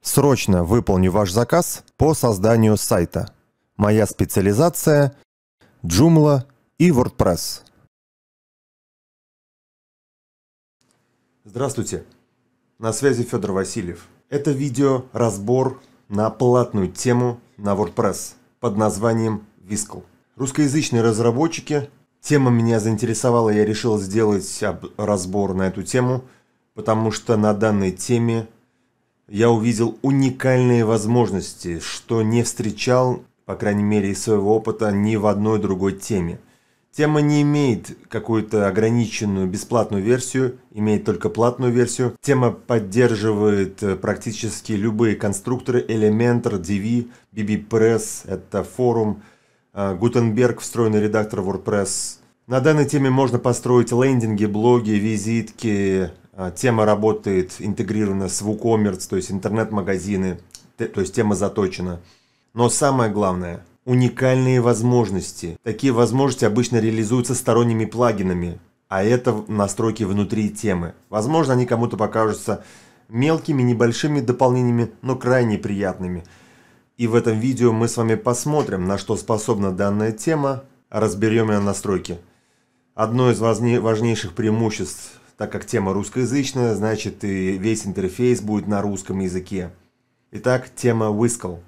Срочно выполню ваш заказ по созданию сайта. Моя специализация – Joomla и WordPress. Здравствуйте, на связи Федор Васильев. Это видео разбор на платную тему на WordPress под названием Вискл. Русскоязычные разработчики. Тема меня заинтересовала, я решил сделать разбор на эту тему, потому что на данной теме я увидел уникальные возможности, что не встречал, по крайней мере, из своего опыта ни в одной другой теме. Тема не имеет какую-то ограниченную бесплатную версию, имеет только платную версию. Тема поддерживает э, практически любые конструкторы, Elementor, DV, BBPress, это форум, э, Gutenberg, встроенный редактор WordPress. На данной теме можно построить лендинги, блоги, визитки, а, тема работает интегрирована с WooCommerce, то есть интернет-магазины, то есть тема заточена. Но самое главное, уникальные возможности. Такие возможности обычно реализуются сторонними плагинами, а это настройки внутри темы. Возможно, они кому-то покажутся мелкими, небольшими дополнениями, но крайне приятными. И в этом видео мы с вами посмотрим, на что способна данная тема, разберем ее настройки. Одно из важнейших преимуществ так как тема русскоязычная, значит и весь интерфейс будет на русском языке. Итак, тема Whistle.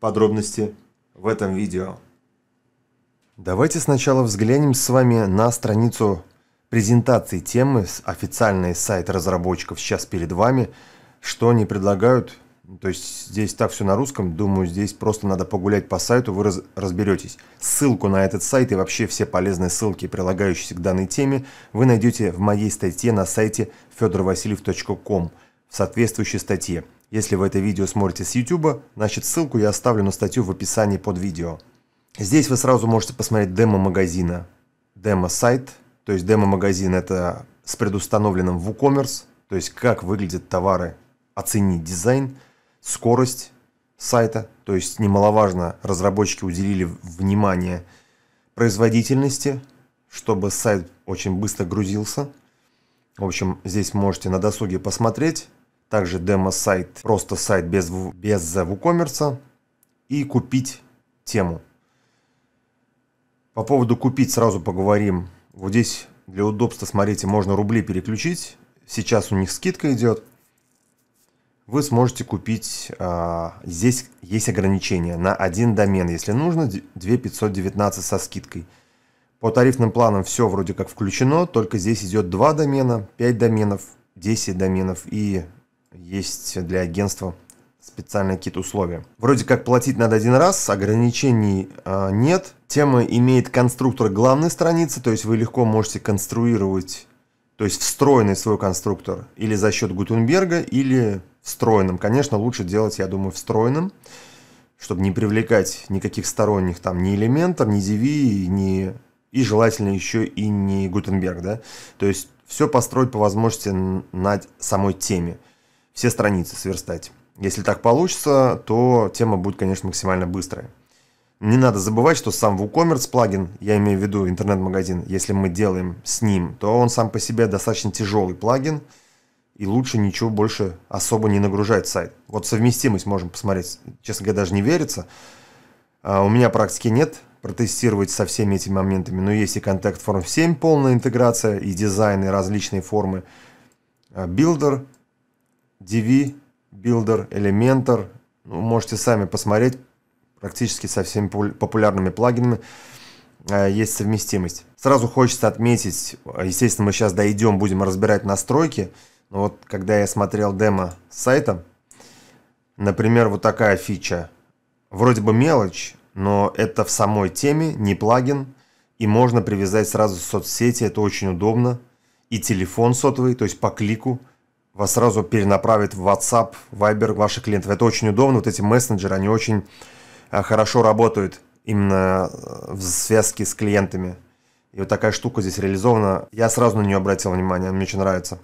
Подробности в этом видео. Давайте сначала взглянем с вами на страницу презентации темы, официальный сайт разработчиков сейчас перед вами, что они предлагают то есть здесь так все на русском. Думаю, здесь просто надо погулять по сайту, вы раз, разберетесь. Ссылку на этот сайт и вообще все полезные ссылки, прилагающиеся к данной теме, вы найдете в моей статье на сайте fedorvasiliev.com в соответствующей статье. Если вы это видео смотрите с YouTube, значит ссылку я оставлю на статью в описании под видео. Здесь вы сразу можете посмотреть демо магазина, демо сайт, то есть демо магазин это с предустановленным WooCommerce, то есть как выглядят товары, оценить дизайн – скорость сайта, то есть немаловажно разработчики уделили внимание производительности, чтобы сайт очень быстро грузился. В общем, здесь можете на досуге посмотреть. Также демо-сайт, просто сайт без, без WooCommerce и купить тему. По поводу купить сразу поговорим. Вот здесь для удобства, смотрите, можно рубли переключить. Сейчас у них скидка идет вы сможете купить, а, здесь есть ограничения на один домен, если нужно, 2519 со скидкой. По тарифным планам все вроде как включено, только здесь идет 2 домена, 5 доменов, 10 доменов и есть для агентства специальные какие-то условия. Вроде как платить надо один раз, ограничений э, нет. Тема имеет конструктор главной страницы, то есть вы легко можете конструировать, то есть встроенный свой конструктор или за счет Гутенберга, или встроенным. Конечно, лучше делать, я думаю, встроенным, чтобы не привлекать никаких сторонних там ни элементов, ни DV, ни... и желательно еще и не Гутенберг, да. То есть все построить по возможности над самой теме. Все страницы сверстать. Если так получится, то тема будет, конечно, максимально быстрая. Не надо забывать, что сам WooCommerce плагин, я имею в виду интернет-магазин, если мы делаем с ним, то он сам по себе достаточно тяжелый плагин, и лучше ничего больше особо не нагружать сайт. Вот совместимость можем посмотреть, честно говоря, даже не верится. А у меня практики нет протестировать со всеми этими моментами, но есть и контакт Form 7 полная интеграция, и дизайн, и различные формы. Builder, DV, Builder, Elementor. Ну, можете сами посмотреть практически со всеми популярными плагинами а, есть совместимость. Сразу хочется отметить, естественно, мы сейчас дойдем, будем разбирать настройки – но ну вот когда я смотрел демо с сайта, например, вот такая фича. Вроде бы мелочь, но это в самой теме, не плагин, и можно привязать сразу соцсети, это очень удобно. И телефон сотовый, то есть по клику, вас сразу перенаправит в WhatsApp, Viber ваших клиентов. Это очень удобно, вот эти мессенджеры, они очень э, хорошо работают именно э, в связке с клиентами. И вот такая штука здесь реализована. Я сразу на нее обратил внимание, мне очень нравится.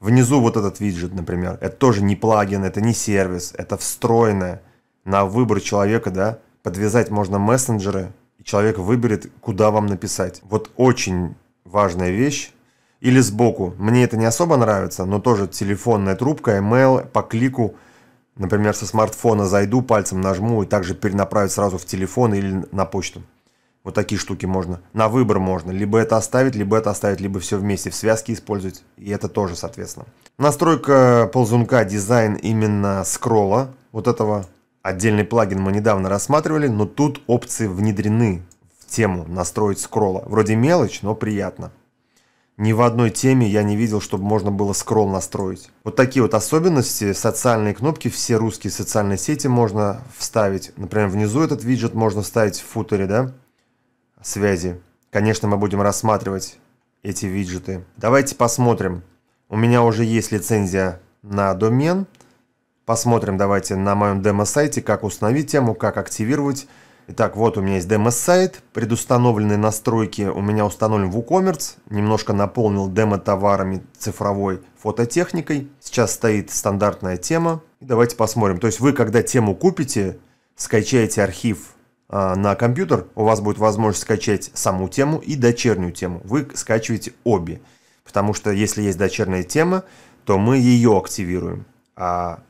Внизу вот этот виджет, например, это тоже не плагин, это не сервис, это встроенное. На выбор человека, да, подвязать можно мессенджеры, и человек выберет, куда вам написать. Вот очень важная вещь. Или сбоку. Мне это не особо нравится, но тоже телефонная трубка, email по клику. Например, со смартфона зайду, пальцем нажму и также перенаправить сразу в телефон или на почту. Вот такие штуки можно. На выбор можно. Либо это оставить, либо это оставить, либо все вместе в связке использовать. И это тоже, соответственно. Настройка ползунка, дизайн именно скролла. Вот этого отдельный плагин мы недавно рассматривали, но тут опции внедрены в тему настроить скролла. Вроде мелочь, но приятно. Ни в одной теме я не видел, чтобы можно было скролл настроить. Вот такие вот особенности, социальные кнопки, все русские социальные сети можно вставить. Например, внизу этот виджет можно вставить в футере, да? связи. Конечно, мы будем рассматривать эти виджеты. Давайте посмотрим. У меня уже есть лицензия на домен. Посмотрим давайте на моем демо-сайте, как установить тему, как активировать. Итак, вот у меня есть демо-сайт, предустановленные настройки у меня установлен WooCommerce, немножко наполнил демо-товарами цифровой фототехникой. Сейчас стоит стандартная тема. И давайте посмотрим. То есть вы, когда тему купите, скачаете архив Э, на компьютер, у вас будет возможность скачать саму тему и дочернюю тему. Вы скачиваете обе, потому что если есть дочерняя тема, то мы ее активируем, а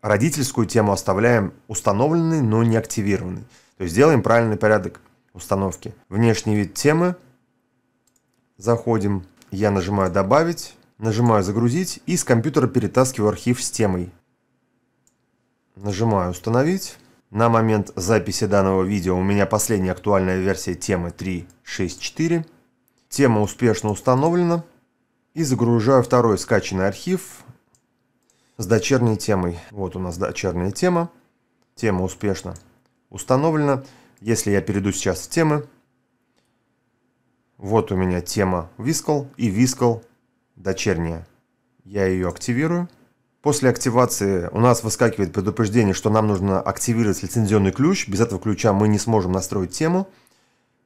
родительскую тему оставляем установленной, но не активированной. То есть делаем правильный порядок установки. Внешний вид темы. Заходим. Я нажимаю «Добавить», нажимаю «Загрузить» и с компьютера перетаскиваю архив с темой. Нажимаю «Установить». На момент записи данного видео у меня последняя актуальная версия темы 3.6.4. Тема успешно установлена. И загружаю второй скачанный архив с дочерней темой. Вот у нас дочерняя тема. Тема успешно установлена. Если я перейду сейчас в темы, вот у меня тема Вискал и Вискал дочерняя. Я ее активирую. После активации у нас выскакивает предупреждение, что нам нужно активировать лицензионный ключ. Без этого ключа мы не сможем настроить тему.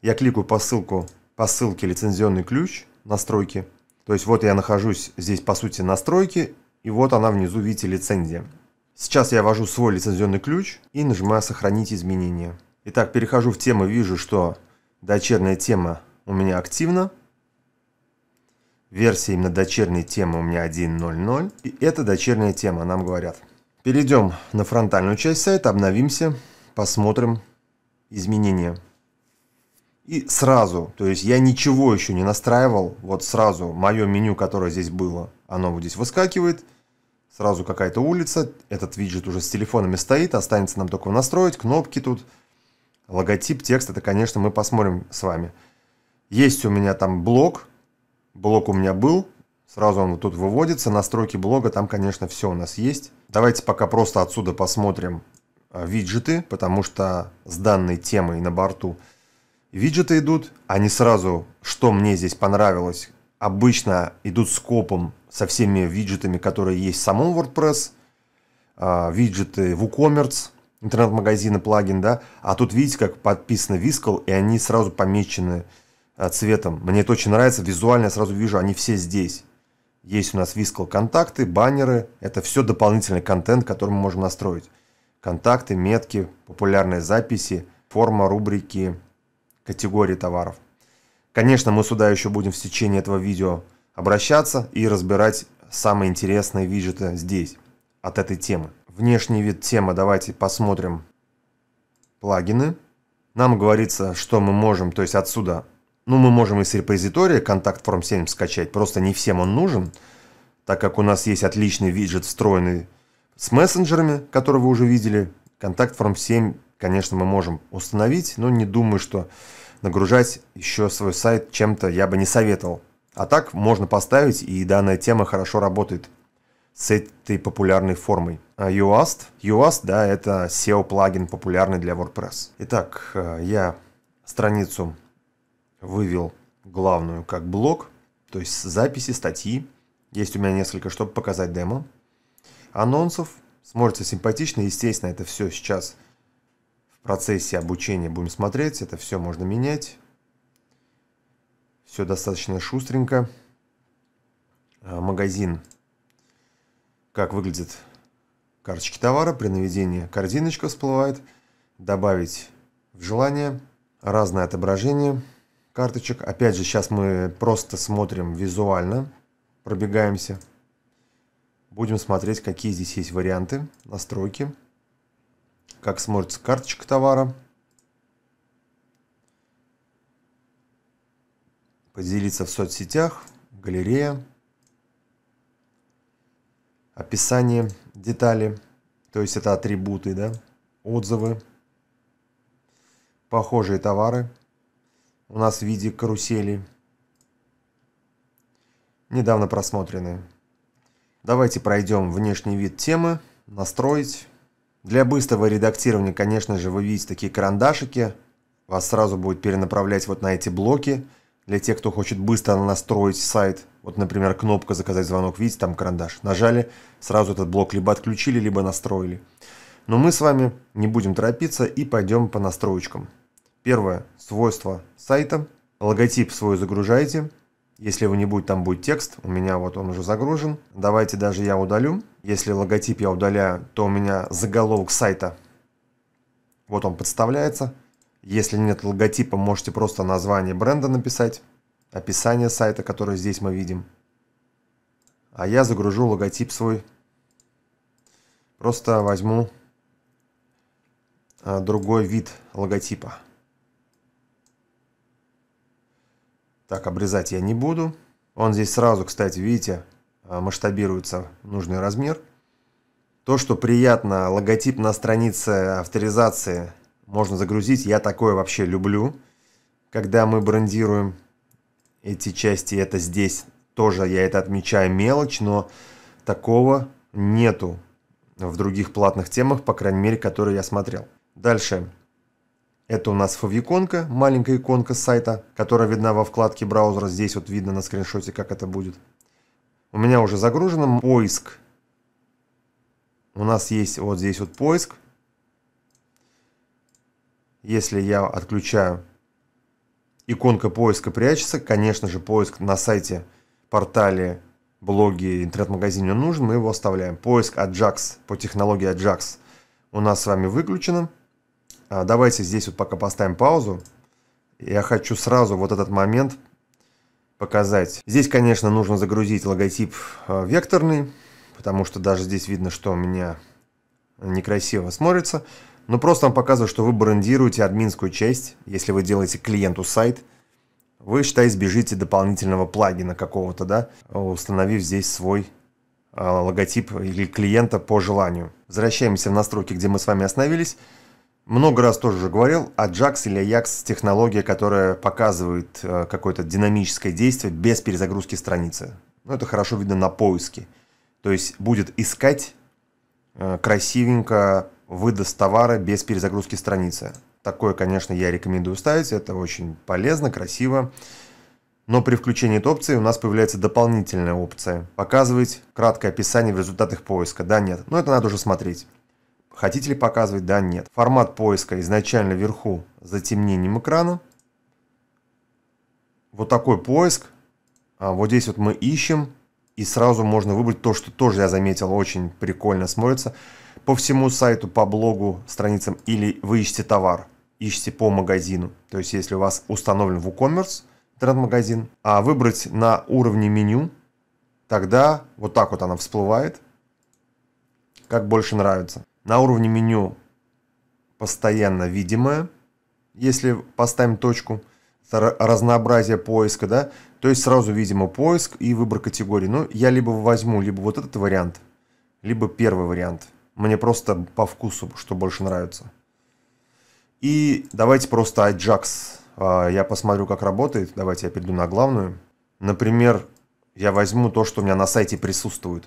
Я кликаю по, ссылку, по ссылке лицензионный ключ, настройки. То есть вот я нахожусь здесь по сути настройки, и вот она внизу, видите, лицензия. Сейчас я ввожу свой лицензионный ключ и нажимаю «Сохранить изменения». Итак, перехожу в тему, вижу, что дочерняя тема у меня активна версия именно дочерней темы у меня 1.0.0. И это дочерняя тема, нам говорят. Перейдем на фронтальную часть сайта, обновимся, посмотрим изменения. И сразу, то есть я ничего еще не настраивал, вот сразу мое меню, которое здесь было, оно вот здесь выскакивает, сразу какая-то улица, этот виджет уже с телефонами стоит, останется нам только настроить, кнопки тут, логотип, текст, это, конечно, мы посмотрим с вами. Есть у меня там блок, Блок у меня был, сразу он вот тут выводится. Настройки блога, там, конечно, все у нас есть. Давайте пока просто отсюда посмотрим а, виджеты, потому что с данной темой на борту виджеты идут. Они сразу, что мне здесь понравилось, обычно идут скопом со всеми виджетами, которые есть в самом WordPress. А, виджеты WooCommerce, интернет-магазины, плагин, да. А тут видите, как подписано Вискал, и они сразу помечены Э, цветом. Мне это очень нравится. Визуально я сразу вижу, они все здесь. Есть у нас вискал контакты, баннеры. Это все дополнительный контент, который мы можем настроить. Контакты, метки, популярные записи, форма, рубрики, категории товаров. Конечно, мы сюда еще будем в течение этого видео обращаться и разбирать самые интересные виджеты здесь, от этой темы. Внешний вид темы давайте посмотрим. Плагины. Нам говорится, что мы можем, то есть отсюда ну, мы можем из репозитория контакт Form 7 скачать, просто не всем он нужен, так как у нас есть отличный виджет, встроенный с мессенджерами, которые вы уже видели. Контакт Form 7, конечно, мы можем установить, но не думаю, что нагружать еще свой сайт чем-то я бы не советовал. А так можно поставить, и данная тема хорошо работает с этой популярной формой. А UAST, UAST, да, это SEO-плагин, популярный для WordPress. Итак, э, я страницу вывел главную как блок, то есть записи, статьи. Есть у меня несколько, чтобы показать демо. Анонсов. Смотрится симпатично. Естественно, это все сейчас в процессе обучения будем смотреть. Это все можно менять. Все достаточно шустренько. А, магазин. Как выглядит карточки товара. При наведении корзиночка всплывает. Добавить в желание. Разное отображение карточек. Опять же, сейчас мы просто смотрим визуально, пробегаемся. Будем смотреть, какие здесь есть варианты, настройки, как смотрится карточка товара. Поделиться в соцсетях, галерея, описание, детали, то есть это атрибуты, да, отзывы, похожие товары – у нас в виде карусели. Недавно просмотренные Давайте пройдем внешний вид темы, настроить. Для быстрого редактирования, конечно же, вы видите такие карандашики. Вас сразу будет перенаправлять вот на эти блоки. Для тех, кто хочет быстро настроить сайт, вот, например, кнопка «Заказать звонок», видите, там карандаш. Нажали, сразу этот блок либо отключили, либо настроили. Но мы с вами не будем торопиться и пойдем по настроечкам. Первое – свойство сайта. Логотип свой загружайте. Если вы не будет, там будет текст. У меня вот он уже загружен. Давайте даже я удалю. Если логотип я удаляю, то у меня заголовок сайта. Вот он подставляется. Если нет логотипа, можете просто название бренда написать. Описание сайта, которое здесь мы видим. А я загружу логотип свой. Просто возьму а, другой вид логотипа. Так, обрезать я не буду. Он здесь сразу, кстати, видите, э, масштабируется в нужный размер. То, что приятно, логотип на странице авторизации можно загрузить. Я такое вообще люблю, когда мы брендируем эти части. Это здесь тоже я это отмечаю мелочь, но такого нету в других платных темах, по крайней мере, которые я смотрел. Дальше. Это у нас фавиконка, маленькая иконка сайта, которая видна во вкладке браузера. Здесь вот видно на скриншоте, как это будет. У меня уже загружен поиск. У нас есть вот здесь вот поиск. Если я отключаю, иконка поиска прячется. Конечно же, поиск на сайте, портале, блоге, интернет-магазине нужен, мы его оставляем. Поиск Ajax по технологии Ajax у нас с вами выключен. А, давайте здесь вот пока поставим паузу. Я хочу сразу вот этот момент показать. Здесь, конечно, нужно загрузить логотип а, векторный, потому что даже здесь видно, что у меня некрасиво смотрится. Но просто вам показываю, что вы брендируете админскую часть, если вы делаете клиенту сайт, вы, считай, избежите дополнительного плагина какого-то, да, установив здесь свой а, логотип или клиента по желанию. Возвращаемся в настройки, где мы с вами остановились. Много раз тоже уже говорил, AJAX а или AJAX – технология, которая показывает э, какое-то динамическое действие без перезагрузки страницы. Ну, это хорошо видно на поиске. То есть будет искать э, красивенько, выдаст товары без перезагрузки страницы. Такое, конечно, я рекомендую ставить, это очень полезно, красиво. Но при включении этой опции у нас появляется дополнительная опция. Показывать краткое описание в результатах поиска. Да, нет. Но это надо уже смотреть. Хотите ли показывать? Да, нет. Формат поиска изначально вверху с затемнением экрана. Вот такой поиск. А вот здесь вот мы ищем. И сразу можно выбрать то, что тоже я заметил, очень прикольно смотрится. По всему сайту, по блогу, страницам. Или вы ищете товар, ищете по магазину. То есть если у вас установлен WooCommerce, интернет-магазин, а выбрать на уровне меню, тогда вот так вот она всплывает, как больше нравится. На уровне меню постоянно видимое, если поставим точку, это разнообразие поиска, да, то есть сразу видимо поиск и выбор категории. Ну, я либо возьму либо вот этот вариант, либо первый вариант. Мне просто по вкусу, что больше нравится. И давайте просто Ajax. А, я посмотрю, как работает. Давайте я перейду на главную. Например, я возьму то, что у меня на сайте присутствует.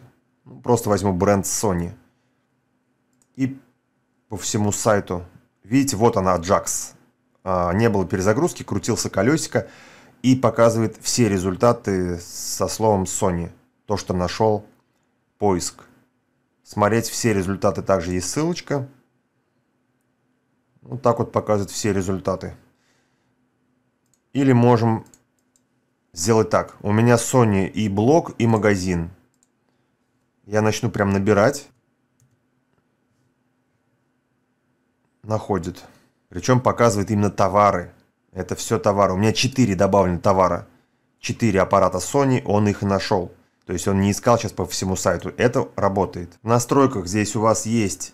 Просто возьму бренд Sony и по всему сайту. Видите, вот она, Ajax. А, не было перезагрузки, крутился колесико и показывает все результаты со словом Sony. То, что нашел поиск. Смотреть все результаты также есть ссылочка. Вот ну, так вот показывает все результаты. Или можем сделать так. У меня Sony и блог, и магазин. Я начну прям набирать. находит. Причем показывает именно товары. Это все товары. У меня 4 добавлено товара. 4 аппарата Sony, он их нашел. То есть он не искал сейчас по всему сайту. Это работает. В настройках здесь у вас есть.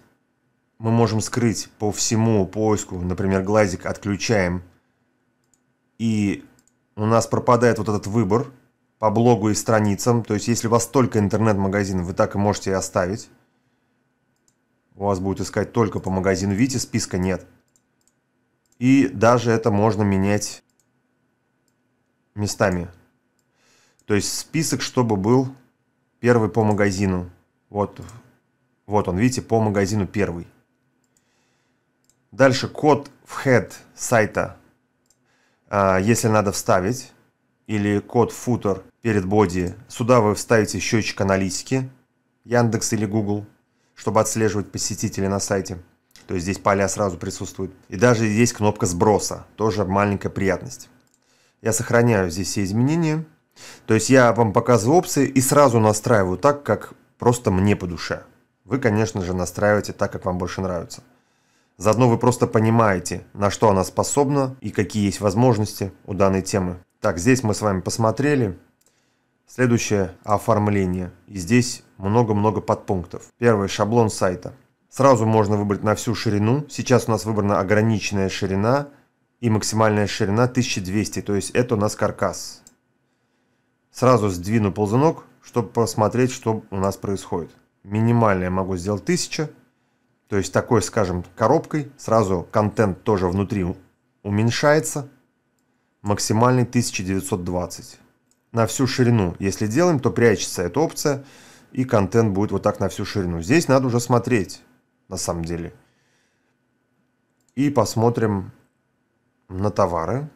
Мы можем скрыть по всему поиску. Например, глазик отключаем. И у нас пропадает вот этот выбор по блогу и страницам. То есть если у вас только интернет-магазин, вы так и можете оставить. У Вас будет искать только по магазину Вити, списка нет. И даже это можно менять местами. То есть список, чтобы был первый по магазину. Вот, вот он, видите, по магазину первый. Дальше код в head сайта, а, если надо вставить, или код footer перед боди. Сюда вы вставите счетчик аналитики Яндекс или Google чтобы отслеживать посетителей на сайте. То есть здесь поля сразу присутствуют. И даже есть кнопка сброса, тоже маленькая приятность. Я сохраняю здесь все изменения. То есть я вам показываю опции и сразу настраиваю так, как просто мне по душе. Вы, конечно же, настраиваете так, как вам больше нравится. Заодно вы просто понимаете, на что она способна и какие есть возможности у данной темы. Так, здесь мы с вами посмотрели. Следующее – оформление. И здесь много-много подпунктов. Первый – шаблон сайта. Сразу можно выбрать на всю ширину. Сейчас у нас выбрана ограниченная ширина и максимальная ширина 1200, то есть это у нас каркас. Сразу сдвину ползунок, чтобы посмотреть, что у нас происходит. Минимальное могу сделать 1000, то есть такой, скажем, коробкой. Сразу контент тоже внутри уменьшается. Максимальный 1920 на всю ширину. Если делаем, то прячется эта опция, и контент будет вот так на всю ширину. Здесь надо уже смотреть, на самом деле. И посмотрим на товары.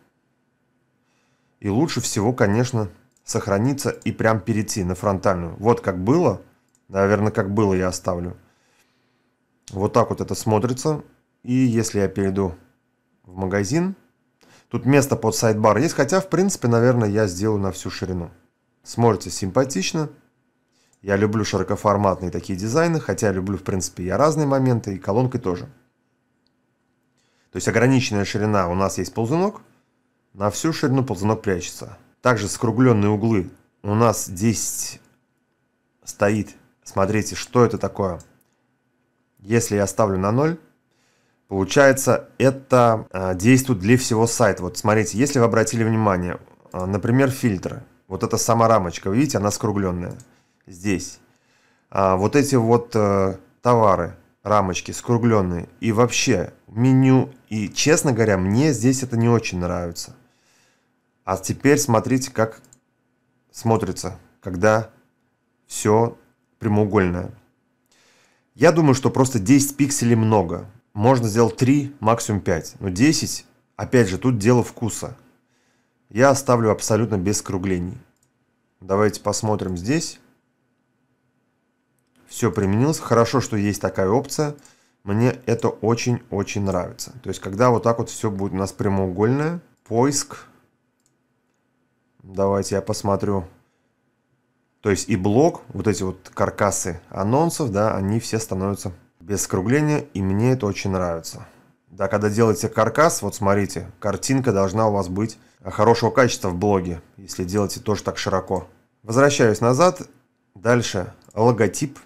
И лучше всего, конечно, сохраниться и прям перейти на фронтальную. Вот как было. Наверное, как было я оставлю. Вот так вот это смотрится. И если я перейду в магазин, Тут место под сайдбар есть, хотя, в принципе, наверное, я сделаю на всю ширину. Смотрите, симпатично. Я люблю широкоформатные такие дизайны, хотя люблю, в принципе, и разные моменты, и колонкой тоже. То есть ограниченная ширина у нас есть ползунок, на всю ширину ползунок прячется. Также скругленные углы у нас 10 стоит. Смотрите, что это такое. Если я ставлю на 0, Получается, это э, действует для всего сайта. Вот смотрите, если вы обратили внимание, э, например, фильтры. Вот эта сама рамочка, вы видите, она скругленная здесь. А вот эти вот э, товары, рамочки скругленные и вообще меню. И, честно говоря, мне здесь это не очень нравится. А теперь смотрите, как смотрится, когда все прямоугольное. Я думаю, что просто 10 пикселей много можно сделать 3, максимум 5. Но 10, опять же, тут дело вкуса. Я оставлю абсолютно без скруглений. Давайте посмотрим здесь. Все применилось. Хорошо, что есть такая опция. Мне это очень-очень нравится. То есть, когда вот так вот все будет у нас прямоугольное. Поиск. Давайте я посмотрю. То есть и блок, вот эти вот каркасы анонсов, да, они все становятся без скругления, и мне это очень нравится. Да, когда делаете каркас, вот смотрите, картинка должна у вас быть э, хорошего качества в блоге, если делаете тоже так широко. Возвращаюсь назад. Дальше логотип.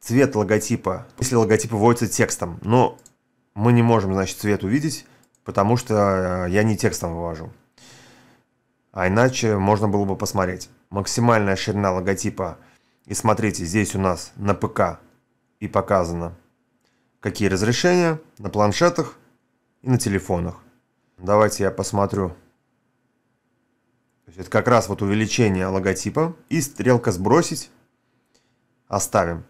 Цвет логотипа. Если логотип вводится текстом, но мы не можем, значит, цвет увидеть, потому что э, я не текстом вывожу. А иначе можно было бы посмотреть. Максимальная ширина логотипа. И смотрите, здесь у нас на ПК и показано, какие разрешения на планшетах и на телефонах. Давайте я посмотрю. это как раз вот увеличение логотипа и стрелка сбросить. Оставим.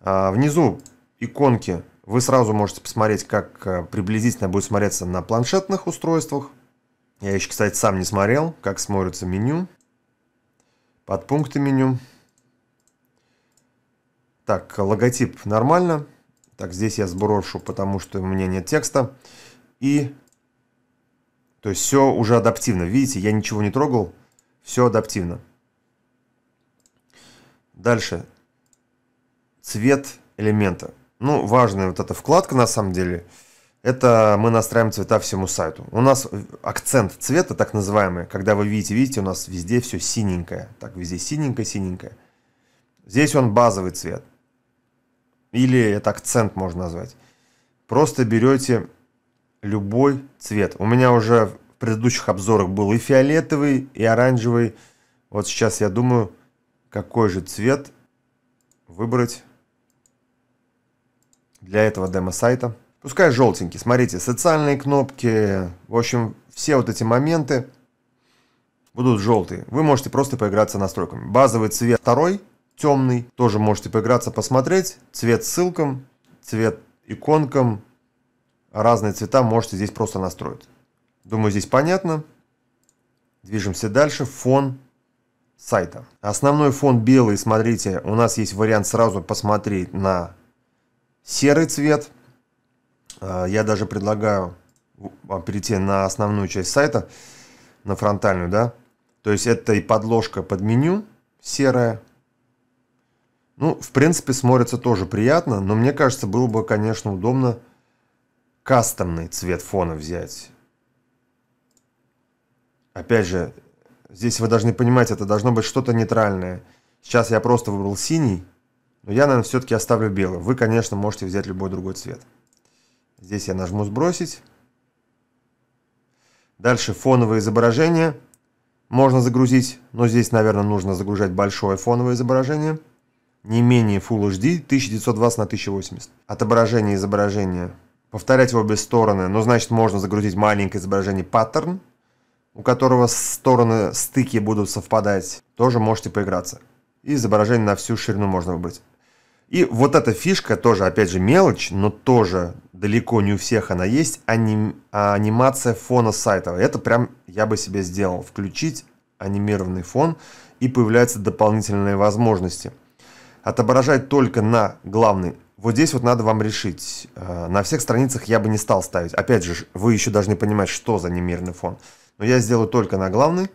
А внизу иконки вы сразу можете посмотреть, как э, приблизительно будет смотреться на планшетных устройствах. Я еще, кстати, сам не смотрел, как смотрится меню. Подпункты меню. Так, логотип нормально. Так, здесь я сброшу, потому что у меня нет текста. И, то есть все уже адаптивно. Видите, я ничего не трогал, все адаптивно. Дальше, цвет элемента. Ну, важная вот эта вкладка на самом деле. Это мы настраиваем цвета всему сайту. У нас акцент цвета, так называемый, когда вы видите, видите, у нас везде все синенькое. Так, везде синенькое, синенькое. Здесь он базовый цвет или это акцент можно назвать. Просто берете любой цвет. У меня уже в предыдущих обзорах был и фиолетовый, и оранжевый. Вот сейчас я думаю, какой же цвет выбрать для этого демо-сайта. Пускай желтенький. Смотрите, социальные кнопки, в общем, все вот эти моменты будут желтые. Вы можете просто поиграться настройками. Базовый цвет второй, темный. Тоже можете поиграться, посмотреть. Цвет ссылкам, цвет иконкам. Разные цвета можете здесь просто настроить. Думаю, здесь понятно. Движемся дальше. Фон сайта. Основной фон белый, смотрите, у нас есть вариант сразу посмотреть на серый цвет. А, я даже предлагаю а, перейти на основную часть сайта, на фронтальную, да. То есть это и подложка под меню серая, ну, в принципе, смотрится тоже приятно, но мне кажется, было бы, конечно, удобно кастомный цвет фона взять. Опять же, здесь вы должны понимать, это должно быть что-то нейтральное. Сейчас я просто выбрал синий, но я, наверное, все-таки оставлю белый. Вы, конечно, можете взять любой другой цвет. Здесь я нажму «Сбросить». Дальше фоновое изображение. Можно загрузить, но здесь, наверное, нужно загружать большое фоновое изображение – не менее Full HD 1920 на 1080. Отображение изображения. Повторять в обе стороны, но значит можно загрузить маленькое изображение паттерн, у которого стороны стыки будут совпадать. Тоже можете поиграться. И изображение на всю ширину можно выбрать. И вот эта фишка тоже, опять же, мелочь, но тоже далеко не у всех она есть, аним... анимация фона сайта. Это прям я бы себе сделал. Включить анимированный фон и появляются дополнительные возможности – отображать только на главный. Вот здесь вот надо вам решить. Э, на всех страницах я бы не стал ставить. Опять же, вы еще должны понимать, что за немирный фон. Но я сделаю только на главный.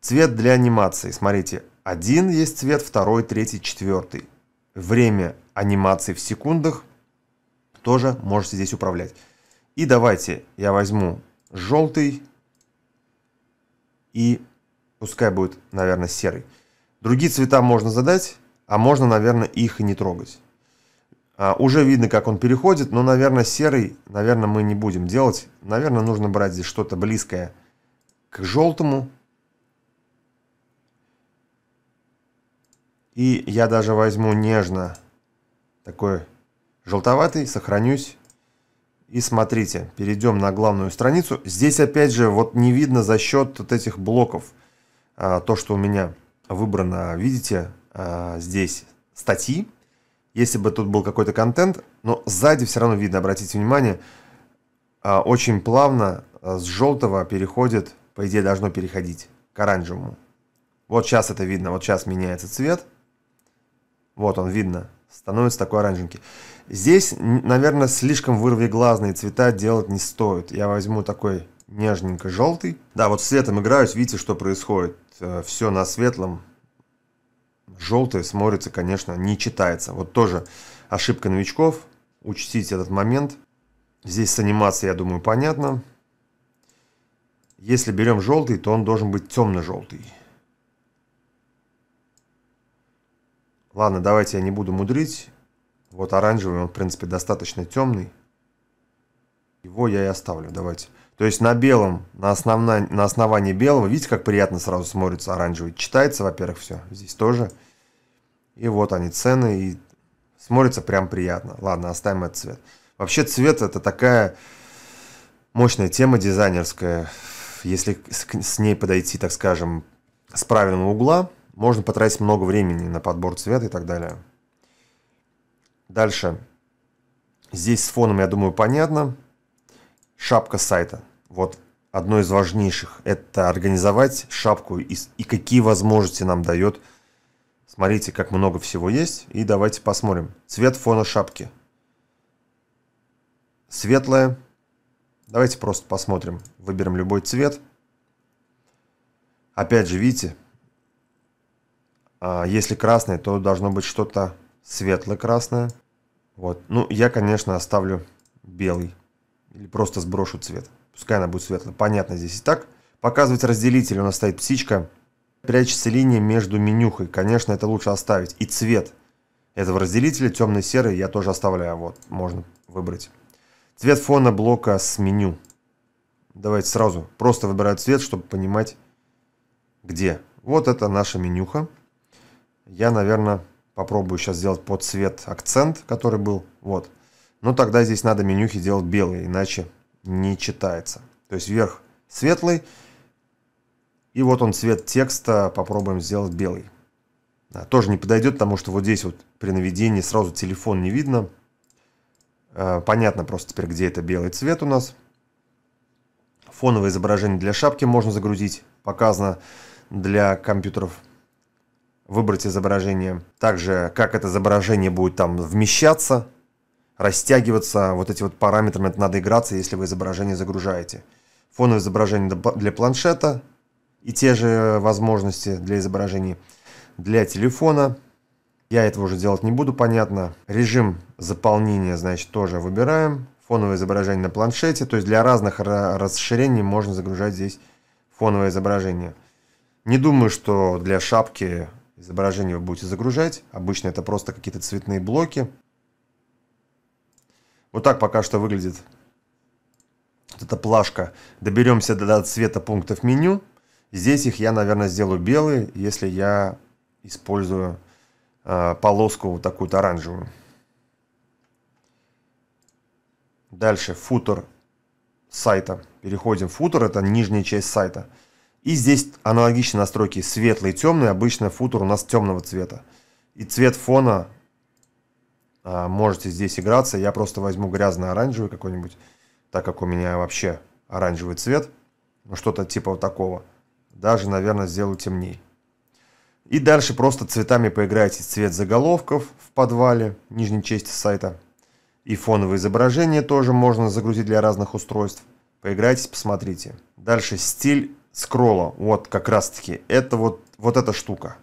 Цвет для анимации. Смотрите, один есть цвет, второй, третий, четвертый. Время анимации в секундах тоже можете здесь управлять. И давайте я возьму желтый и пускай будет, наверное, серый. Другие цвета можно задать а можно, наверное, их и не трогать. А, уже видно, как он переходит, но, наверное, серый, наверное, мы не будем делать. Наверное, нужно брать здесь что-то близкое к желтому. И я даже возьму нежно такой желтоватый, сохранюсь. И смотрите, перейдем на главную страницу. Здесь опять же вот не видно за счет вот этих блоков а, то, что у меня выбрано. Видите, э, здесь статьи. Если бы тут был какой-то контент, но сзади все равно видно, обратите внимание, э, очень плавно э, с желтого переходит, по идее должно переходить к оранжевому. Вот сейчас это видно, вот сейчас меняется цвет. Вот он, видно, становится такой оранженький. Здесь, наверное, слишком вырвиглазные цвета делать не стоит. Я возьму такой нежненько желтый. Да, вот с светом играюсь, видите, что происходит. Э, все на светлом желтое смотрится, конечно, не читается. Вот тоже ошибка новичков. Учтите этот момент. Здесь с анимацией, я думаю, понятно. Если берем желтый, то он должен быть темно-желтый. Ладно, давайте я не буду мудрить. Вот оранжевый, он, в принципе, достаточно темный. Его я и оставлю, давайте. То есть на белом, на, основна... на основании белого, видите, как приятно сразу смотрится оранжевый. Читается, во-первых, все. Здесь тоже. И вот они цены, и смотрится прям приятно. Ладно, оставим этот цвет. Вообще цвет это такая мощная тема дизайнерская. Если с ней подойти, так скажем, с правильного угла, можно потратить много времени на подбор цвета и так далее. Дальше. Здесь с фоном, я думаю, понятно. Шапка сайта. Вот одно из важнейших – это организовать шапку и, и какие возможности нам дает Смотрите, как много всего есть, и давайте посмотрим. Цвет фона шапки. светлая. Давайте просто посмотрим. Выберем любой цвет. Опять же, видите, а, если красный, то должно быть что-то светло-красное. Вот. Ну, я, конечно, оставлю белый. Или просто сброшу цвет. Пускай она будет светлая. Понятно здесь и так. Показывать разделитель. У нас стоит птичка. Прячется линия между менюхой, конечно, это лучше оставить. И цвет этого разделителя, темно серый я тоже оставляю, вот, можно выбрать. Цвет фона блока с меню. Давайте сразу, просто выбираю цвет, чтобы понимать, где. Вот это наша менюха. Я, наверное, попробую сейчас сделать под цвет акцент, который был. Вот. Но тогда здесь надо менюхи делать белые, иначе не читается. То есть вверх светлый, и вот он цвет текста попробуем сделать белый. Да, тоже не подойдет, потому что вот здесь вот при наведении сразу телефон не видно. Э, понятно просто теперь, где это белый цвет у нас. Фоновое изображение для шапки можно загрузить. Показано для компьютеров. Выбрать изображение. Также, как это изображение будет там вмещаться, растягиваться. Вот эти вот параметры, это надо играться, если вы изображение загружаете. Фоновое изображение для планшета – и те же возможности для изображений для телефона. Я этого уже делать не буду, понятно. Режим заполнения, значит, тоже выбираем. Фоновое изображение на планшете. То есть для разных расширений можно загружать здесь фоновое изображение. Не думаю, что для шапки изображение вы будете загружать. Обычно это просто какие-то цветные блоки. Вот так пока что выглядит вот эта плашка. Доберемся до цвета пунктов меню. Здесь их я, наверное, сделаю белые, если я использую э, полоску вот такую-то оранжевую. Дальше футер сайта. Переходим футер, это нижняя часть сайта. И здесь аналогичные настройки светлый и темный. Обычно футер у нас темного цвета. И цвет фона а, можете здесь играться. Я просто возьму грязно-оранжевый какой-нибудь, так как у меня вообще оранжевый цвет. Ну, что-то типа вот такого. Даже, наверное, сделаю темней. И дальше просто цветами поиграйте. Цвет заголовков в подвале, в нижней части сайта. И фоновое изображение тоже можно загрузить для разных устройств. Поиграйтесь, посмотрите. Дальше стиль скролла. Вот как раз таки. Это вот, вот эта штука.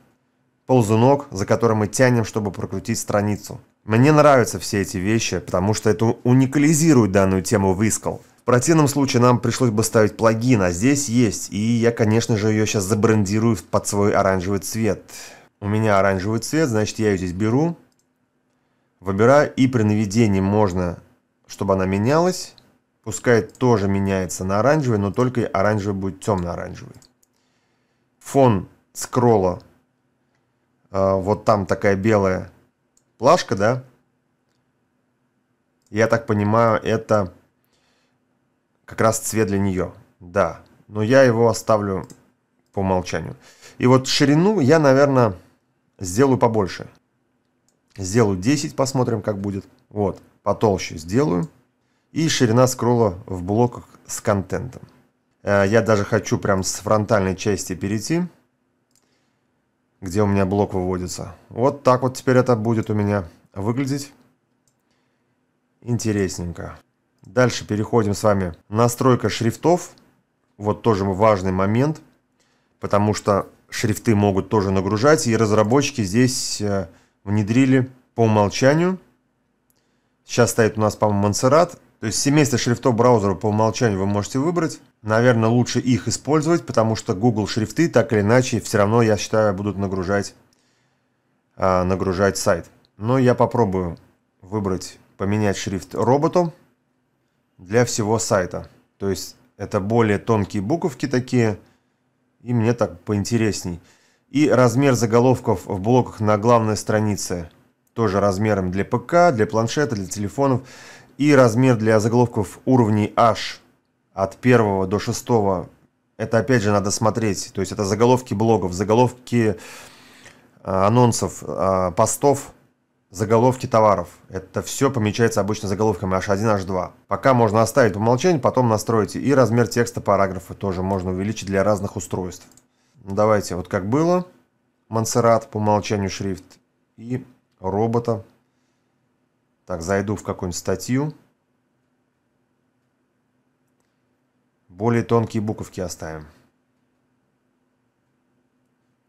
Ползунок, за который мы тянем, чтобы прокрутить страницу. Мне нравятся все эти вещи, потому что это уникализирует данную тему в в противном случае нам пришлось бы ставить плагин, а здесь есть, и я, конечно же, ее сейчас забрендирую под свой оранжевый цвет. У меня оранжевый цвет, значит, я ее здесь беру, выбираю, и при наведении можно, чтобы она менялась. Пускай тоже меняется на оранжевый, но только оранжевый будет темно-оранжевый. Фон скролла, э, вот там такая белая плашка, да? Я так понимаю, это как раз цвет для нее. Да, но я его оставлю по умолчанию. И вот ширину я, наверное, сделаю побольше. Сделаю 10, посмотрим, как будет. Вот, потолще сделаю. И ширина скролла в блоках с контентом. Э, я даже хочу прям с фронтальной части перейти, где у меня блок выводится. Вот так вот теперь это будет у меня выглядеть интересненько. Дальше переходим с вами. Настройка шрифтов. Вот тоже важный момент, потому что шрифты могут тоже нагружать, и разработчики здесь э, внедрили по умолчанию. Сейчас стоит у нас, по-моему, Монсеррат. То есть семейство шрифтов браузера по умолчанию вы можете выбрать. Наверное, лучше их использовать, потому что Google шрифты так или иначе все равно, я считаю, будут нагружать, э, нагружать сайт. Но я попробую выбрать, поменять шрифт роботу для всего сайта. То есть это более тонкие буковки такие, и мне так поинтересней. И размер заголовков в блоках на главной странице тоже размером для ПК, для планшета, для телефонов. И размер для заголовков уровней H от 1 до 6. Это опять же надо смотреть. То есть это заголовки блогов, заголовки а, анонсов, а, постов заголовки товаров. Это все помечается обычно заголовками H1, H2. Пока можно оставить по умолчанию, потом настроите. И размер текста параграфа тоже можно увеличить для разных устройств. Ну, давайте вот как было. Монсеррат по умолчанию шрифт. И робота. Так, зайду в какую-нибудь статью. Более тонкие буковки оставим.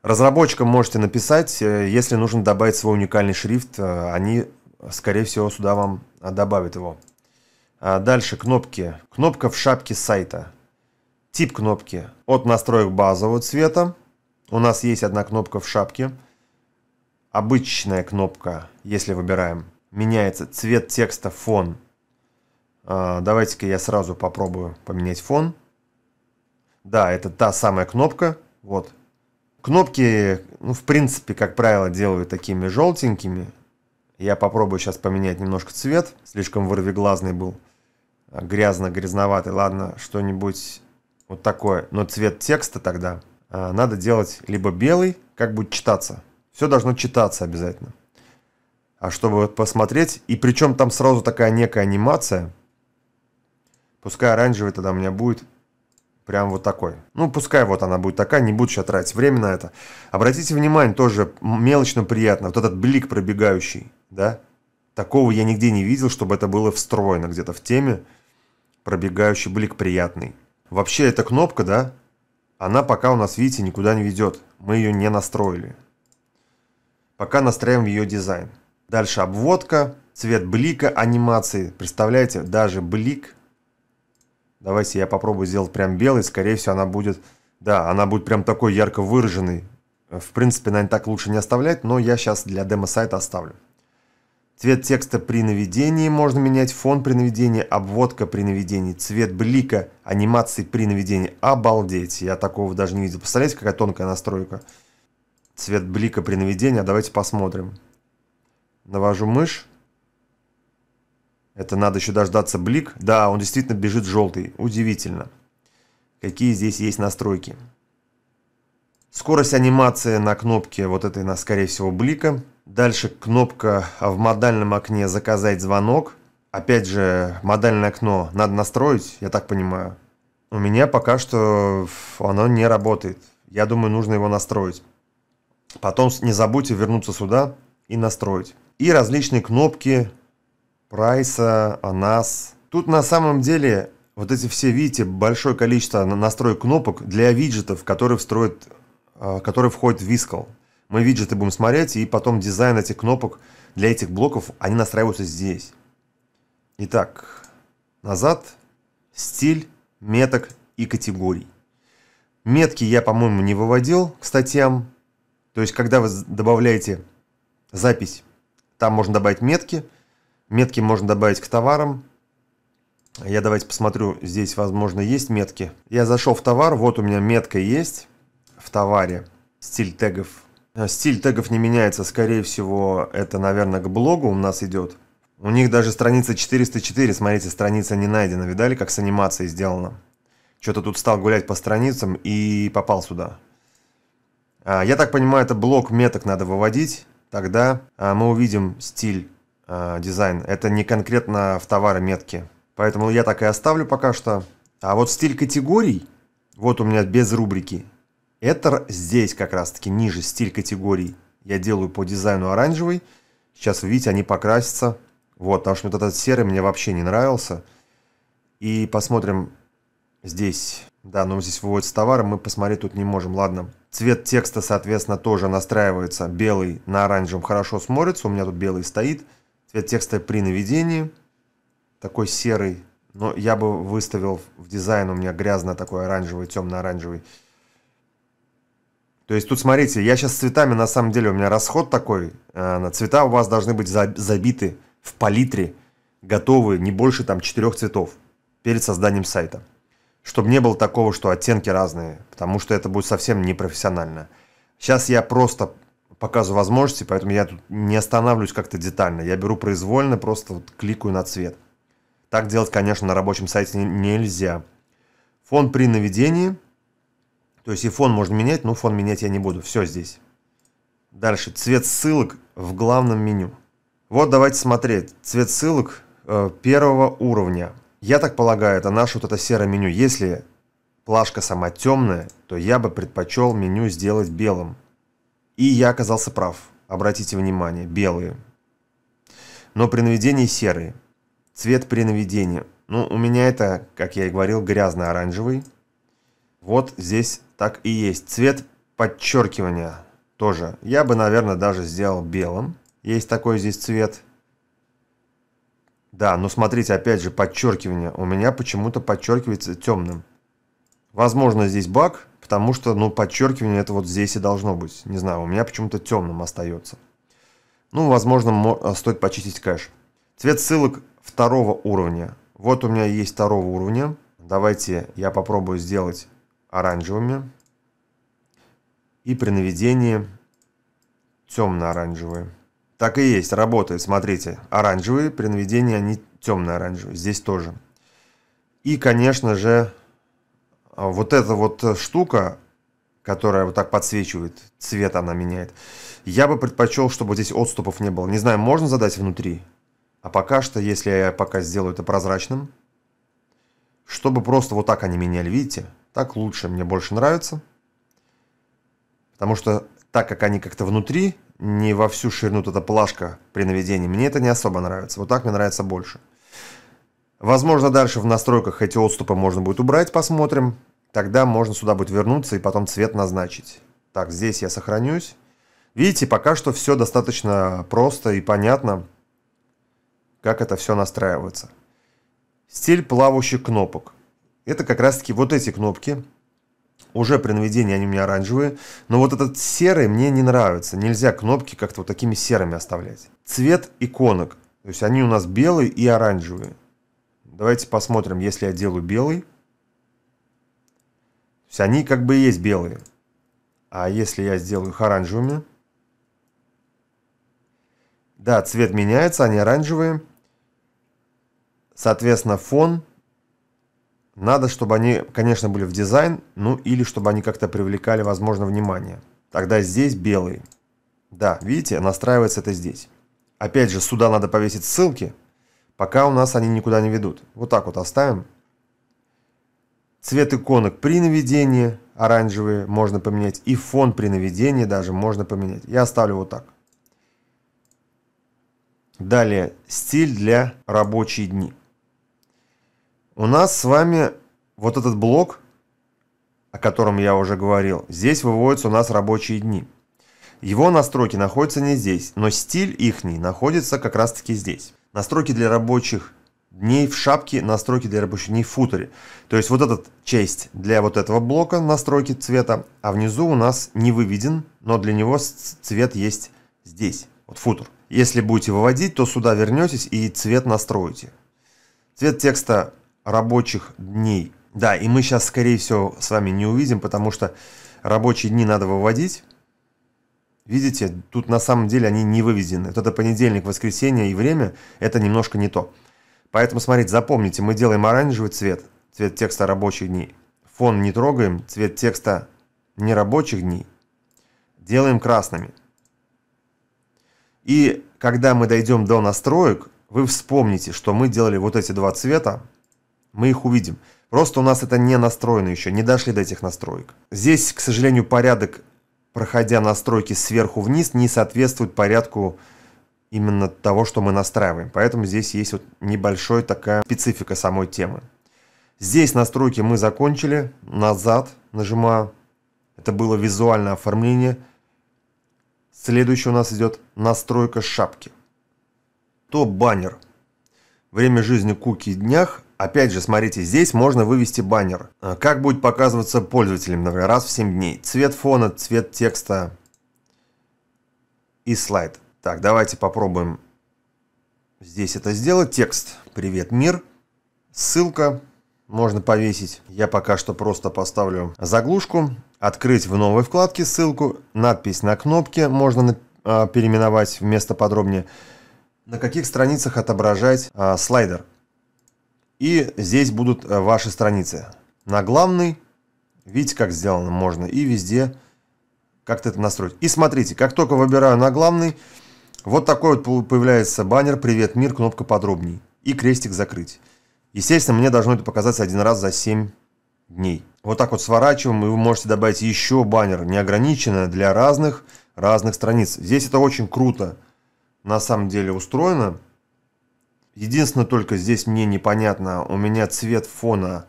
Разработчикам можете написать, э, если нужно добавить свой уникальный шрифт, э, они, скорее всего, сюда вам э, добавят его. А дальше кнопки. Кнопка в шапке сайта. Тип кнопки. От настроек базового цвета. У нас есть одна кнопка в шапке. Обычная кнопка, если выбираем. Меняется цвет текста, фон. А, давайте-ка я сразу попробую поменять фон. Да, это та самая кнопка. Вот, Кнопки, ну, в принципе, как правило, делаю такими желтенькими. Я попробую сейчас поменять немножко цвет. Слишком вырвиглазный был. А, Грязно-грязноватый. Ладно, что-нибудь вот такое. Но цвет текста тогда а, надо делать либо белый, как будет читаться. Все должно читаться обязательно. А чтобы посмотреть, и причем там сразу такая некая анимация. Пускай оранжевый тогда у меня будет. Прям вот такой. Ну, пускай вот она будет такая, не буду сейчас тратить время на это. Обратите внимание, тоже мелочно приятно, вот этот блик пробегающий, да? Такого я нигде не видел, чтобы это было встроено где-то в теме. Пробегающий блик приятный. Вообще, эта кнопка, да, она пока у нас, видите, никуда не ведет. Мы ее не настроили. Пока настраиваем ее дизайн. Дальше обводка, цвет блика, анимации. Представляете, даже блик Давайте я попробую сделать прям белый. Скорее всего, она будет... Да, она будет прям такой ярко выраженной. В принципе, наверное, так лучше не оставлять, но я сейчас для демо-сайта оставлю. Цвет текста при наведении можно менять, фон при наведении, обводка при наведении, цвет блика, анимации при наведении. Обалдеть, я такого даже не видел. Представляете, какая тонкая настройка. Цвет блика при наведении, а давайте посмотрим. Навожу мышь, это надо еще дождаться блик. Да, он действительно бежит желтый. Удивительно. Какие здесь есть настройки. Скорость анимации на кнопке вот этой, на, скорее всего, блика. Дальше кнопка в модальном окне «Заказать звонок». Опять же, модальное окно надо настроить, я так понимаю. У меня пока что оно не работает. Я думаю, нужно его настроить. Потом не забудьте вернуться сюда и настроить. И различные кнопки Прайса, о нас. Тут на самом деле вот эти все, видите, большое количество настроек кнопок для виджетов, которые, встроят, э, которые входят в Вискал. Мы виджеты будем смотреть, и потом дизайн этих кнопок для этих блоков, они настраиваются здесь. Итак, назад, стиль, меток и категорий. Метки я, по-моему, не выводил к статьям. То есть, когда вы добавляете запись, там можно добавить метки – Метки можно добавить к товарам. Я давайте посмотрю, здесь, возможно, есть метки. Я зашел в товар, вот у меня метка есть в товаре. Стиль тегов. Э, стиль тегов не меняется, скорее всего, это, наверное, к блогу у нас идет. У них даже страница 404, смотрите, страница не найдена. Видали, как с анимацией сделано? Что-то тут стал гулять по страницам и попал сюда. А, я так понимаю, это блок меток надо выводить. Тогда а, мы увидим стиль Э, дизайн. Это не конкретно в метки Поэтому я так и оставлю пока что. А вот стиль категорий, вот у меня без рубрики. Это здесь как раз таки ниже стиль категорий. Я делаю по дизайну оранжевый. Сейчас вы видите, они покрасятся. Вот, потому что вот этот серый мне вообще не нравился. И посмотрим здесь. Да, но ну, здесь выводится товар, мы посмотреть тут не можем. Ладно. Цвет текста, соответственно, тоже настраивается. Белый на оранжевом хорошо смотрится. У меня тут белый стоит. Цвет текста при наведении. Такой серый. Но я бы выставил в дизайн у меня грязно такой оранжевый, темно-оранжевый. То есть тут смотрите, я сейчас с цветами на самом деле у меня расход такой. Э, на цвета у вас должны быть забиты в палитре, готовы не больше там четырех цветов перед созданием сайта. Чтобы не было такого, что оттенки разные, потому что это будет совсем непрофессионально. Сейчас я просто показу возможности, поэтому я тут не останавливаюсь как-то детально. Я беру произвольно, просто вот кликаю на цвет. Так делать, конечно, на рабочем сайте нельзя. Фон при наведении. То есть и фон можно менять, но фон менять я не буду. Все здесь. Дальше. Цвет ссылок в главном меню. Вот давайте смотреть. Цвет ссылок э, первого уровня. Я так полагаю, это наше вот это серое меню. Если плашка сама темная, то я бы предпочел меню сделать белым. И я оказался прав. Обратите внимание, белые. Но при наведении серые. Цвет при наведении. Ну, у меня это, как я и говорил, грязно-оранжевый. Вот здесь так и есть. Цвет подчеркивания тоже. Я бы, наверное, даже сделал белым. Есть такой здесь цвет. Да, но смотрите, опять же, подчеркивание. У меня почему-то подчеркивается темным. Возможно, здесь баг, потому что, ну, подчеркивание это вот здесь и должно быть. Не знаю, у меня почему-то темным остается. Ну, возможно, э, стоит почистить кэш. Цвет ссылок второго уровня. Вот у меня есть второго уровня. Давайте я попробую сделать оранжевыми. И при наведении темно-оранжевые. Так и есть, работает, смотрите. Оранжевые, при наведении они темно-оранжевые. Здесь тоже. И, конечно же, а вот эта вот э, штука, которая вот так подсвечивает, цвет она меняет, я бы предпочел, чтобы здесь отступов не было. Не знаю, можно задать внутри? А пока что, если я пока сделаю это прозрачным, чтобы просто вот так они меняли, видите? Так лучше, мне больше нравится. Потому что так как они как-то внутри, не во всю ширину вот эта плашка при наведении, мне это не особо нравится. Вот так мне нравится больше. Возможно, дальше в настройках эти отступы можно будет убрать, посмотрим. Тогда можно сюда будет вернуться и потом цвет назначить. Так, здесь я сохранюсь. Видите, пока что все достаточно просто и понятно, как это все настраивается. Стиль плавающих кнопок. Это как раз таки вот эти кнопки. Уже при наведении они у меня оранжевые. Но вот этот серый мне не нравится. Нельзя кнопки как-то вот такими серыми оставлять. Цвет иконок. То есть они у нас белые и оранжевые. Давайте посмотрим, если я делаю белый. То есть они как бы и есть белые. А если я сделаю их оранжевыми? Да, цвет меняется, они оранжевые. Соответственно, фон. Надо, чтобы они, конечно, были в дизайн, ну или чтобы они как-то привлекали, возможно, внимание. Тогда здесь белые. Да, видите, настраивается это здесь. Опять же, сюда надо повесить ссылки, Пока у нас они никуда не ведут. Вот так вот оставим. Цвет иконок при наведении оранжевые можно поменять. И фон при наведении даже можно поменять. Я оставлю вот так. Далее, стиль для рабочие дни. У нас с вами вот этот блок, о котором я уже говорил, здесь выводятся у нас рабочие дни. Его настройки находятся не здесь, но стиль ихний находится как раз таки здесь настройки для рабочих дней в шапке, настройки для рабочих дней в футере. То есть вот эта часть для вот этого блока настройки цвета, а внизу у нас не выведен, но для него цвет есть здесь, вот футер. Если будете выводить, то сюда вернетесь и цвет настроите. Цвет текста рабочих дней. Да, и мы сейчас, скорее всего, с вами не увидим, потому что рабочие дни надо выводить. Видите, тут на самом деле они не выведены. Вот это понедельник, воскресенье и время – это немножко не то. Поэтому, смотрите, запомните, мы делаем оранжевый цвет, цвет текста рабочих дней. Фон не трогаем, цвет текста нерабочих дней делаем красными. И когда мы дойдем до настроек, вы вспомните, что мы делали вот эти два цвета, мы их увидим. Просто у нас это не настроено еще, не дошли до этих настроек. Здесь, к сожалению, порядок проходя настройки сверху вниз, не соответствует порядку именно того, что мы настраиваем. Поэтому здесь есть вот небольшая такая специфика самой темы. Здесь настройки мы закончили. Назад нажимаю. Это было визуальное оформление. Следующее у нас идет настройка шапки. То баннер. Время жизни куки в днях Опять же, смотрите, здесь можно вывести баннер. А, как будет показываться пользователям, например, раз в 7 дней. Цвет фона, цвет текста и слайд. Так, давайте попробуем здесь это сделать. Текст «Привет, мир». Ссылка можно повесить. Я пока что просто поставлю заглушку. Открыть в новой вкладке ссылку. Надпись на кнопке можно а, переименовать вместо подробнее. На каких страницах отображать а, слайдер. И здесь будут э, ваши страницы. На главный, видите, как сделано можно, и везде как-то это настроить. И смотрите, как только выбираю на главный, вот такой вот появляется баннер «Привет, мир», кнопка «Подробней» и крестик «Закрыть». Естественно, мне должно это показаться один раз за 7 дней. Вот так вот сворачиваем, и вы можете добавить еще баннер, неограниченное для разных, разных страниц. Здесь это очень круто на самом деле устроено. Единственное только здесь мне непонятно, у меня цвет фона,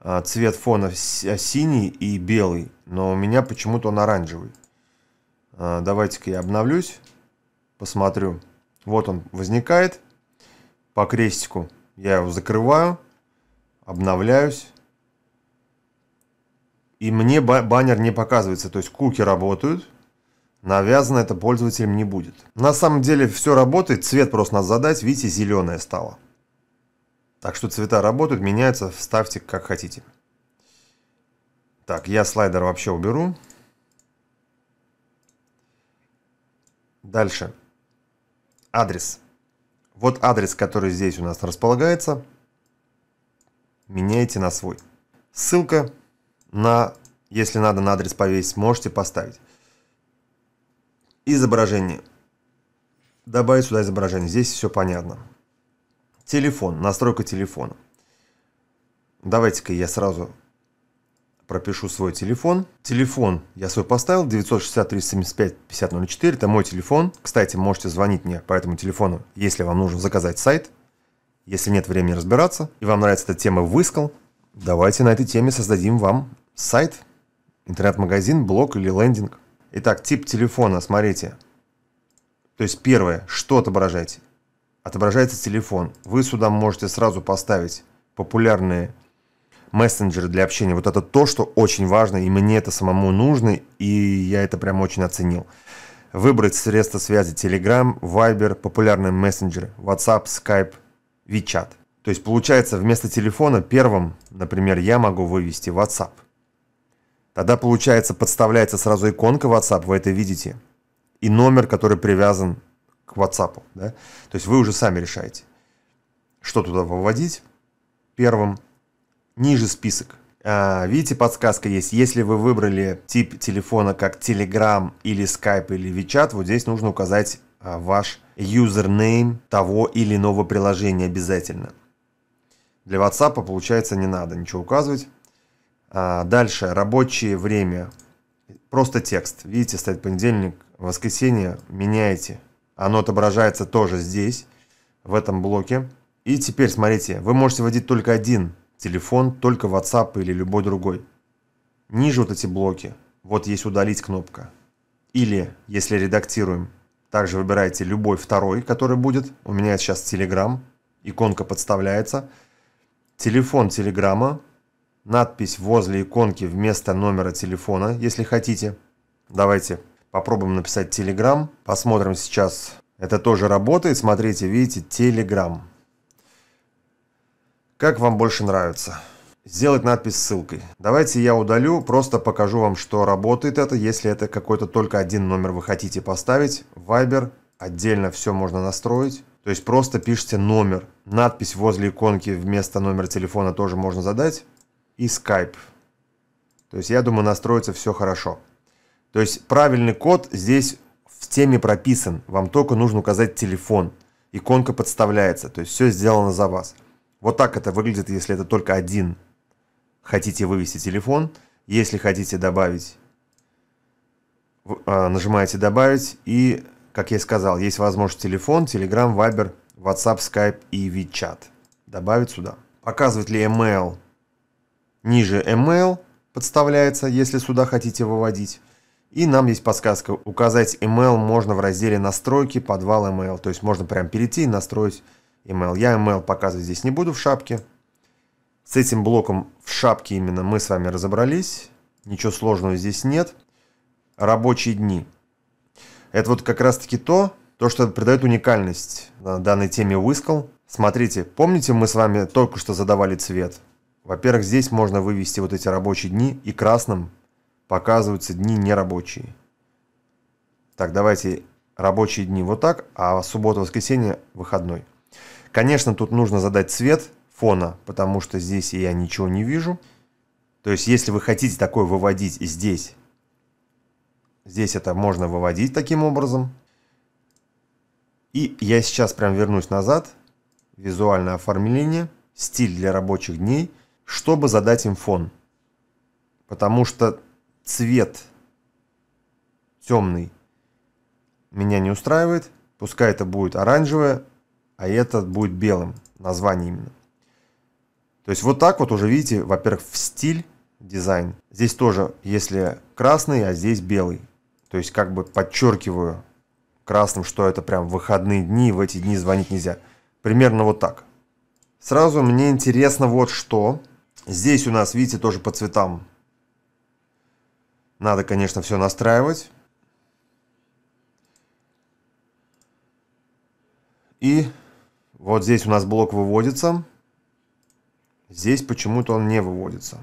а, цвет фона а, синий и белый, но у меня почему-то он оранжевый. А, давайте-ка я обновлюсь, посмотрю. Вот он возникает по крестику. Я его закрываю, обновляюсь. И мне баннер не показывается, то есть куки работают. Навязано это пользователям не будет. На самом деле все работает, цвет просто надо задать, видите, зеленое стало. Так что цвета работают, меняются, вставьте как хотите. Так, я слайдер вообще уберу. Дальше. Адрес. Вот адрес, который здесь у нас располагается. Меняйте на свой. Ссылка на, если надо, на адрес повесить, можете поставить. Изображение. Добавить сюда изображение. Здесь все понятно. Телефон. Настройка телефона. Давайте-ка я сразу пропишу свой телефон. Телефон я свой поставил 963 75 5004. Это мой телефон. Кстати, можете звонить мне по этому телефону, если вам нужно заказать сайт. Если нет времени разбираться и вам нравится эта тема выскал, давайте на этой теме создадим вам сайт, интернет-магазин, блог или лендинг. Итак, тип телефона, смотрите. То есть первое, что отображаете? Отображается телефон. Вы сюда можете сразу поставить популярные мессенджеры для общения. Вот это то, что очень важно, и мне это самому нужно, и я это прям очень оценил. Выбрать средства связи Telegram, Viber, популярные мессенджеры, WhatsApp, Skype, WeChat. То есть получается вместо телефона первым, например, я могу вывести WhatsApp. Тогда, получается, подставляется сразу иконка WhatsApp, вы это видите, и номер, который привязан к WhatsApp. Да? То есть вы уже сами решаете, что туда выводить первым. Ниже список. А, видите, подсказка есть. Если вы выбрали тип телефона как Telegram или Skype или WeChat, вот здесь нужно указать а, ваш юзернейм того или иного приложения обязательно. Для WhatsApp получается не надо ничего указывать. А, дальше, рабочее время. Просто текст. Видите, стоит понедельник, воскресенье, меняете. Оно отображается тоже здесь, в этом блоке. И теперь, смотрите, вы можете вводить только один телефон, только WhatsApp или любой другой. Ниже вот эти блоки, вот есть удалить кнопка. Или, если редактируем, также выбираете любой второй, который будет. У меня сейчас Telegram, иконка подставляется. Телефон Телеграма, надпись возле иконки вместо номера телефона, если хотите. Давайте попробуем написать Telegram. Посмотрим сейчас. Это тоже работает. Смотрите, видите, Telegram. Как вам больше нравится? Сделать надпись ссылкой. Давайте я удалю, просто покажу вам, что работает это, если это какой-то только один номер вы хотите поставить. Viber, отдельно все можно настроить. То есть просто пишите номер. Надпись возле иконки вместо номера телефона тоже можно задать и Skype. То есть, я думаю, настроится все хорошо. То есть, правильный код здесь в теме прописан. Вам только нужно указать телефон. Иконка подставляется. То есть, все сделано за вас. Вот так это выглядит, если это только один. Хотите вывести телефон. Если хотите добавить, а, нажимаете «Добавить». И, как я и сказал, есть возможность телефон, Telegram, Viber, WhatsApp, Skype и WeChat. Добавить сюда. Показывает ли email Ниже email подставляется, если сюда хотите выводить. И нам есть подсказка. Указать email можно в разделе «Настройки», «Подвал email». То есть можно прям перейти и настроить email. Я email показывать здесь не буду в шапке. С этим блоком в шапке именно мы с вами разобрались. Ничего сложного здесь нет. Рабочие дни. Это вот как раз-таки то, то, что придает уникальность данной теме Whistle. Смотрите, помните, мы с вами только что задавали цвет? Во-первых, здесь можно вывести вот эти рабочие дни, и красным показываются дни нерабочие. Так, давайте рабочие дни вот так, а суббота-воскресенье выходной. Конечно, тут нужно задать цвет фона, потому что здесь я ничего не вижу. То есть, если вы хотите такое выводить здесь, здесь это можно выводить таким образом. И я сейчас прям вернусь назад. Визуальное оформление, стиль для рабочих дней – чтобы задать им фон. Потому что цвет темный меня не устраивает. Пускай это будет оранжевое, а этот будет белым. Название именно. То есть вот так вот уже видите, во-первых, в стиль дизайн. Здесь тоже, если красный, а здесь белый. То есть как бы подчеркиваю красным, что это прям выходные дни, в эти дни звонить нельзя. Примерно вот так. Сразу мне интересно вот что. Здесь у нас, видите, тоже по цветам. Надо, конечно, все настраивать. И вот здесь у нас блок выводится. Здесь почему-то он не выводится.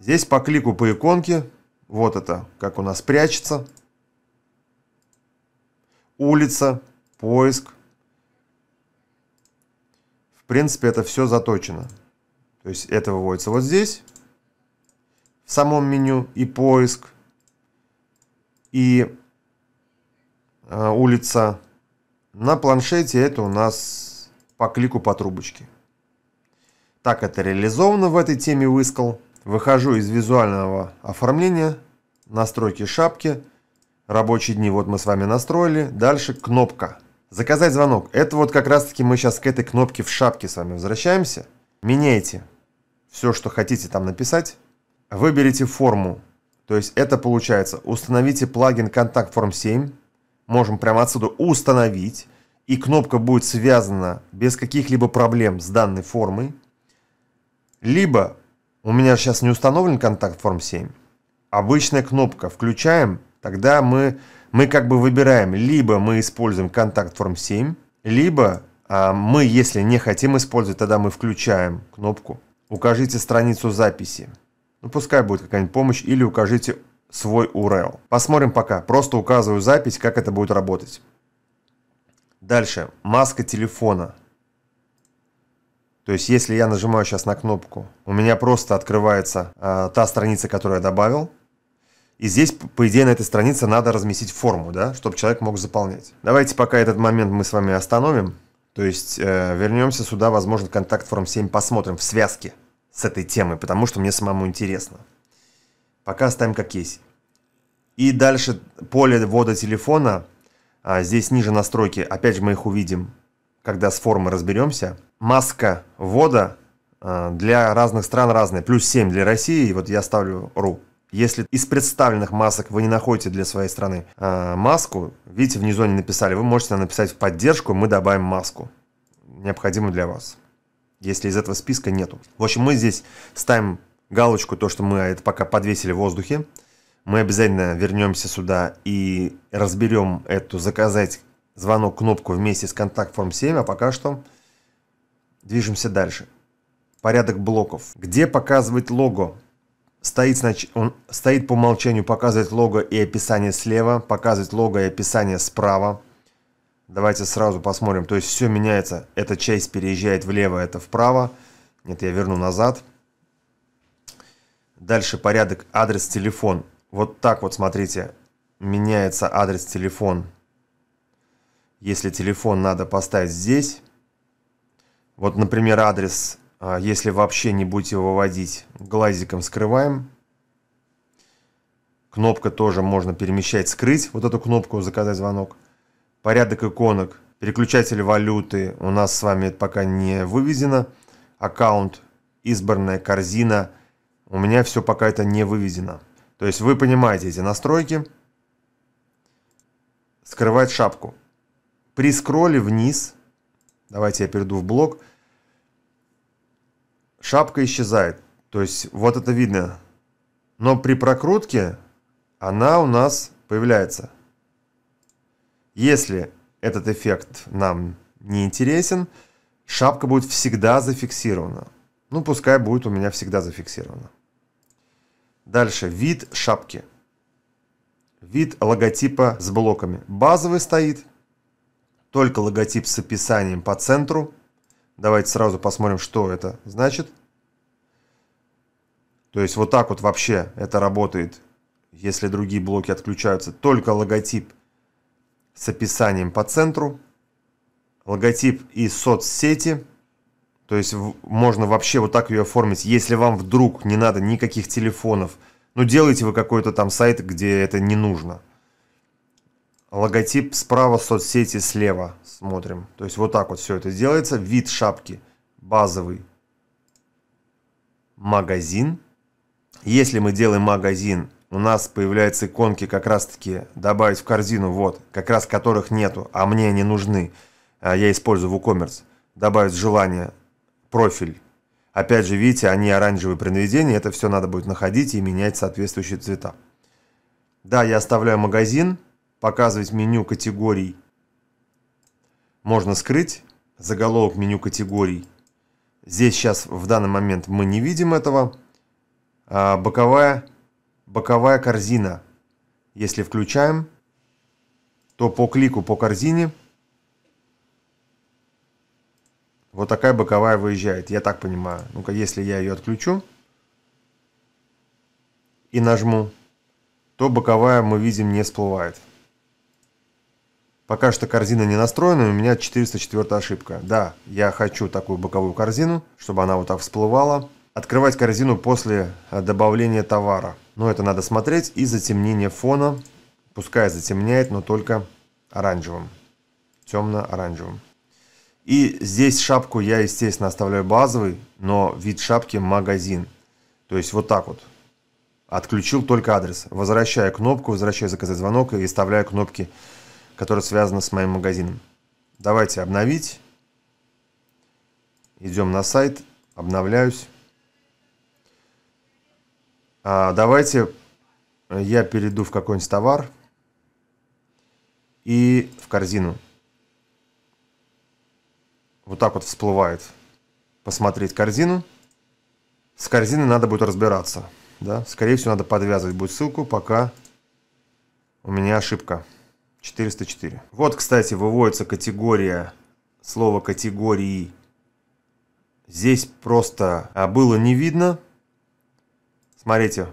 Здесь по клику по иконке, вот это, как у нас прячется. Улица, поиск, принципе, это все заточено. То есть это выводится вот здесь, в самом меню, и поиск, и э, улица. На планшете это у нас по клику по трубочке. Так это реализовано в этой теме выскал. Выхожу из визуального оформления, настройки шапки, рабочие дни, вот мы с вами настроили. Дальше кнопка Заказать звонок. Это вот как раз таки мы сейчас к этой кнопке в шапке с вами возвращаемся. Меняйте все, что хотите там написать. Выберите форму. То есть это получается, установите плагин контакт форм 7. Можем прямо отсюда установить. И кнопка будет связана без каких-либо проблем с данной формой. Либо у меня сейчас не установлен контакт форм 7. Обычная кнопка. Включаем. Тогда мы мы как бы выбираем, либо мы используем контакт форм 7, либо а, мы, если не хотим использовать, тогда мы включаем кнопку. Укажите страницу записи. Ну, пускай будет какая-нибудь помощь, или укажите свой URL. Посмотрим пока. Просто указываю запись, как это будет работать. Дальше. Маска телефона. То есть, если я нажимаю сейчас на кнопку, у меня просто открывается э, та страница, которую я добавил. И здесь, по идее, на этой странице надо разместить форму, да, чтобы человек мог заполнять. Давайте пока этот момент мы с вами остановим. То есть э, вернемся сюда, возможно, контакт форм 7 посмотрим в связке с этой темой, потому что мне самому интересно. Пока оставим как есть. И дальше поле ввода телефона. А, здесь ниже настройки, опять же мы их увидим, когда с формы разберемся. Маска ввода а, для разных стран разная, плюс 7 для России, и вот я ставлю РУ. Если из представленных масок вы не находите для своей страны э, маску, видите, внизу они написали, вы можете написать в поддержку, мы добавим маску, необходимую для вас, если из этого списка нету. В общем, мы здесь ставим галочку, то, что мы это пока подвесили в воздухе. Мы обязательно вернемся сюда и разберем эту заказать звонок кнопку вместе с контакт форм 7, а пока что движемся дальше. Порядок блоков. Где показывать лого? Стоит, значит, он стоит по умолчанию показывать лого и описание слева, показывать лого и описание справа. Давайте сразу посмотрим. То есть все меняется. Эта часть переезжает влево, это вправо. Нет, я верну назад. Дальше порядок адрес телефон. Вот так вот, смотрите, меняется адрес телефон. Если телефон надо поставить здесь. Вот, например, адрес а, если вообще не будете выводить, глазиком скрываем. Кнопка тоже можно перемещать, скрыть. Вот эту кнопку заказать звонок. Порядок иконок. Переключатель валюты у нас с вами пока не выведено. Аккаунт, избранная корзина. У меня все пока это не выведено. То есть вы понимаете эти настройки. Скрывать шапку. При скролле вниз, давайте я перейду в блок, шапка исчезает. То есть вот это видно. Но при прокрутке она у нас появляется. Если этот эффект нам не интересен, шапка будет всегда зафиксирована. Ну, пускай будет у меня всегда зафиксирована. Дальше, вид шапки. Вид логотипа с блоками. Базовый стоит, только логотип с описанием по центру – Давайте сразу посмотрим, что это значит. То есть вот так вот вообще это работает, если другие блоки отключаются. Только логотип с описанием по центру, логотип и соцсети. То есть можно вообще вот так ее оформить. Если вам вдруг не надо никаких телефонов, ну делайте вы какой-то там сайт, где это не нужно. Логотип справа, соцсети слева. Смотрим. То есть вот так вот все это делается. Вид шапки базовый. Магазин. Если мы делаем магазин, у нас появляются иконки как раз таки добавить в корзину, вот, как раз которых нету, а мне они нужны. А, я использую WooCommerce. Добавить желание, профиль. Опять же, видите, они оранжевые при наведении, это все надо будет находить и менять соответствующие цвета. Да, я оставляю магазин показывать меню категорий. Можно скрыть заголовок меню категорий. Здесь сейчас в данный момент мы не видим этого. А боковая, боковая корзина. Если включаем, то по клику по корзине вот такая боковая выезжает. Я так понимаю. Ну-ка, если я ее отключу и нажму, то боковая мы видим не всплывает. Пока что корзина не настроена, у меня 404 ошибка. Да, я хочу такую боковую корзину, чтобы она вот так всплывала. Открывать корзину после э, добавления товара. Но это надо смотреть и затемнение фона. Пускай затемняет, но только оранжевым. Темно-оранжевым. И здесь шапку я, естественно, оставляю базовый, но вид шапки магазин. То есть вот так вот. Отключил только адрес. Возвращаю кнопку, возвращаю заказать звонок и вставляю кнопки которая связана с моим магазином. Давайте обновить. Идем на сайт, обновляюсь. А, давайте я перейду в какой-нибудь товар и в корзину. Вот так вот всплывает. Посмотреть корзину. С корзины надо будет разбираться. Да? Скорее всего, надо подвязывать будет ссылку, пока у меня ошибка. 404. Вот, кстати, выводится категория, слово категории. Здесь просто а было не видно. Смотрите,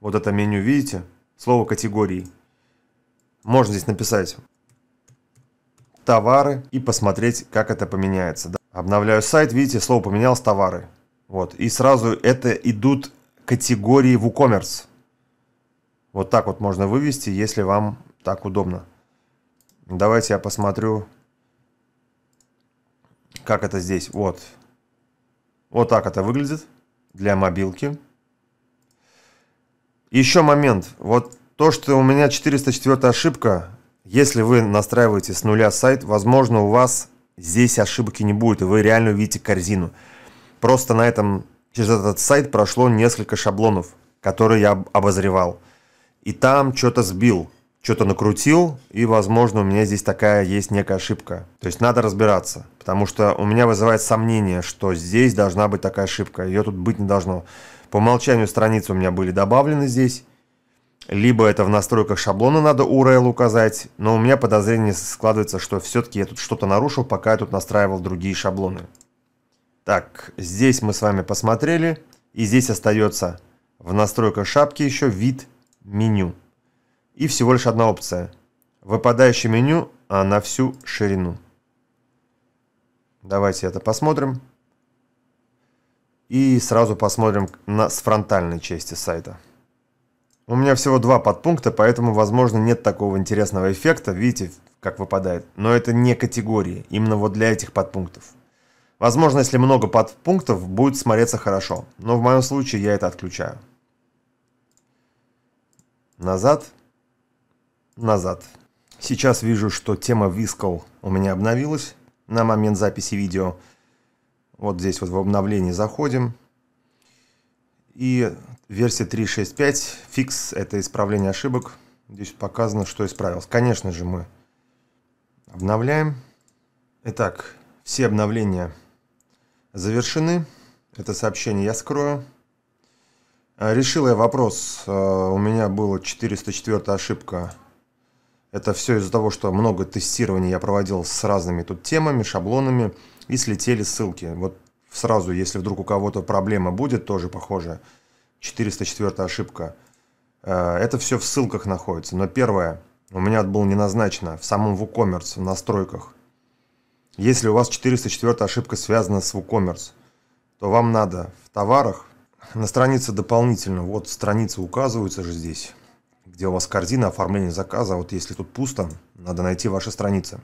вот это меню, видите? Слово категории. Можно здесь написать товары и посмотреть, как это поменяется. Обновляю сайт, видите, слово поменялось товары. Вот, и сразу это идут категории WooCommerce. Вот так вот можно вывести, если вам так удобно. Давайте я посмотрю, как это здесь. Вот. Вот так это выглядит для мобилки. Еще момент. Вот то, что у меня 404 ошибка, если вы настраиваете с нуля сайт, возможно, у вас здесь ошибки не будет, и вы реально увидите корзину. Просто на этом, через этот сайт прошло несколько шаблонов, которые я обозревал. И там что-то сбил что-то накрутил, и, возможно, у меня здесь такая есть некая ошибка. То есть надо разбираться, потому что у меня вызывает сомнение, что здесь должна быть такая ошибка, ее тут быть не должно. По умолчанию страницы у меня были добавлены здесь, либо это в настройках шаблона надо URL указать, но у меня подозрение складывается, что все-таки я тут что-то нарушил, пока я тут настраивал другие шаблоны. Так, здесь мы с вами посмотрели, и здесь остается в настройках шапки еще вид меню и всего лишь одна опция. Выпадающее меню, а на всю ширину. Давайте это посмотрим. И сразу посмотрим на, с фронтальной части сайта. У меня всего два подпункта, поэтому, возможно, нет такого интересного эффекта. Видите, как выпадает. Но это не категории, именно вот для этих подпунктов. Возможно, если много подпунктов, будет смотреться хорошо. Но в моем случае я это отключаю. Назад назад. Сейчас вижу, что тема Вискал у меня обновилась на момент записи видео. Вот здесь вот в обновлении заходим. И версия 3.6.5, фикс – это исправление ошибок. Здесь показано, что исправилось. Конечно же, мы обновляем. Итак, все обновления завершены. Это сообщение я скрою. Решил я вопрос. Э, у меня была 404 ошибка это все из-за того, что много тестирований я проводил с разными тут темами, шаблонами, и слетели ссылки. Вот сразу, если вдруг у кого-то проблема будет, тоже похожая, 404 ошибка. Э, это все в ссылках находится. Но первое, у меня было не назначено, в самом WooCommerce, в настройках. Если у вас 404 ошибка связана с WooCommerce, то вам надо в товарах на странице дополнительно, вот страницы указываются же здесь, где у вас корзина оформления заказа. Вот если тут пусто, надо найти ваши страницы.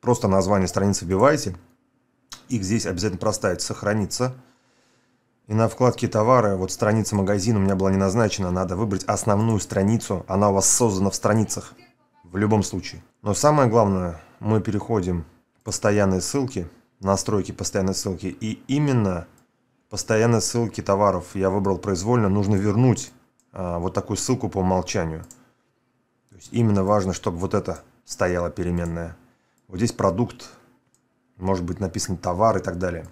Просто название страницы вбиваете. Их здесь обязательно проставить «Сохранится». И на вкладке «Товары», вот страница магазина у меня была не назначена, надо выбрать основную страницу. Она у вас создана в страницах в любом случае. Но самое главное, мы переходим постоянные ссылки, настройки постоянной ссылки. И именно постоянные ссылки товаров я выбрал произвольно, нужно вернуть а, вот такую ссылку по умолчанию. То есть именно важно, чтобы вот это стояла переменная. Вот здесь продукт, может быть написан товар и так далее.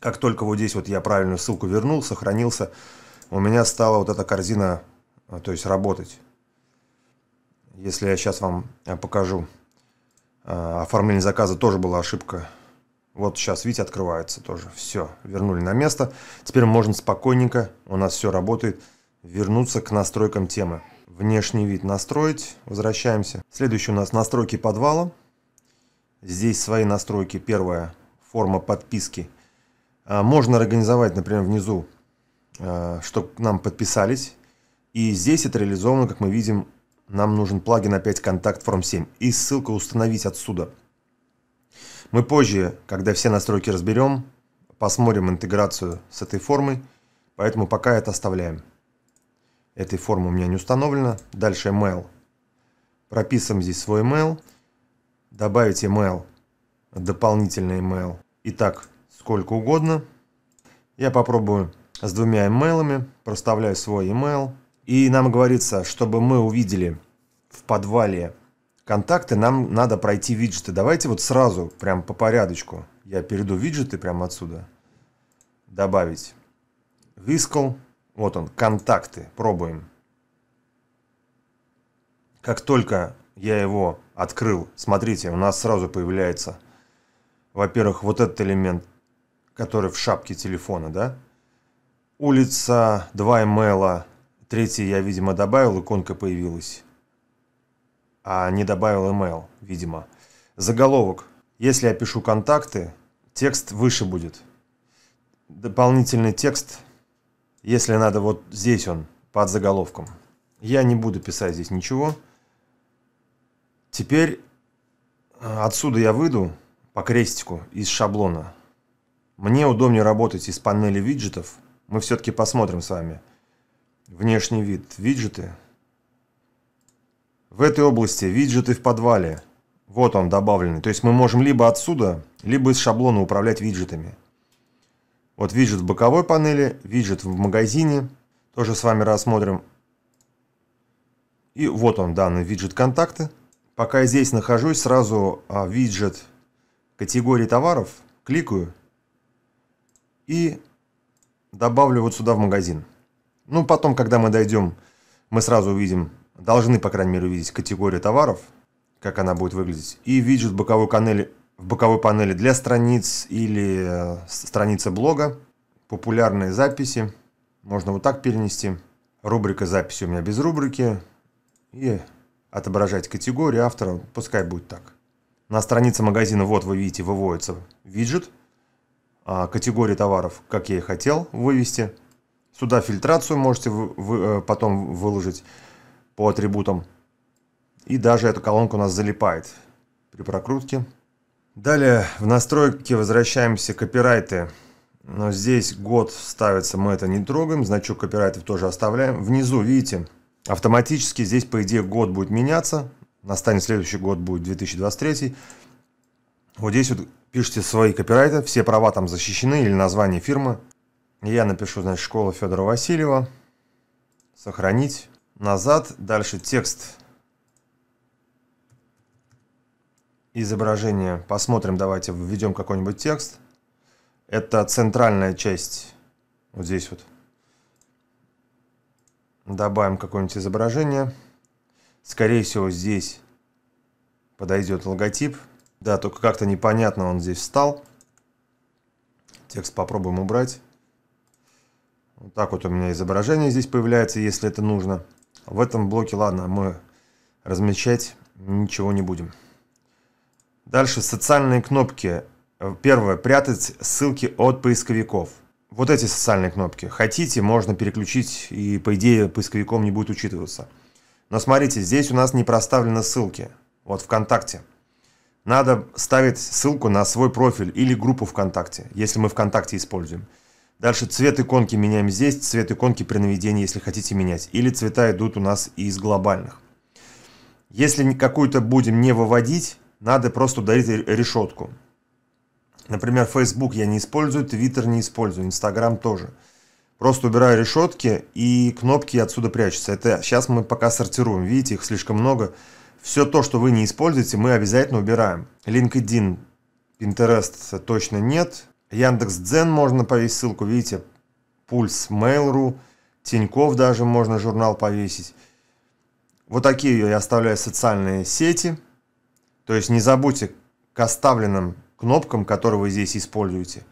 Как только вот здесь вот я правильную ссылку вернул, сохранился, у меня стала вот эта корзина, а, то есть работать. Если я сейчас вам а, покажу, оформление заказа тоже была ошибка. Вот сейчас, видите, открывается тоже. Все, вернули на место. Теперь можно спокойненько, у нас все работает вернуться к настройкам темы. Внешний вид настроить. Возвращаемся. Следующий у нас настройки подвала. Здесь свои настройки. Первая форма подписки. А, можно организовать, например, внизу, а, что к нам подписались. И здесь это реализовано, как мы видим, нам нужен плагин опять контакт Form 7 и ссылка установить отсюда. Мы позже, когда все настройки разберем, посмотрим интеграцию с этой формой, поэтому пока это оставляем. Этой формы у меня не установлено. Дальше email. Прописываем здесь свой email. Добавить email. Дополнительный email. И так сколько угодно. Я попробую с двумя имейлами. Проставляю свой email. И нам говорится, чтобы мы увидели в подвале контакты, нам надо пройти виджеты. Давайте вот сразу, прям по порядочку. Я перейду виджеты прямо отсюда. Добавить. Вискл. Вот он, контакты, пробуем. Как только я его открыл, смотрите, у нас сразу появляется, во-первых, вот этот элемент, который в шапке телефона, да? Улица, два имейла, третий я, видимо, добавил, иконка появилась. А не добавил email, видимо. Заголовок. Если я пишу контакты, текст выше будет. Дополнительный текст если надо, вот здесь он, под заголовком. Я не буду писать здесь ничего. Теперь э, отсюда я выйду по крестику из шаблона. Мне удобнее работать из панели виджетов. Мы все-таки посмотрим с вами. Внешний вид. Виджеты. В этой области виджеты в подвале. Вот он добавленный. То есть мы можем либо отсюда, либо из шаблона управлять виджетами. Вот виджет в боковой панели, виджет в магазине. Тоже с вами рассмотрим. И вот он, данный виджет контакты. Пока я здесь нахожусь, сразу а, виджет категории товаров кликаю и добавлю вот сюда в магазин. Ну, потом, когда мы дойдем, мы сразу увидим, должны, по крайней мере, увидеть категорию товаров, как она будет выглядеть. И виджет боковой панели в боковой панели для страниц или э, страница блога, популярные записи, можно вот так перенести. Рубрика записи у меня без рубрики. И отображать категорию автора, пускай будет так. На странице магазина, вот вы видите, выводится виджет, а, категории товаров, как я и хотел вывести. Сюда фильтрацию можете вы, вы, э, потом выложить по атрибутам. И даже эта колонка у нас залипает при прокрутке. Далее в настройке возвращаемся копирайты. Но здесь год ставится, мы это не трогаем. Значок копирайтов тоже оставляем. Внизу, видите, автоматически здесь, по идее, год будет меняться. Настанет следующий год, будет 2023. Вот здесь вот пишите свои копирайты. Все права там защищены или название фирмы. Я напишу, значит, школа Федора Васильева. Сохранить. Назад. Дальше текст изображение. Посмотрим, давайте введем какой-нибудь текст. Это центральная часть, вот здесь вот. Добавим какое-нибудь изображение. Скорее всего, здесь подойдет логотип. Да, только как-то непонятно он здесь встал. Текст попробуем убрать. Вот так вот у меня изображение здесь появляется, если это нужно. В этом блоке, ладно, мы размещать ничего не будем. Дальше социальные кнопки. Первое, прятать ссылки от поисковиков. Вот эти социальные кнопки. Хотите, можно переключить, и по идее поисковиком не будет учитываться. Но смотрите, здесь у нас не проставлены ссылки. Вот ВКонтакте. Надо ставить ссылку на свой профиль или группу ВКонтакте, если мы ВКонтакте используем. Дальше цвет иконки меняем здесь, цвет иконки при наведении, если хотите менять. Или цвета идут у нас из глобальных. Если какую-то будем не выводить, надо просто ударить решетку. Например, Facebook я не использую, Twitter не использую, Instagram тоже. Просто убираю решетки и кнопки отсюда прячутся. Это сейчас мы пока сортируем. Видите, их слишком много. Все то, что вы не используете, мы обязательно убираем. LinkedIn, Pinterest точно нет. Яндекс Дзен можно повесить ссылку, видите. Пульс, Mail.ru, Тиньков даже можно журнал повесить. Вот такие я оставляю социальные сети – то есть не забудьте к оставленным кнопкам, которые вы здесь используете,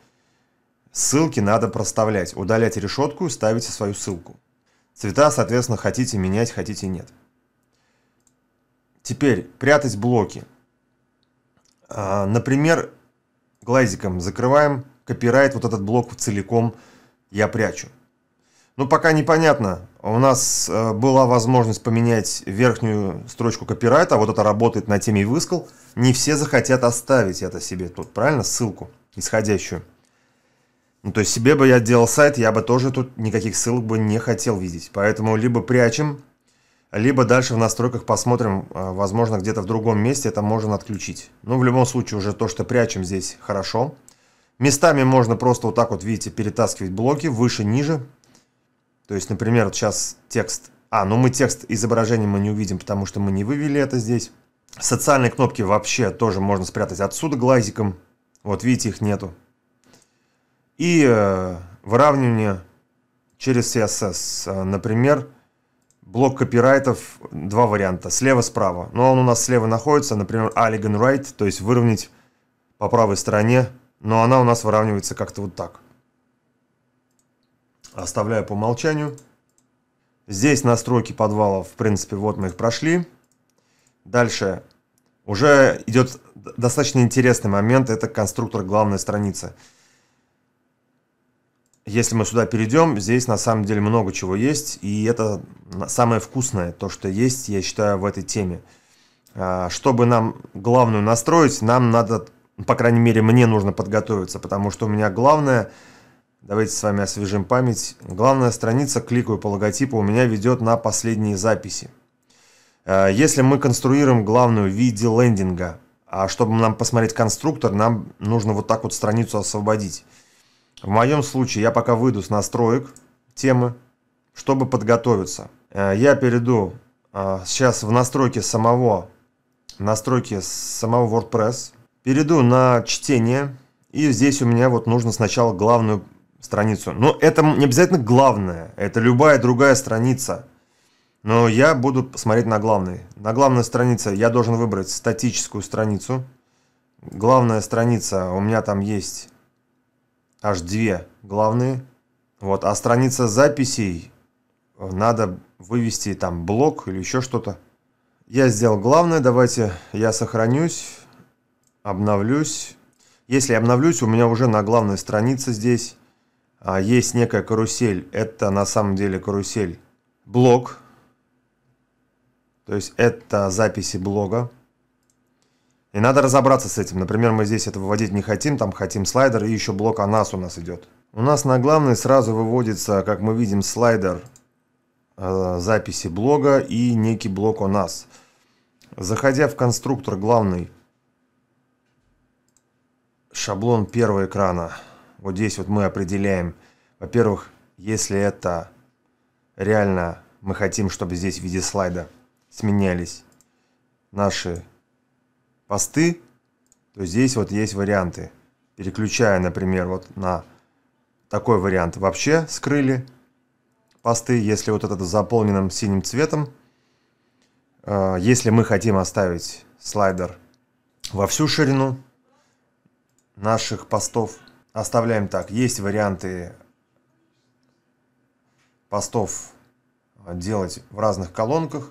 ссылки надо проставлять. Удалять решетку и ставите свою ссылку. Цвета, соответственно, хотите менять, хотите нет. Теперь прятать блоки. А, например, глазиком закрываем, копирайт вот этот блок целиком я прячу. Ну, пока непонятно. У нас э, была возможность поменять верхнюю строчку копирайта, а вот это работает на теме и выскал. Не все захотят оставить это себе тут, правильно, ссылку исходящую. Ну, то есть себе бы я делал сайт, я бы тоже тут никаких ссылок бы не хотел видеть. Поэтому либо прячем, либо дальше в настройках посмотрим, э, возможно, где-то в другом месте это можно отключить. Ну, в любом случае, уже то, что прячем здесь, хорошо. Местами можно просто вот так вот, видите, перетаскивать блоки выше-ниже, то есть, например, вот сейчас текст... А, ну мы текст изображения мы не увидим, потому что мы не вывели это здесь. Социальные кнопки вообще тоже можно спрятать отсюда глазиком. Вот видите, их нету. И э, выравнивание через CSS. Э, например, блок копирайтов, два варианта, слева-справа. Но он у нас слева находится, например, Alligan Right, то есть выровнять по правой стороне, но она у нас выравнивается как-то вот так. Оставляю по умолчанию. Здесь настройки подвала, в принципе, вот мы их прошли. Дальше уже идет достаточно интересный момент, это конструктор главной страницы. Если мы сюда перейдем, здесь на самом деле много чего есть, и это самое вкусное, то, что есть, я считаю, в этой теме. А, чтобы нам главную настроить, нам надо, по крайней мере, мне нужно подготовиться, потому что у меня главное – Давайте с вами освежим память. Главная страница, кликаю по логотипу, у меня ведет на последние записи. Э, если мы конструируем главную в виде лендинга, а чтобы нам посмотреть конструктор, нам нужно вот так вот страницу освободить. В моем случае я пока выйду с настроек темы, чтобы подготовиться. Э, я перейду э, сейчас в настройки самого, настройки самого WordPress. Перейду на чтение. И здесь у меня вот нужно сначала главную страницу. Но это не обязательно главное, это любая другая страница. Но я буду смотреть на главный, На главной странице я должен выбрать статическую страницу. Главная страница, у меня там есть аж две главные. Вот, а страница записей э, надо вывести там блок или еще что-то. Я сделал главное, давайте я сохранюсь, обновлюсь. Если я обновлюсь, у меня уже на главной странице здесь а, есть некая карусель. Это на самом деле карусель блог. То есть это записи блога. И надо разобраться с этим. Например, мы здесь это выводить не хотим, там хотим слайдер, и еще блок о нас у нас идет. У нас на главной сразу выводится, как мы видим, слайдер э, записи блога и некий блок о нас. Заходя в конструктор главный, шаблон первого экрана – вот здесь вот мы определяем, во-первых, если это реально мы хотим, чтобы здесь в виде слайда сменялись наши посты, то здесь вот есть варианты. Переключая, например, вот на такой вариант вообще скрыли посты, если вот этот заполненным синим цветом. Э, если мы хотим оставить слайдер во всю ширину наших постов, оставляем так. Есть варианты постов делать в разных колонках.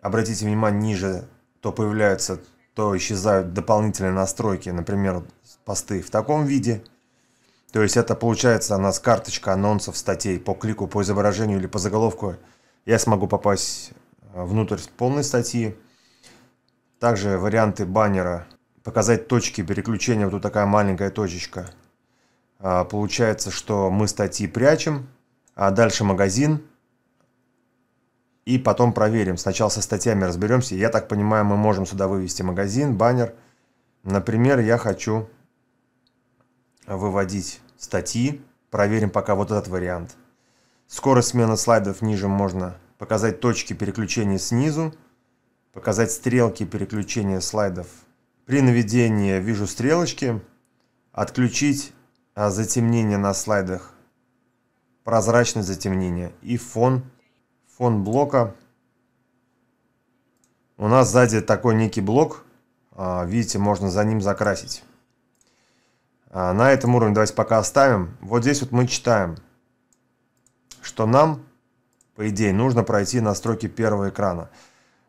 Обратите внимание, ниже то появляются, то исчезают дополнительные настройки, например, посты в таком виде. То есть это получается у нас карточка анонсов статей по клику, по изображению или по заголовку. Я смогу попасть э, внутрь полной статьи. Также варианты баннера – показать точки переключения, вот тут такая маленькая точечка. А, получается, что мы статьи прячем, а дальше магазин. И потом проверим. Сначала со статьями разберемся. Я так понимаю, мы можем сюда вывести магазин, баннер. Например, я хочу выводить статьи. Проверим пока вот этот вариант. Скорость смены слайдов ниже можно показать точки переключения снизу, показать стрелки переключения слайдов при наведении вижу стрелочки. Отключить а, затемнение на слайдах. прозрачное затемнение И фон, фон блока. У нас сзади такой некий блок. А, видите, можно за ним закрасить. А, на этом уровне давайте пока оставим. Вот здесь вот мы читаем, что нам, по идее, нужно пройти настройки первого экрана.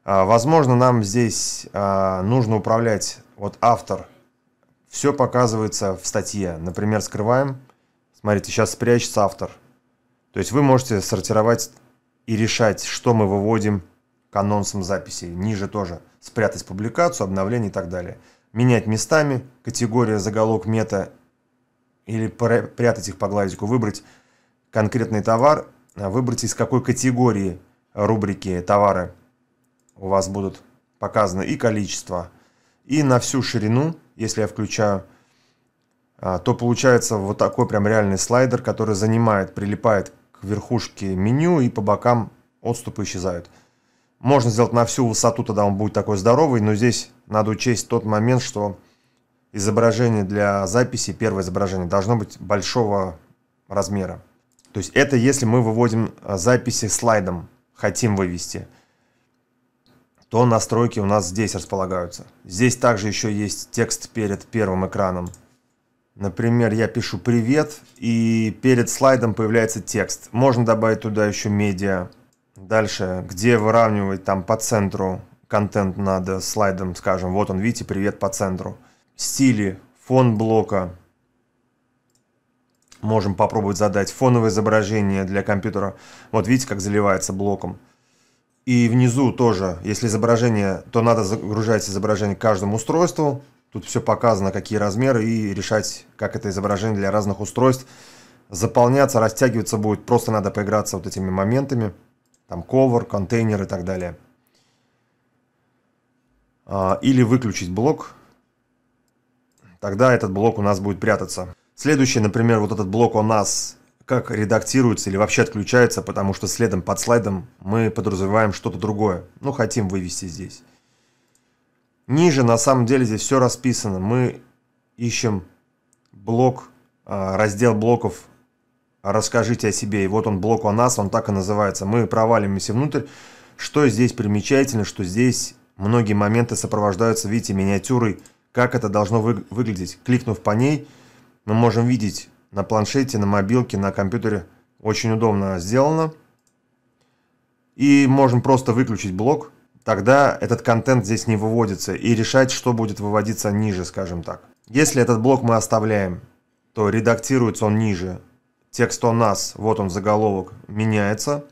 Возможно, нам здесь нужно управлять вот автор, все показывается в статье. Например, скрываем. Смотрите, сейчас спрячется автор. То есть вы можете сортировать и решать, что мы выводим к анонсам записи. Ниже тоже спрятать публикацию, обновление и так далее. Менять местами, категория, заголовок, мета или прятать их по глазику, выбрать конкретный товар, а выбрать из какой категории рубрики товары у вас будут показаны и количество, и на всю ширину, если я включаю, а, то получается вот такой прям реальный слайдер, который занимает, прилипает к верхушке меню и по бокам отступы исчезают. Можно сделать на всю высоту, тогда он будет такой здоровый, но здесь надо учесть тот момент, что изображение для записи, первое изображение, должно быть большого размера. То есть это если мы выводим а, записи слайдом, хотим вывести – то настройки у нас здесь располагаются. Здесь также еще есть текст перед первым экраном. Например, я пишу «Привет», и перед слайдом появляется текст. Можно добавить туда еще медиа. Дальше, где выравнивать там по центру контент надо слайдом, скажем. Вот он, видите, «Привет» по центру. Стили, фон блока. Можем попробовать задать фоновое изображение для компьютера. Вот видите, как заливается блоком. И внизу тоже, если изображение, то надо загружать изображение к каждому устройству. Тут все показано, какие размеры, и решать, как это изображение для разных устройств заполняться, растягиваться будет. Просто надо поиграться вот этими моментами. Там ковер, контейнер и так далее. А, или выключить блок. Тогда этот блок у нас будет прятаться. Следующий, например, вот этот блок у нас как редактируется или вообще отключается, потому что следом под слайдом мы подразумеваем что-то другое. Ну, хотим вывести здесь. Ниже на самом деле здесь все расписано. Мы ищем блок, а, раздел блоков «Расскажите о себе». И вот он, блок о нас, он так и называется. Мы провалимся внутрь. Что здесь примечательно, что здесь многие моменты сопровождаются, видите, миниатюрой, как это должно вы выглядеть. Кликнув по ней, мы можем видеть на планшете, на мобилке, на компьютере очень удобно сделано. И можем просто выключить блок, тогда этот контент здесь не выводится и решать, что будет выводиться ниже, скажем так. Если этот блок мы оставляем, то редактируется он ниже. Текст у нас, вот он заголовок, меняется.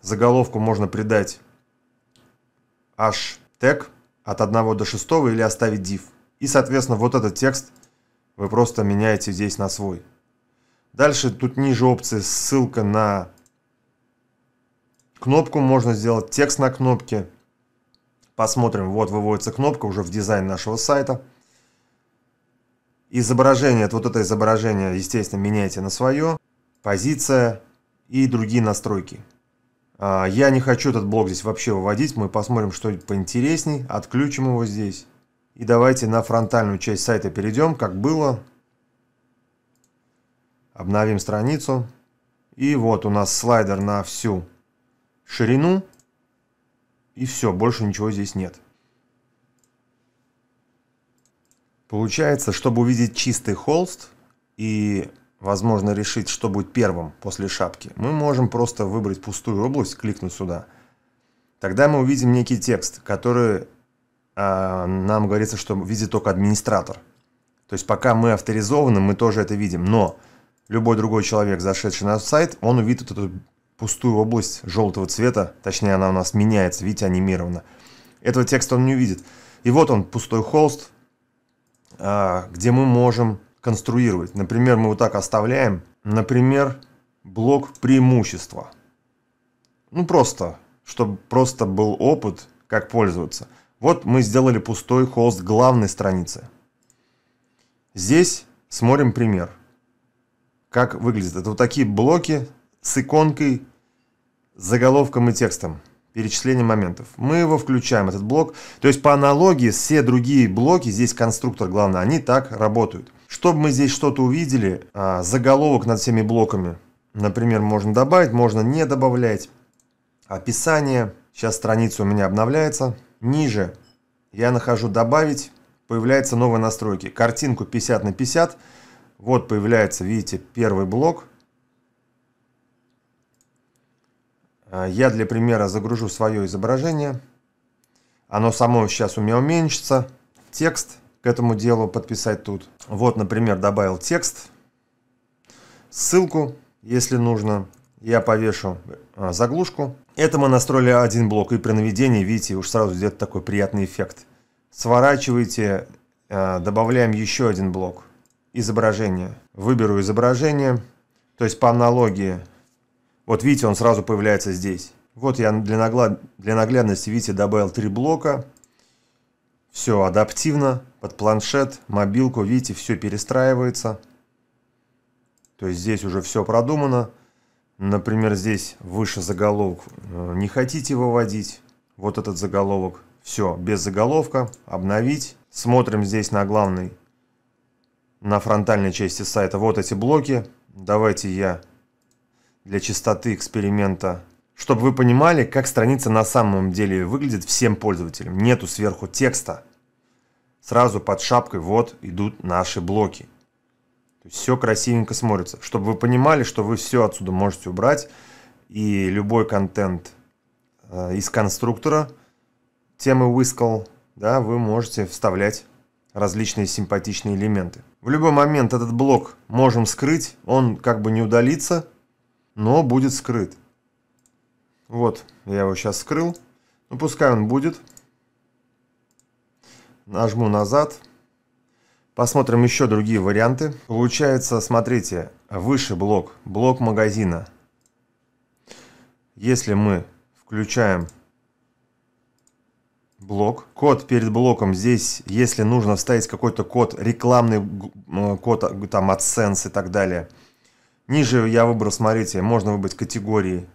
Заголовку можно придать h-тег от 1 до 6 или оставить div. И, соответственно, вот этот текст вы просто меняете здесь на свой. Дальше тут ниже опции ссылка на кнопку. Можно сделать текст на кнопке. Посмотрим. Вот выводится кнопка уже в дизайн нашего сайта. Изображение. Вот это изображение, естественно, меняйте на свое. Позиция и другие настройки. А, я не хочу этот блок здесь вообще выводить. Мы посмотрим что-нибудь поинтересней. Отключим его здесь. И давайте на фронтальную часть сайта перейдем, как было. Обновим страницу. И вот у нас слайдер на всю ширину. И все, больше ничего здесь нет. Получается, чтобы увидеть чистый холст и, возможно, решить, что будет первым после шапки, мы можем просто выбрать пустую область, кликнуть сюда. Тогда мы увидим некий текст, который э, нам говорится, что видит только администратор. То есть пока мы авторизованы, мы тоже это видим. Но любой другой человек, зашедший на сайт, он увидит эту пустую область желтого цвета, точнее она у нас меняется, видите, анимирована. Этого текста он не увидит. И вот он, пустой холст, а, где мы можем конструировать. Например, мы вот так оставляем, например, блок преимущества. Ну просто, чтобы просто был опыт, как пользоваться. Вот мы сделали пустой холст главной страницы. Здесь смотрим пример как выглядит. Это вот такие блоки с иконкой, с заголовком и текстом, перечислением моментов. Мы его включаем, этот блок. То есть по аналогии все другие блоки, здесь конструктор главное, они так работают. Чтобы мы здесь что-то увидели, а, заголовок над всеми блоками, например, можно добавить, можно не добавлять. Описание. Сейчас страница у меня обновляется. Ниже я нахожу «Добавить». Появляются новые настройки. Картинку 50 на 50 – вот появляется, видите, первый блок. А, я для примера загружу свое изображение. Оно само сейчас у меня уменьшится. Текст к этому делу подписать тут. Вот, например, добавил текст. Ссылку, если нужно, я повешу а, заглушку. Это мы настроили один блок. И при наведении, видите, уж сразу где-то такой приятный эффект. Сворачивайте, а, добавляем еще один блок изображение. Выберу изображение, то есть по аналогии. Вот видите, он сразу появляется здесь. Вот я для, наглад... для наглядности, видите, добавил три блока. Все адаптивно, под планшет, мобилку, видите, все перестраивается. То есть здесь уже все продумано. Например, здесь выше заголовок э, не хотите выводить. Вот этот заголовок. Все, без заголовка. Обновить. Смотрим здесь на главный на фронтальной части сайта вот эти блоки. Давайте я для чистоты эксперимента, чтобы вы понимали, как страница на самом деле выглядит всем пользователям. Нету сверху текста. Сразу под шапкой вот идут наши блоки. То есть все красивенько смотрится. Чтобы вы понимали, что вы все отсюда можете убрать. И любой контент э, из конструктора темы выскал, да, вы можете вставлять различные симпатичные элементы. В любой момент этот блок можем скрыть, он как бы не удалится, но будет скрыт. Вот, я его сейчас скрыл. Ну, пускай он будет. Нажму назад. Посмотрим еще другие варианты. Получается, смотрите, выше блок, блок магазина. Если мы включаем блок. Код перед блоком. Здесь, если нужно вставить какой-то код, рекламный код а, там от и так далее. Ниже я выбрал, смотрите, можно выбрать категории.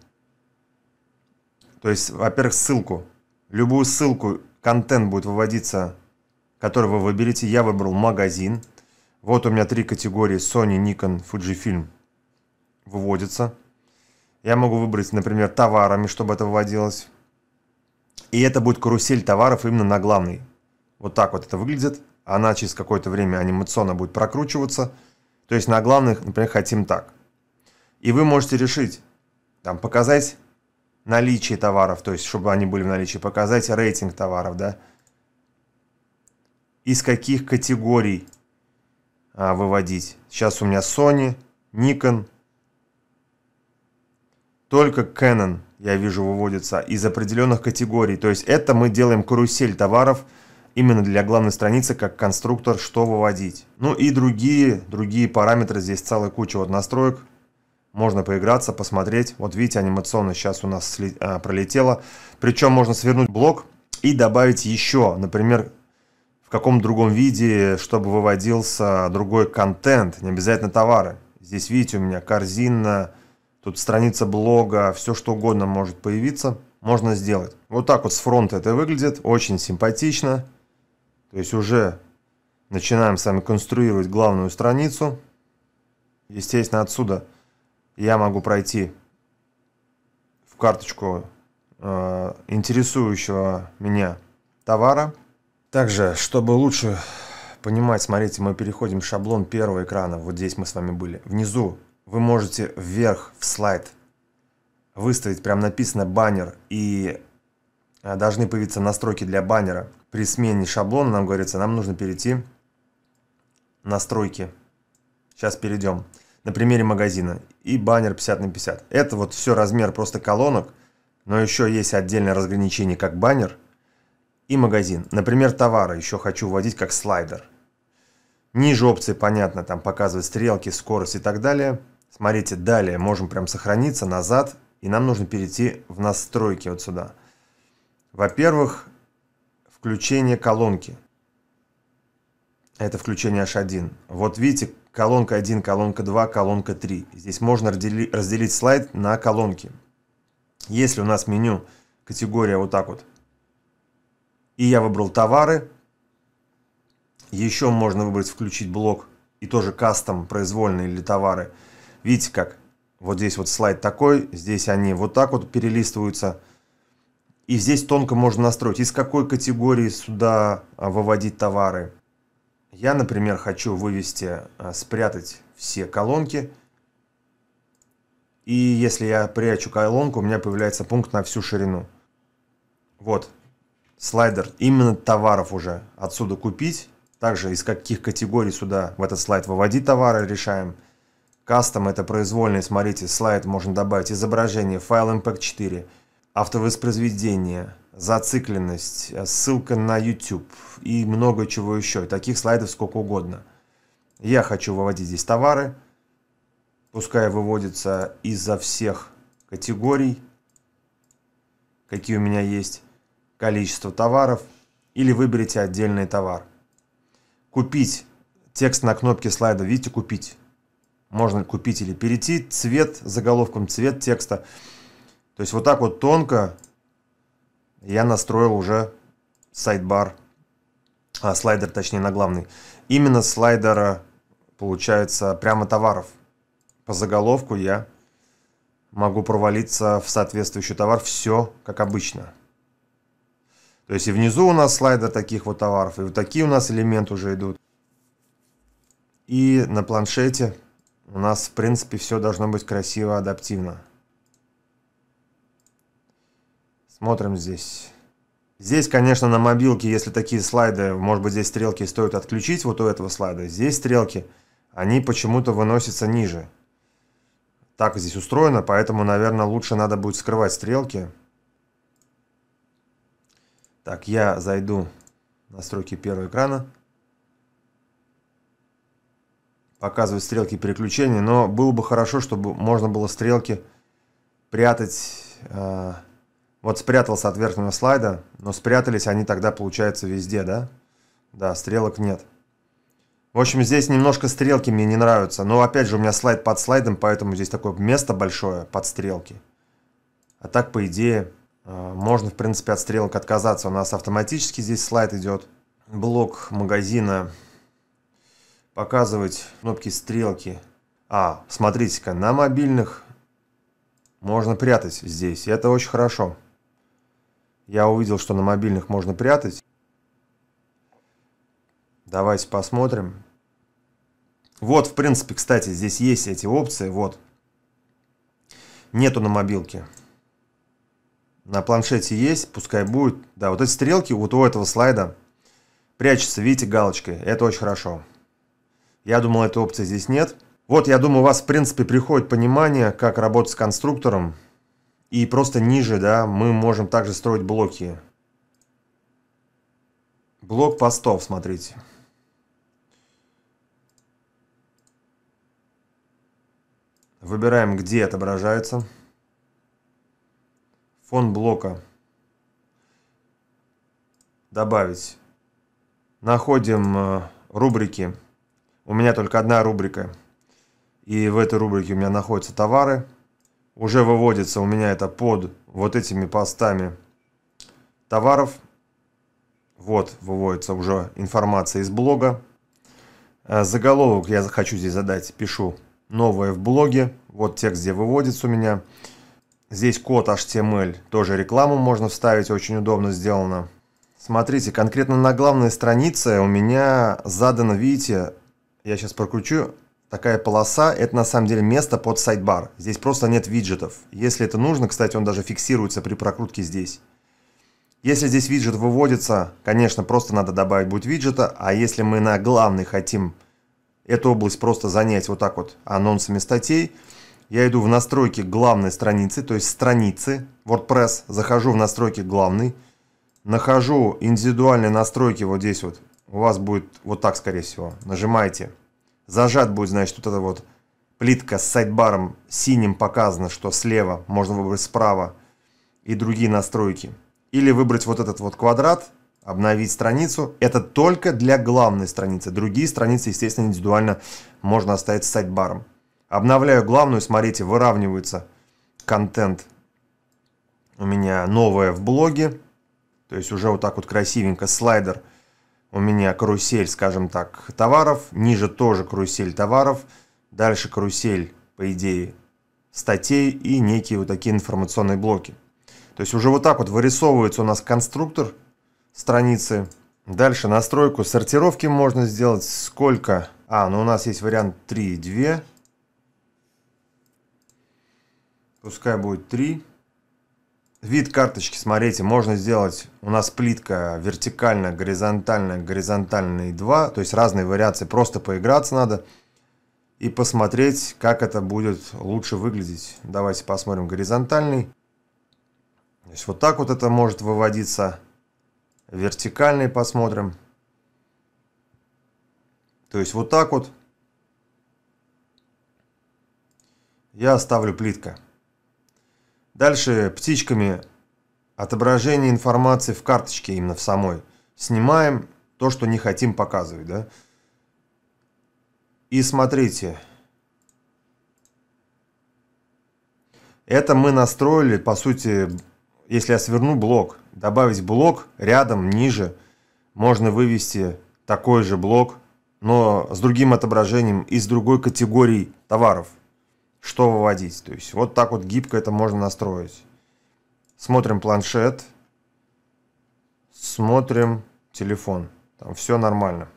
То есть, во-первых, ссылку. Любую ссылку, контент будет выводиться, который вы выберете. Я выбрал магазин. Вот у меня три категории Sony, Nikon, Fujifilm выводится Я могу выбрать, например, товарами, чтобы это выводилось. И это будет карусель товаров именно на главной. Вот так вот это выглядит. Она через какое-то время анимационно будет прокручиваться. То есть на главных, например, хотим так. И вы можете решить, там, показать наличие товаров, то есть чтобы они были в наличии, показать рейтинг товаров, да, из каких категорий а, выводить. Сейчас у меня Sony, Nikon, только Canon – я вижу, выводится из определенных категорий. То есть это мы делаем карусель товаров именно для главной страницы, как конструктор, что выводить. Ну и другие, другие параметры, здесь целая куча вот настроек. Можно поиграться, посмотреть. Вот видите, анимационно сейчас у нас а, пролетело. Причем можно свернуть блок и добавить еще, например, в каком другом виде, чтобы выводился другой контент, не обязательно товары. Здесь видите у меня корзина, тут страница блога, все что угодно может появиться, можно сделать. Вот так вот с фронта это выглядит, очень симпатично. То есть уже начинаем с вами конструировать главную страницу. Естественно, отсюда я могу пройти в карточку э, интересующего меня товара. Также, чтобы лучше понимать, смотрите, мы переходим в шаблон первого экрана. Вот здесь мы с вами были. Внизу вы можете вверх в слайд выставить, прям написано баннер, и а, должны появиться настройки для баннера. При смене шаблона нам говорится, нам нужно перейти настройки. Сейчас перейдем. На примере магазина. И баннер 50 на 50. Это вот все размер просто колонок, но еще есть отдельное разграничение как баннер и магазин. Например, товары еще хочу вводить как слайдер. Ниже опции, понятно, там показывать стрелки, скорость и так далее – Смотрите, далее можем прям сохраниться назад, и нам нужно перейти в настройки вот сюда. Во-первых, включение колонки. Это включение H1. Вот видите, колонка 1, колонка 2, колонка 3. Здесь можно раздели, разделить слайд на колонки. Если у нас меню категория вот так вот, и я выбрал товары, еще можно выбрать включить блок и тоже кастом произвольный или товары – Видите как? Вот здесь вот слайд такой, здесь они вот так вот перелистываются. И здесь тонко можно настроить, из какой категории сюда а, выводить товары. Я, например, хочу вывести, а, спрятать все колонки. И если я прячу колонку, у меня появляется пункт на всю ширину. Вот, слайдер именно товаров уже отсюда купить. Также из каких категорий сюда в этот слайд выводить товары решаем. Кастом – это произвольный, смотрите, слайд можно добавить, изображение, файл mp 4, автовоспроизведение, зацикленность, э, ссылка на YouTube и много чего еще. Таких слайдов сколько угодно. Я хочу выводить здесь товары. Пускай выводится изо всех категорий, какие у меня есть, количество товаров. Или выберите отдельный товар. Купить. Текст на кнопке слайда. Видите, купить можно купить или перейти, цвет заголовком, цвет текста. То есть вот так вот тонко я настроил уже сайдбар, а, слайдер точнее на главный. Именно слайдера получается прямо товаров. По заголовку я могу провалиться в соответствующий товар, все как обычно. То есть и внизу у нас слайдер таких вот товаров, и вот такие у нас элементы уже идут. И на планшете у нас, в принципе, все должно быть красиво, адаптивно. Смотрим здесь. Здесь, конечно, на мобилке, если такие слайды, может быть, здесь стрелки стоит отключить вот у этого слайда. Здесь стрелки, они почему-то выносятся ниже. Так здесь устроено, поэтому, наверное, лучше надо будет скрывать стрелки. Так, я зайду в настройки первого экрана показывать стрелки переключения, но было бы хорошо, чтобы можно было стрелки прятать... Э, вот спрятался от верхнего слайда, но спрятались они тогда, получается, везде, да? Да, стрелок нет. В общем, здесь немножко стрелки мне не нравятся. Но опять же, у меня слайд под слайдом, поэтому здесь такое место большое под стрелки. А так, по идее, э, можно, в принципе, от стрелок отказаться. У нас автоматически здесь слайд идет. Блок магазина показывать кнопки стрелки. А, смотрите-ка, на мобильных можно прятать здесь, и это очень хорошо. Я увидел, что на мобильных можно прятать. Давайте посмотрим. Вот, в принципе, кстати, здесь есть эти опции, вот. Нету на мобилке. На планшете есть, пускай будет. Да, вот эти стрелки вот у этого слайда прячется, видите, галочкой. Это очень хорошо. Я думал, этой опции здесь нет. Вот, я думаю, у вас, в принципе, приходит понимание, как работать с конструктором. И просто ниже, да, мы можем также строить блоки. Блок постов, смотрите. Выбираем, где отображается. Фон блока. Добавить. Находим э, рубрики. У меня только одна рубрика. И в этой рубрике у меня находятся товары. Уже выводится у меня это под вот этими постами товаров. Вот выводится уже информация из блога. Э, заголовок я хочу здесь задать. Пишу новое в блоге. Вот текст, где выводится у меня. Здесь код HTML. Тоже рекламу можно вставить. Очень удобно сделано. Смотрите, конкретно на главной странице у меня задано, видите, я сейчас прокручу. Такая полоса – это на самом деле место под сайдбар. Здесь просто нет виджетов. Если это нужно, кстати, он даже фиксируется при прокрутке здесь. Если здесь виджет выводится, конечно, просто надо добавить будет виджета, а если мы на главный хотим эту область просто занять вот так вот анонсами статей, я иду в настройки главной страницы, то есть страницы WordPress, захожу в настройки главной, нахожу индивидуальные настройки вот здесь вот, у вас будет вот так, скорее всего. Нажимаете. Зажат будет, значит, вот эта вот плитка с сайдбаром синим показано, что слева, можно выбрать справа и другие настройки. Или выбрать вот этот вот квадрат, обновить страницу. Это только для главной страницы. Другие страницы, естественно, индивидуально можно оставить с сайдбаром. Обновляю главную, смотрите, выравнивается контент у меня новое в блоге. То есть уже вот так вот красивенько слайдер – у меня карусель, скажем так, товаров, ниже тоже карусель товаров, дальше карусель, по идее, статей и некие вот такие информационные блоки. То есть уже вот так вот вырисовывается у нас конструктор страницы. Дальше настройку сортировки можно сделать сколько. А, ну у нас есть вариант 3 и 2. Пускай будет 3. Вид карточки, смотрите, можно сделать, у нас плитка вертикальная, горизонтальная, горизонтальная и 2, то есть разные вариации, просто поиграться надо и посмотреть, как это будет лучше выглядеть. Давайте посмотрим горизонтальный. То есть вот так вот это может выводиться. Вертикальный посмотрим. То есть вот так вот. Я оставлю плитка. Дальше птичками отображение информации в карточке именно в самой. Снимаем то, что не хотим показывать, да. И смотрите. Это мы настроили, по сути, если я сверну блок, добавить блок рядом, ниже, можно вывести такой же блок, но с другим отображением и с другой категории товаров что выводить. То есть вот так вот гибко это можно настроить. Смотрим планшет. Смотрим телефон. Там все нормально.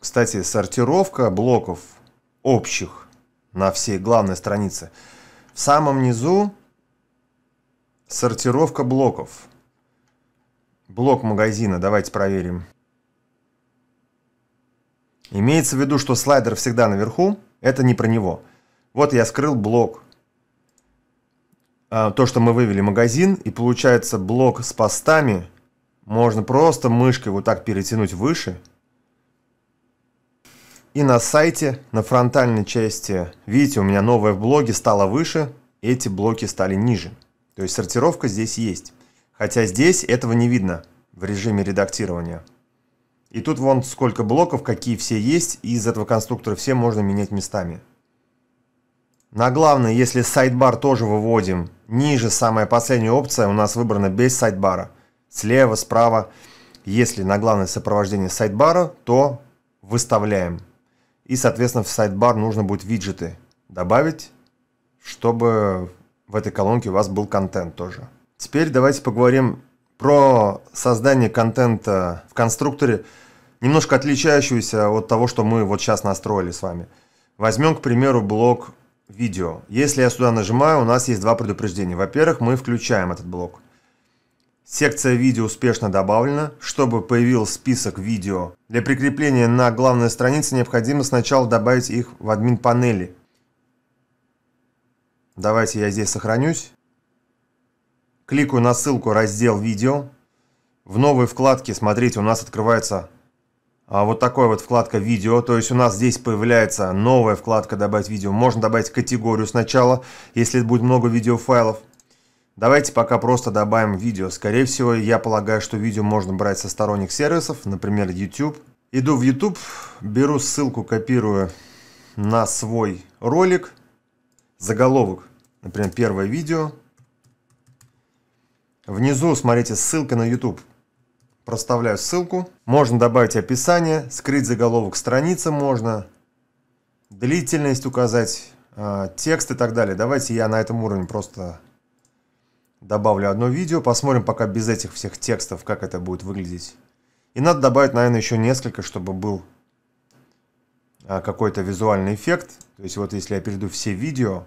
Кстати, сортировка блоков общих на всей главной странице. В самом низу сортировка блоков. Блок магазина, давайте проверим. Имеется в виду, что слайдер всегда наверху, это не про него. Вот я скрыл блок, а, то, что мы вывели магазин, и получается блок с постами можно просто мышкой вот так перетянуть выше. И на сайте, на фронтальной части, видите, у меня новое в блоге стало выше, эти блоки стали ниже. То есть сортировка здесь есть. Хотя здесь этого не видно в режиме редактирования. И тут вон сколько блоков, какие все есть, и из этого конструктора все можно менять местами. На главное, если сайдбар тоже выводим, ниже самая последняя опция у нас выбрана без сайдбара. Слева, справа. Если на главное сопровождение сайдбара, то выставляем. И, соответственно, в сайдбар нужно будет виджеты добавить, чтобы в этой колонке у вас был контент тоже. Теперь давайте поговорим про создание контента в конструкторе, немножко отличающегося от того, что мы вот сейчас настроили с вами. Возьмем, к примеру, блок видео. Если я сюда нажимаю, у нас есть два предупреждения. Во-первых, мы включаем этот блок. Секция видео успешно добавлена. Чтобы появился список видео, для прикрепления на главной странице необходимо сначала добавить их в админ панели. Давайте я здесь сохранюсь. Кликаю на ссылку раздел «Видео». В новой вкладке, смотрите, у нас открывается а, вот такой вот вкладка «Видео». То есть у нас здесь появляется новая вкладка «Добавить видео». Можно добавить категорию сначала, если будет много видеофайлов. Давайте пока просто добавим видео. Скорее всего, я полагаю, что видео можно брать со сторонних сервисов, например, YouTube. Иду в YouTube, беру ссылку, копирую на свой ролик, заголовок, например, первое видео – Внизу, смотрите, ссылка на YouTube. Проставляю ссылку. Можно добавить описание, скрыть заголовок страницы можно, длительность указать, а, текст и так далее. Давайте я на этом уровне просто добавлю одно видео. Посмотрим пока без этих всех текстов, как это будет выглядеть. И надо добавить, наверное, еще несколько, чтобы был а, какой-то визуальный эффект. То есть вот если я перейду все видео,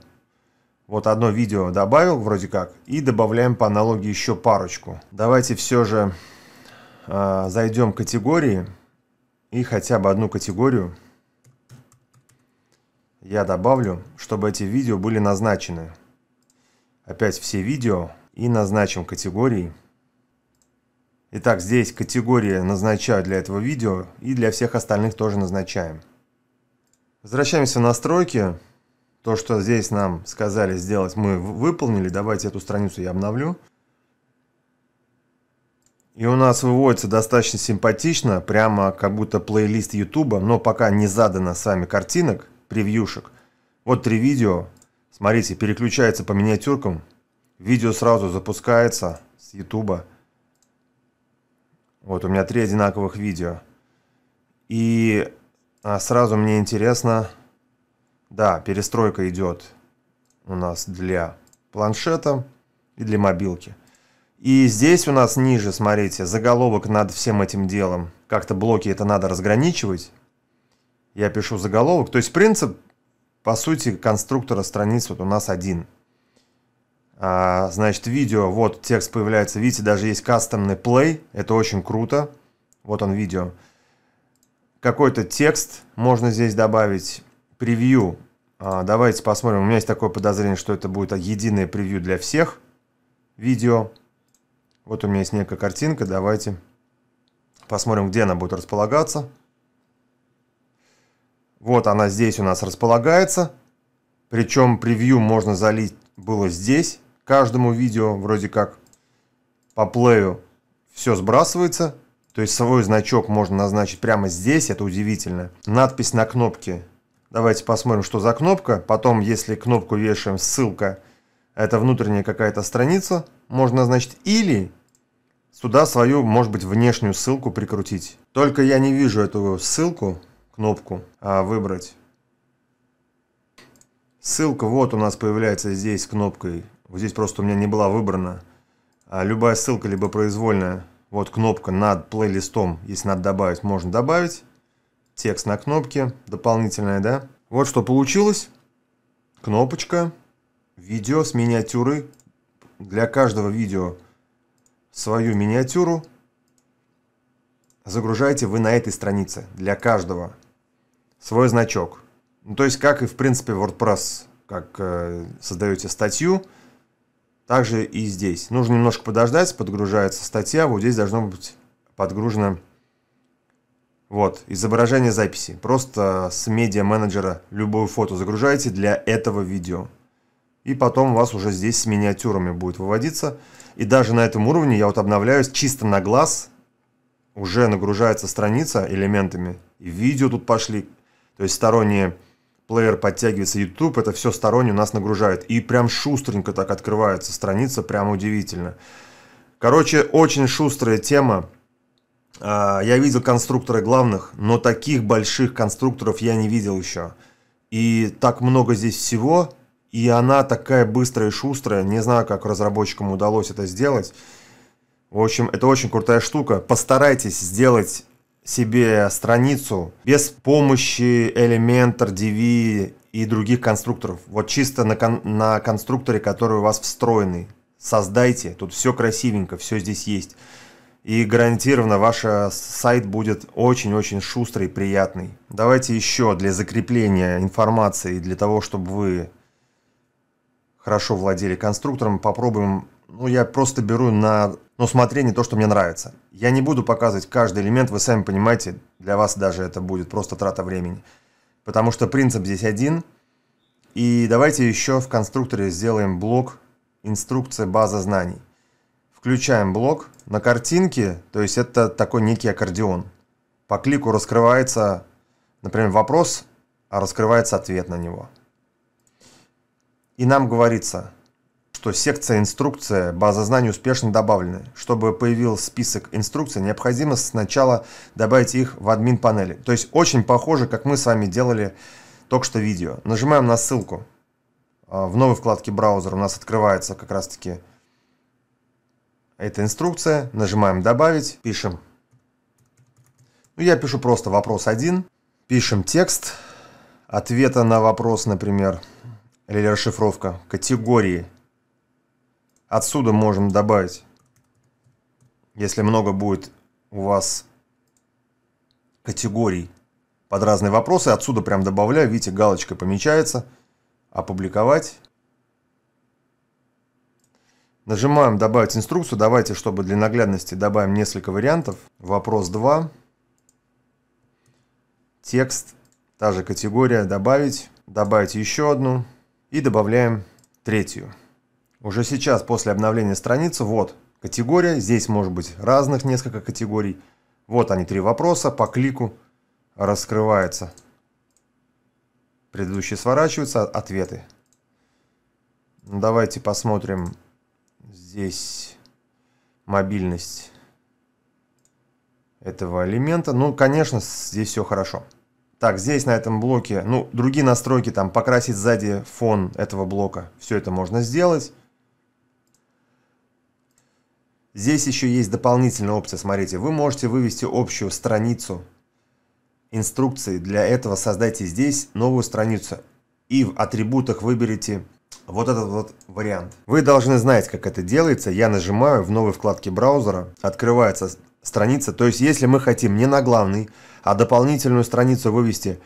вот одно видео добавил вроде как. И добавляем по аналогии еще парочку. Давайте все же э, зайдем в категории. И хотя бы одну категорию я добавлю, чтобы эти видео были назначены. Опять все видео и назначим категории. Итак, здесь категории назначаю для этого видео и для всех остальных тоже назначаем. Возвращаемся в настройки. То, что здесь нам сказали сделать, мы выполнили. Давайте эту страницу я обновлю. И у нас выводится достаточно симпатично, прямо как будто плейлист YouTube, но пока не задано сами картинок, превьюшек. Вот три видео. Смотрите, переключается по миниатюркам. Видео сразу запускается с YouTube. Вот у меня три одинаковых видео. И а, сразу мне интересно, да, перестройка идет у нас для планшета и для мобилки. И здесь у нас ниже, смотрите, заголовок над всем этим делом. Как-то блоки это надо разграничивать. Я пишу заголовок. То есть принцип, по сути, конструктора страниц вот у нас один. А, значит, видео, вот текст появляется. Видите, даже есть кастомный плей. Это очень круто. Вот он видео. Какой-то текст можно здесь добавить превью. А, давайте посмотрим. У меня есть такое подозрение, что это будет единое превью для всех видео. Вот у меня есть некая картинка. Давайте посмотрим, где она будет располагаться. Вот она здесь у нас располагается. Причем превью можно залить было здесь. Каждому видео вроде как по плею все сбрасывается. То есть свой значок можно назначить прямо здесь, это удивительно. Надпись на кнопке Давайте посмотрим, что за кнопка. Потом, если кнопку вешаем, ссылка, это внутренняя какая-то страница, можно значит, Или сюда свою, может быть, внешнюю ссылку прикрутить. Только я не вижу эту ссылку, кнопку а, выбрать. Ссылка вот у нас появляется здесь кнопкой. Вот здесь просто у меня не была выбрана. А любая ссылка, либо произвольная. Вот кнопка над плейлистом, если надо добавить, можно добавить текст на кнопке, дополнительная, да? Вот что получилось. Кнопочка, видео с миниатюрой. Для каждого видео свою миниатюру загружаете вы на этой странице. Для каждого свой значок. Ну, то есть, как и в принципе WordPress, как э, создаете статью, также и здесь. Нужно немножко подождать, подгружается статья, вот здесь должно быть подгружено вот, изображение записи. Просто с медиа менеджера любую фото загружаете для этого видео. И потом у вас уже здесь с миниатюрами будет выводиться. И даже на этом уровне я вот обновляюсь чисто на глаз. Уже нагружается страница элементами. И видео тут пошли. То есть сторонние плеер подтягивается, YouTube, это все сторонние у нас нагружает. И прям шустренько так открывается страница, прям удивительно. Короче, очень шустрая тема. А, я видел конструкторы главных, но таких больших конструкторов я не видел еще. И так много здесь всего, и она такая быстрая и шустрая. Не знаю, как разработчикам удалось это сделать. В общем, это очень крутая штука. Постарайтесь сделать себе страницу без помощи Elementor, DV и других конструкторов. Вот чисто на, кон на конструкторе, который у вас встроенный. Создайте, тут все красивенько, все здесь есть. И гарантированно ваш э, сайт будет очень-очень шустрый, приятный. Давайте еще для закрепления информации, для того, чтобы вы хорошо владели конструктором, попробуем. Ну, я просто беру на ну, смотрение то, что мне нравится. Я не буду показывать каждый элемент, вы сами понимаете, для вас даже это будет просто трата времени. Потому что принцип здесь один. И давайте еще в конструкторе сделаем блок «Инструкция база знаний». Включаем блок. На картинке, то есть это такой некий аккордеон. По клику раскрывается, например, вопрос, а раскрывается ответ на него. И нам говорится, что секция «Инструкция. База знаний» успешно добавлены. Чтобы появился список инструкций, необходимо сначала добавить их в админ панели. То есть очень похоже, как мы с вами делали только что видео. Нажимаем на ссылку. А, в новой вкладке браузера у нас открывается как раз таки это инструкция. Нажимаем «Добавить», пишем. Ну, я пишу просто вопрос 1. Пишем текст ответа на вопрос, например, или расшифровка категории. Отсюда можем добавить, если много будет у вас категорий под разные вопросы, отсюда прям добавляю, видите, галочка помечается, опубликовать. Нажимаем «Добавить инструкцию». Давайте, чтобы для наглядности, добавим несколько вариантов. Вопрос 2. Текст. Та же категория «Добавить». Добавить еще одну. И добавляем третью. Уже сейчас, после обновления страницы, вот категория. Здесь может быть разных несколько категорий. Вот они, три вопроса. По клику раскрывается. Предыдущие сворачиваются, ответы. Ну, давайте посмотрим здесь мобильность этого элемента. Ну, конечно, здесь все хорошо. Так, здесь на этом блоке, ну, другие настройки, там, покрасить сзади фон этого блока, все это можно сделать. Здесь еще есть дополнительная опция, смотрите, вы можете вывести общую страницу инструкции. Для этого создайте здесь новую страницу и в атрибутах выберите вот этот вот вариант. Вы должны знать, как это делается. Я нажимаю в новой вкладке браузера, открывается страница. То есть, если мы хотим не на главный, а дополнительную страницу вывести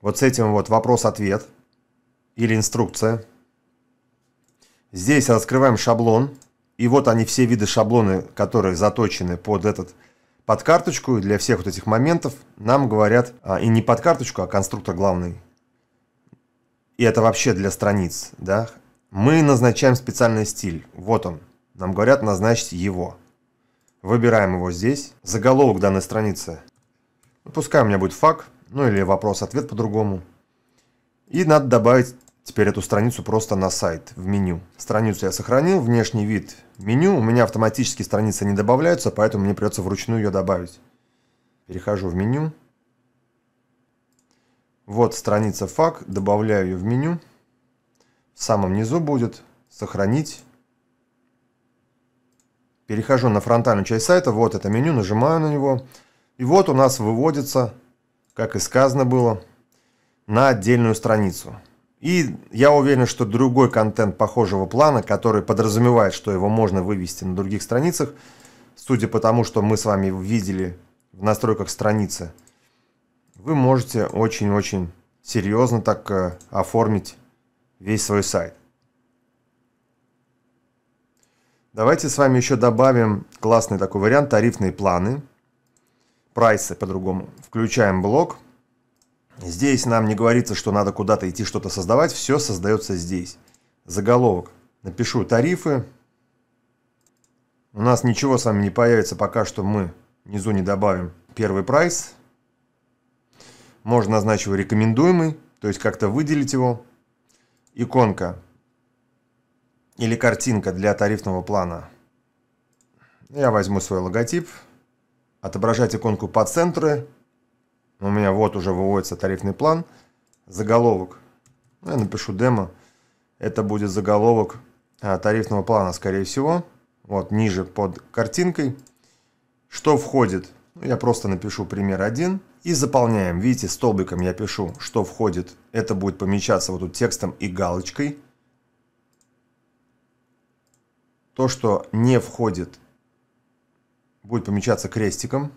вот с этим вот вопрос-ответ или инструкция. Здесь раскрываем шаблон. И вот они все виды шаблоны, которые заточены под этот под карточку. Для всех вот этих моментов нам говорят, а, и не под карточку, а конструктор главный и это вообще для страниц, да, мы назначаем специальный стиль. Вот он. Нам говорят назначить его. Выбираем его здесь. Заголовок данной страницы. Пускай у меня будет факт, ну или вопрос-ответ по-другому. И надо добавить теперь эту страницу просто на сайт, в меню. Страницу я сохранил, внешний вид меню. У меня автоматически страницы не добавляются, поэтому мне придется вручную ее добавить. Перехожу в меню. Вот страница FAQ, добавляю ее в меню. В самом низу будет «Сохранить». Перехожу на фронтальную часть сайта, вот это меню, нажимаю на него. И вот у нас выводится, как и сказано было, на отдельную страницу. И я уверен, что другой контент похожего плана, который подразумевает, что его можно вывести на других страницах, судя по тому, что мы с вами видели в настройках страницы – вы можете очень-очень серьезно так э, оформить весь свой сайт. Давайте с вами еще добавим классный такой вариант, тарифные планы, прайсы по-другому. Включаем блок. Здесь нам не говорится, что надо куда-то идти что-то создавать, все создается здесь. Заголовок. Напишу тарифы. У нас ничего с вами не появится пока что мы внизу не добавим первый прайс. Можно назначить его рекомендуемый, то есть как-то выделить его. Иконка или картинка для тарифного плана. Я возьму свой логотип, отображать иконку по центру. У меня вот уже выводится тарифный план. Заголовок. Я напишу демо. Это будет заголовок а, тарифного плана, скорее всего. Вот ниже под картинкой. Что входит? Ну, я просто напишу пример 1 и заполняем. Видите, столбиком я пишу, что входит. Это будет помечаться вот тут текстом и галочкой. То, что не входит, будет помечаться крестиком.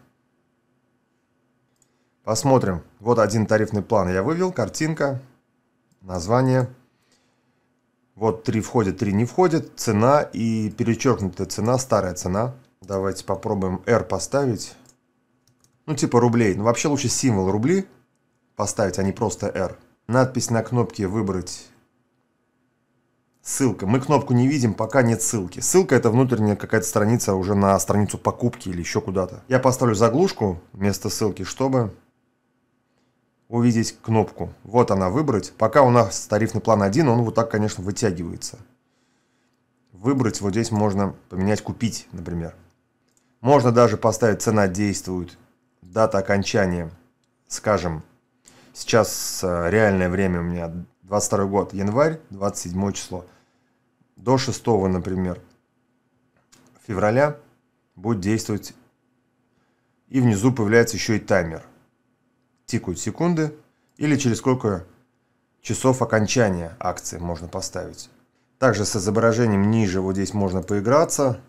Посмотрим. Вот один тарифный план я вывел. Картинка, название. Вот три входят, три не входят, Цена и перечеркнутая цена, старая цена. Давайте попробуем R поставить ну типа рублей, ну вообще лучше символ рубли поставить, а не просто R. Надпись на кнопке «Выбрать». Ссылка. Мы кнопку не видим, пока нет ссылки. Ссылка это внутренняя какая-то страница уже на страницу покупки или еще куда-то. Я поставлю заглушку вместо ссылки, чтобы увидеть кнопку. Вот она «Выбрать». Пока у нас тарифный план один, он вот так, конечно, вытягивается. Выбрать вот здесь можно поменять «Купить», например. Можно даже поставить «Цена действует» дата окончания, скажем, сейчас э, реальное время у меня 22 год, январь, 27 число, до 6, например, февраля будет действовать, и внизу появляется еще и таймер. Тикают секунды, или через сколько часов окончания акции можно поставить. Также с изображением ниже вот здесь можно поиграться,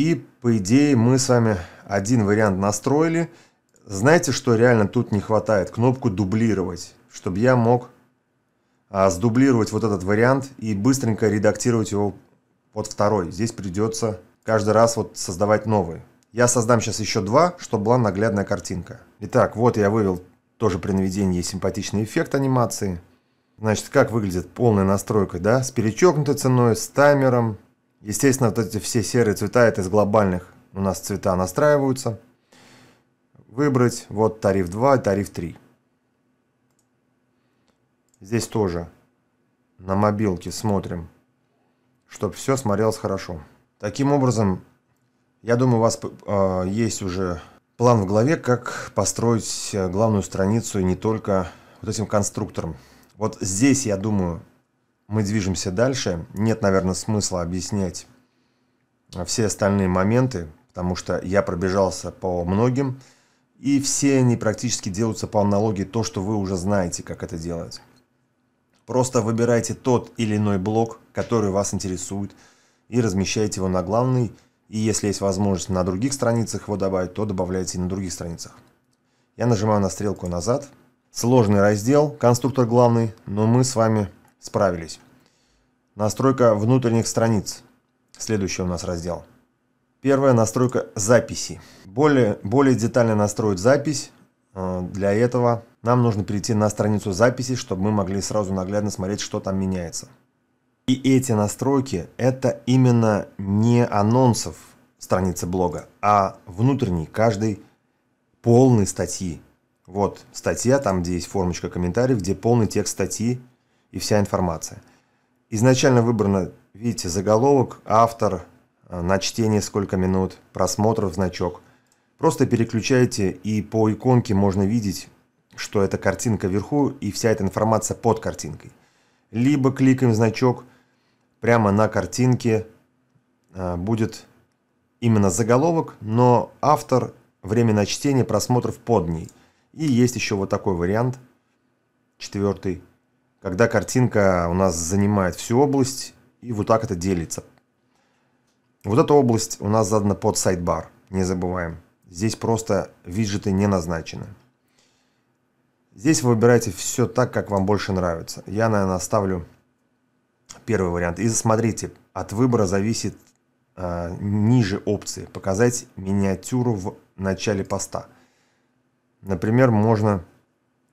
И, по идее, мы с вами один вариант настроили. Знаете, что реально тут не хватает? Кнопку «Дублировать», чтобы я мог а, сдублировать вот этот вариант и быстренько редактировать его под второй. Здесь придется каждый раз вот создавать новый. Я создам сейчас еще два, чтобы была наглядная картинка. Итак, вот я вывел тоже при наведении симпатичный эффект анимации. Значит, как выглядит полная настройка, да? С перечеркнутой ценой, с таймером, Естественно, вот эти все серые цвета, это из глобальных у нас цвета настраиваются. Выбрать, вот тариф 2, тариф 3. Здесь тоже на мобилке смотрим, чтобы все смотрелось хорошо. Таким образом, я думаю, у вас э, есть уже план в голове, как построить э, главную страницу не только вот этим конструктором. Вот здесь, я думаю, мы движемся дальше. Нет, наверное, смысла объяснять а, все остальные моменты, потому что я пробежался по многим, и все они практически делаются по аналогии то, что вы уже знаете, как это делать. Просто выбирайте тот или иной блок, который вас интересует, и размещайте его на главный, и если есть возможность на других страницах его добавить, то добавляйте на других страницах. Я нажимаю на стрелку назад. Сложный раздел, конструктор главный, но мы с вами Справились. Настройка внутренних страниц. Следующий у нас раздел. Первая настройка записи. Более, более детально настроить запись. Э, для этого нам нужно перейти на страницу записи, чтобы мы могли сразу наглядно смотреть, что там меняется. И эти настройки – это именно не анонсов страницы блога, а внутренней каждой полной статьи. Вот статья, там где есть формочка комментариев, где полный текст статьи и вся информация. Изначально выбрано, видите, заголовок, автор, э, на чтение сколько минут, просмотров значок. Просто переключаете и по иконке можно видеть, что это картинка вверху и вся эта информация под картинкой. Либо кликаем значок прямо на картинке, э, будет именно заголовок, но автор, время на чтение, просмотров под ней. И есть еще вот такой вариант, четвертый, когда картинка у нас занимает всю область, и вот так это делится. Вот эта область у нас задана под сайдбар, не забываем. Здесь просто виджеты не назначены. Здесь вы выбираете все так, как вам больше нравится. Я, наверное, оставлю первый вариант. И смотрите, от выбора зависит э, ниже опции. Показать миниатюру в начале поста. Например, можно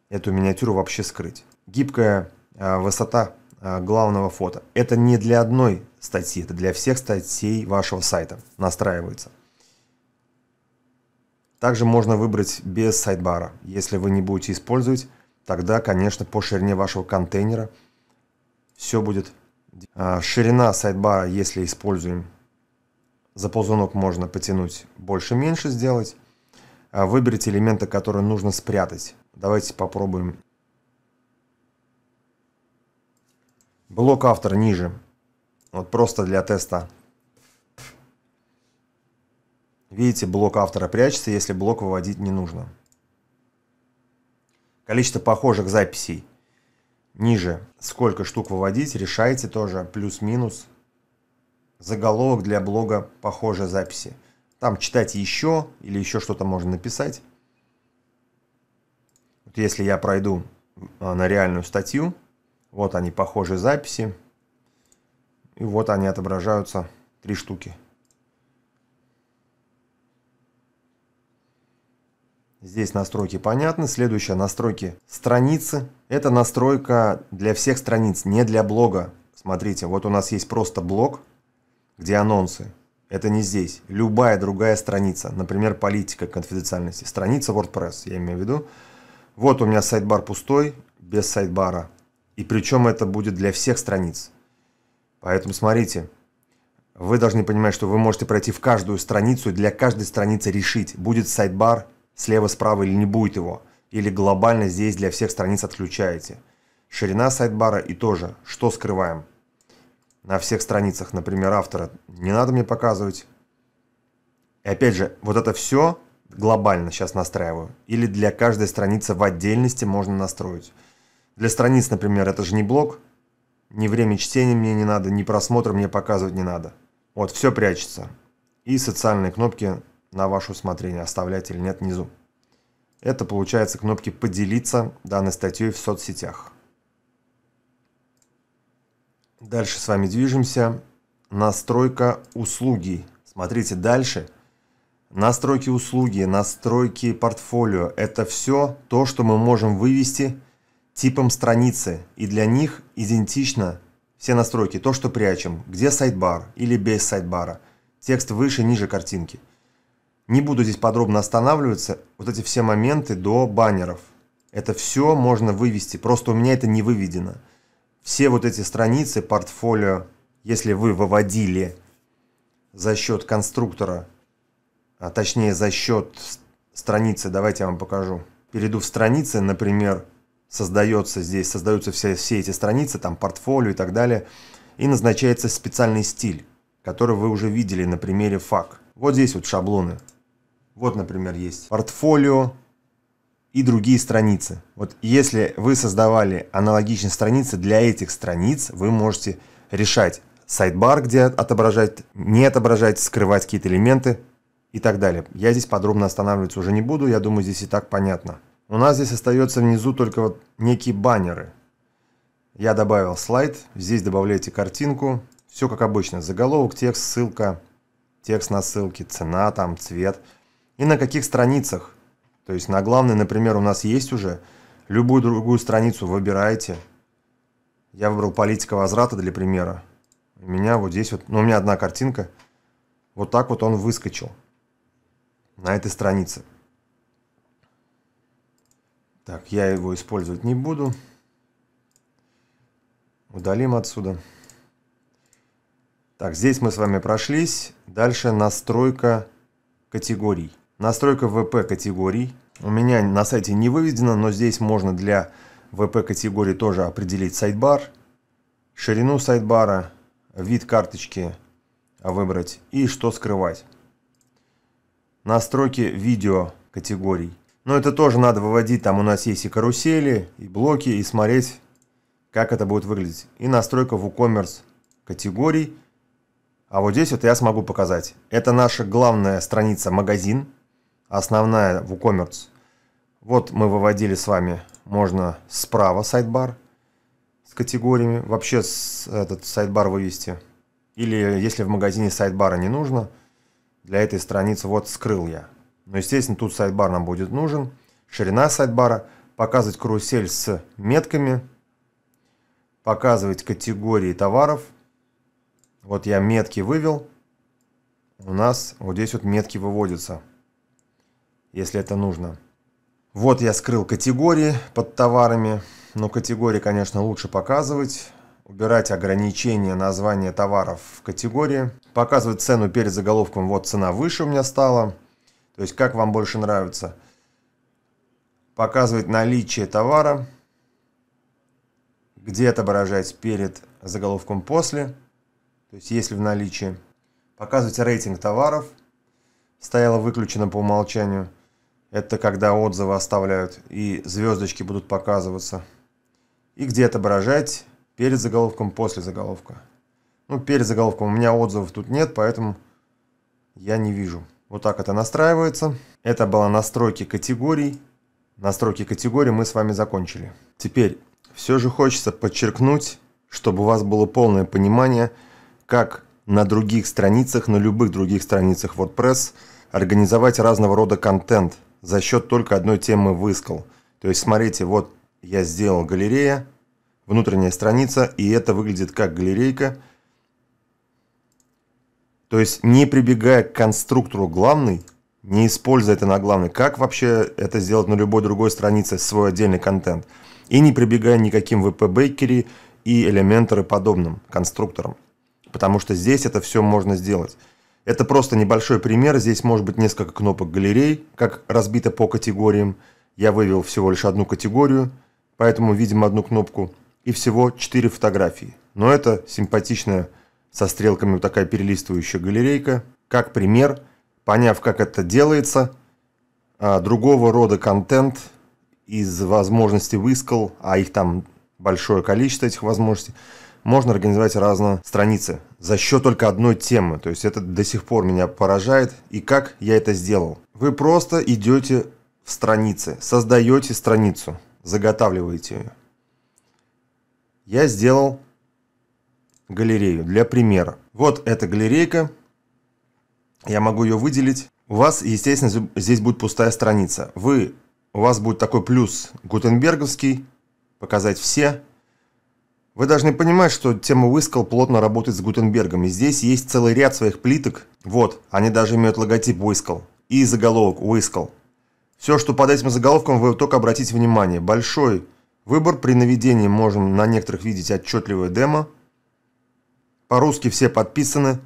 эту миниатюру вообще скрыть. Гибкая Э, высота э, главного фото. Это не для одной статьи, это для всех статей вашего сайта настраивается. Также можно выбрать без сайдбара. Если вы не будете использовать, тогда, конечно, по ширине вашего контейнера все будет. Э, ширина сайдбара, если используем, за ползунок можно потянуть больше-меньше сделать. Выберите элементы, которые нужно спрятать. Давайте попробуем Блок автор ниже. Вот просто для теста. Видите, блок автора прячется, если блок выводить не нужно. Количество похожих записей ниже. Сколько штук выводить, решайте тоже. Плюс-минус. Заголовок для блога похожие записи. Там читать еще или еще что-то можно написать. Вот если я пройду э, на реальную статью, вот они, похожие записи. И вот они отображаются, три штуки. Здесь настройки понятны. Следующая настройки страницы. Это настройка для всех страниц, не для блога. Смотрите, вот у нас есть просто блог, где анонсы. Это не здесь. Любая другая страница, например, политика конфиденциальности. Страница WordPress, я имею в виду. Вот у меня сайт-бар пустой, без сайт-бара. И причем это будет для всех страниц. Поэтому смотрите, вы должны понимать, что вы можете пройти в каждую страницу и для каждой страницы решить, будет сайдбар слева, справа или не будет его. Или глобально здесь для всех страниц отключаете. Ширина сайдбара и тоже, что скрываем. На всех страницах, например, автора не надо мне показывать. И опять же, вот это все глобально сейчас настраиваю. Или для каждой страницы в отдельности можно настроить. Для страниц, например, это же не блог, Ни время чтения мне не надо, ни просмотр мне показывать не надо. Вот, все прячется. И социальные кнопки на ваше усмотрение, оставлять или нет внизу. Это получается кнопки «Поделиться» данной статьей в соцсетях. Дальше с вами движемся. Настройка услуги. Смотрите дальше. Настройки услуги, настройки портфолио. Это все то, что мы можем вывести типом страницы, и для них идентично все настройки, то, что прячем, где сайдбар или без сайдбара, текст выше, ниже картинки. Не буду здесь подробно останавливаться, вот эти все моменты до баннеров. Это все можно вывести, просто у меня это не выведено. Все вот эти страницы, портфолио, если вы выводили за счет конструктора, а точнее за счет страницы, давайте я вам покажу. Перейду в страницы, например, создается здесь, создаются все, все эти страницы, там портфолио и так далее, и назначается специальный стиль, который вы уже видели на примере фак. Вот здесь вот шаблоны. Вот, например, есть портфолио и другие страницы. Вот если вы создавали аналогичные страницы, для этих страниц вы можете решать сайдбар, где отображать, не отображать, скрывать какие-то элементы и так далее. Я здесь подробно останавливаться уже не буду, я думаю, здесь и так понятно. У нас здесь остается внизу только вот некие баннеры. Я добавил слайд, здесь добавляете картинку. Все как обычно, заголовок, текст, ссылка, текст на ссылке, цена, там, цвет. И на каких страницах. То есть на главной, например, у нас есть уже. Любую другую страницу выбираете. Я выбрал политика возврата для примера. У меня вот здесь вот, ну у меня одна картинка. Вот так вот он выскочил на этой странице. Так, я его использовать не буду. Удалим отсюда. Так, здесь мы с вами прошлись. Дальше настройка категорий. Настройка ВП категорий. У меня на сайте не выведено, но здесь можно для ВП категории тоже определить сайдбар, ширину сайдбара, вид карточки выбрать и что скрывать. Настройки видео категорий. Но это тоже надо выводить, там у нас есть и карусели, и блоки, и смотреть, как это будет выглядеть. И настройка WooCommerce категорий. А вот здесь вот я смогу показать. Это наша главная страница магазин, основная WooCommerce. Вот мы выводили с вами, можно справа сайдбар с категориями, вообще с, этот сайдбар вывести. Или если в магазине сайдбара не нужно, для этой страницы вот скрыл я. Но, естественно, тут сайдбар нам будет нужен. Ширина сайдбара. Показывать карусель с метками. Показывать категории товаров. Вот я метки вывел. У нас вот здесь вот метки выводятся, если это нужно. Вот я скрыл категории под товарами. Но категории, конечно, лучше показывать. Убирать ограничения названия товаров в категории. Показывать цену перед заголовком. Вот цена выше у меня стала. То есть как вам больше нравится? Показывать наличие товара, где отображать перед заголовком «после», то есть если в наличии. Показывать рейтинг товаров, стояло выключено по умолчанию. Это когда отзывы оставляют и звездочки будут показываться. И где отображать перед заголовком, после заголовка. Ну, перед заголовком у меня отзывов тут нет, поэтому я не вижу. Вот так это настраивается. Это было настройки категорий. Настройки категорий мы с вами закончили. Теперь все же хочется подчеркнуть, чтобы у вас было полное понимание, как на других страницах, на любых других страницах WordPress организовать разного рода контент за счет только одной темы выскал. То есть смотрите, вот я сделал галерея, внутренняя страница, и это выглядит как галерейка – то есть не прибегая к конструктору главный, не используя это на главный, как вообще это сделать на любой другой странице свой отдельный контент, и не прибегая никаким vp Bakery и Elementor и подобным конструкторам. Потому что здесь это все можно сделать. Это просто небольшой пример. Здесь может быть несколько кнопок галерей, как разбито по категориям. Я вывел всего лишь одну категорию, поэтому видим одну кнопку. И всего 4 фотографии. Но это симпатичная со стрелками вот такая перелистывающая галерейка, как пример, поняв, как это делается, а, другого рода контент из возможностей выскал, а их там большое количество этих возможностей, можно организовать разные страницы за счет только одной темы. То есть это до сих пор меня поражает. И как я это сделал? Вы просто идете в страницы, создаете страницу, заготавливаете ее. Я сделал галерею для примера. Вот эта галерейка. Я могу ее выделить. У вас, естественно, здесь будет пустая страница. Вы, у вас будет такой плюс гутенберговский, показать все. Вы должны понимать, что тема Выскал плотно работает с Гутенбергом. И здесь есть целый ряд своих плиток. Вот, они даже имеют логотип Выскал и заголовок Выскал. Все, что под этим заголовком, вы только обратите внимание. Большой выбор при наведении можем на некоторых видеть отчетливое демо – по-русски все подписаны.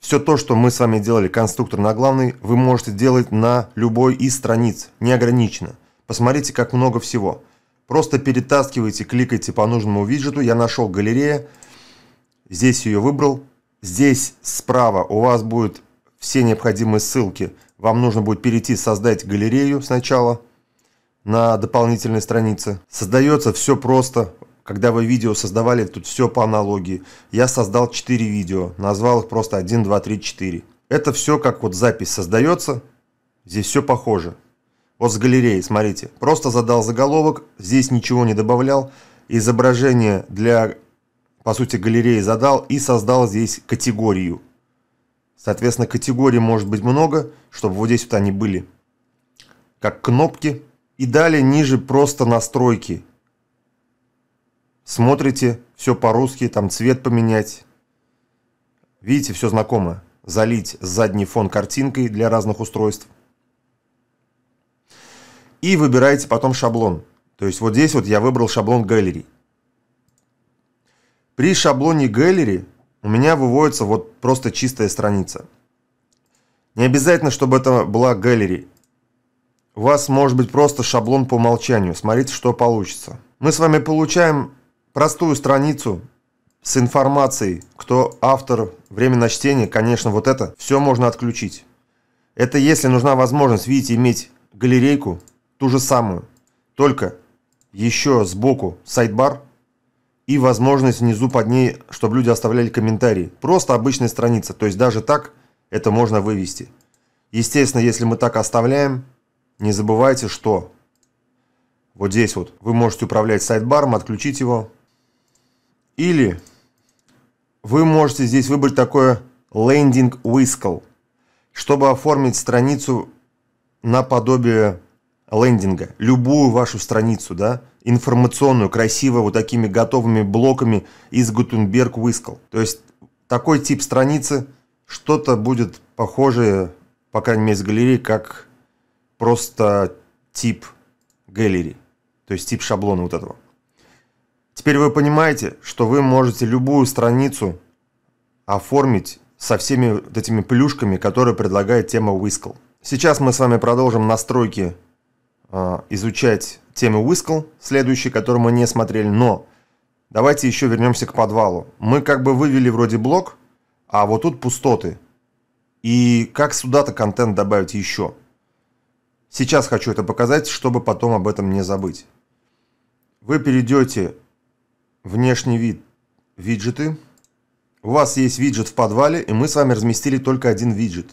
Все то, что мы с вами делали конструктор на главный. вы можете делать на любой из страниц, неограниченно. Посмотрите, как много всего. Просто перетаскивайте, кликайте по нужному виджету. Я нашел галерея, здесь ее выбрал. Здесь справа у вас будут все необходимые ссылки. Вам нужно будет перейти создать галерею сначала на дополнительной странице. Создается все просто когда вы видео создавали, тут все по аналогии. Я создал 4 видео, назвал их просто 1, 2, 3, 4. Это все как вот запись создается, здесь все похоже. Вот с галереей, смотрите, просто задал заголовок, здесь ничего не добавлял, изображение для, по сути, галереи задал и создал здесь категорию. Соответственно, категорий может быть много, чтобы вот здесь вот они были, как кнопки. И далее ниже просто настройки. Смотрите, все по-русски, там цвет поменять. Видите, все знакомо. Залить задний фон картинкой для разных устройств. И выбираете потом шаблон. То есть вот здесь вот я выбрал шаблон Gallery. При шаблоне Gallery у меня выводится вот просто чистая страница. Не обязательно, чтобы это была Gallery. У вас может быть просто шаблон по умолчанию. Смотрите, что получится. Мы с вами получаем простую страницу с информацией, кто автор, время на чтение, конечно, вот это все можно отключить. Это если нужна возможность, видите, иметь галерейку, ту же самую, только еще сбоку сайдбар и возможность внизу под ней, чтобы люди оставляли комментарии. Просто обычная страница, то есть даже так это можно вывести. Естественно, если мы так оставляем, не забывайте, что вот здесь вот вы можете управлять сайдбаром, отключить его, или вы можете здесь выбрать такое лендинг Whistle, чтобы оформить страницу наподобие лендинга, любую вашу страницу, да, информационную, красиво, вот такими готовыми блоками из Gutenberg Whistle. То есть такой тип страницы, что-то будет похожее, по крайней мере, с галереи, как просто тип галереи, то есть тип шаблона вот этого. Теперь вы понимаете, что вы можете любую страницу оформить со всеми вот этими плюшками, которые предлагает тема Whistle. Сейчас мы с вами продолжим настройки э, изучать тему Whistle, следующий, которую мы не смотрели, но давайте еще вернемся к подвалу. Мы как бы вывели вроде блок, а вот тут пустоты. И как сюда-то контент добавить еще? Сейчас хочу это показать, чтобы потом об этом не забыть. Вы перейдете Внешний вид. Виджеты. У вас есть виджет в подвале, и мы с вами разместили только один виджет.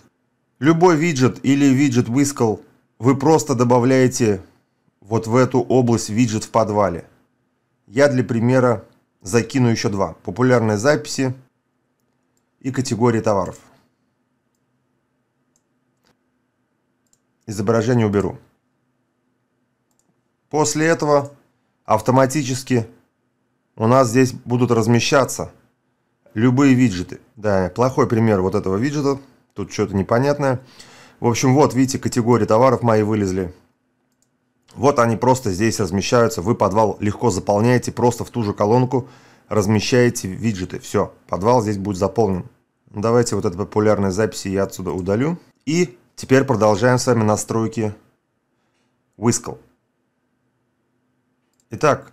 Любой виджет или виджет выскал вы просто добавляете вот в эту область виджет в подвале. Я для примера закину еще два. Популярные записи и категории товаров. Изображение уберу. После этого автоматически у нас здесь будут размещаться любые виджеты. Да, плохой пример вот этого виджета. Тут что-то непонятное. В общем, вот, видите, категории товаров мои вылезли. Вот они просто здесь размещаются. Вы подвал легко заполняете, просто в ту же колонку размещаете виджеты. Все, подвал здесь будет заполнен. Ну, давайте вот этой популярной записи я отсюда удалю. И теперь продолжаем с вами настройки Whistle. Итак,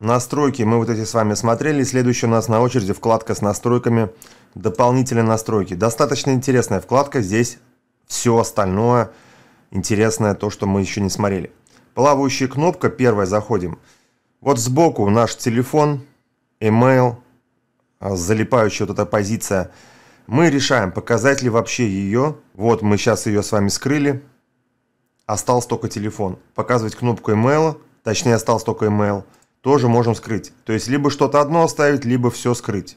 Настройки мы вот эти с вами смотрели. Следующая у нас на очереди вкладка с настройками. Дополнительные настройки. Достаточно интересная вкладка. Здесь все остальное интересное, то, что мы еще не смотрели. Плавающая кнопка. Первая заходим. Вот сбоку наш телефон, email, а, залипающая вот эта позиция. Мы решаем, показать ли вообще ее. Вот мы сейчас ее с вами скрыли. Остался только телефон. Показывать кнопку email, точнее остался только email тоже можем скрыть. То есть либо что-то одно оставить, либо все скрыть.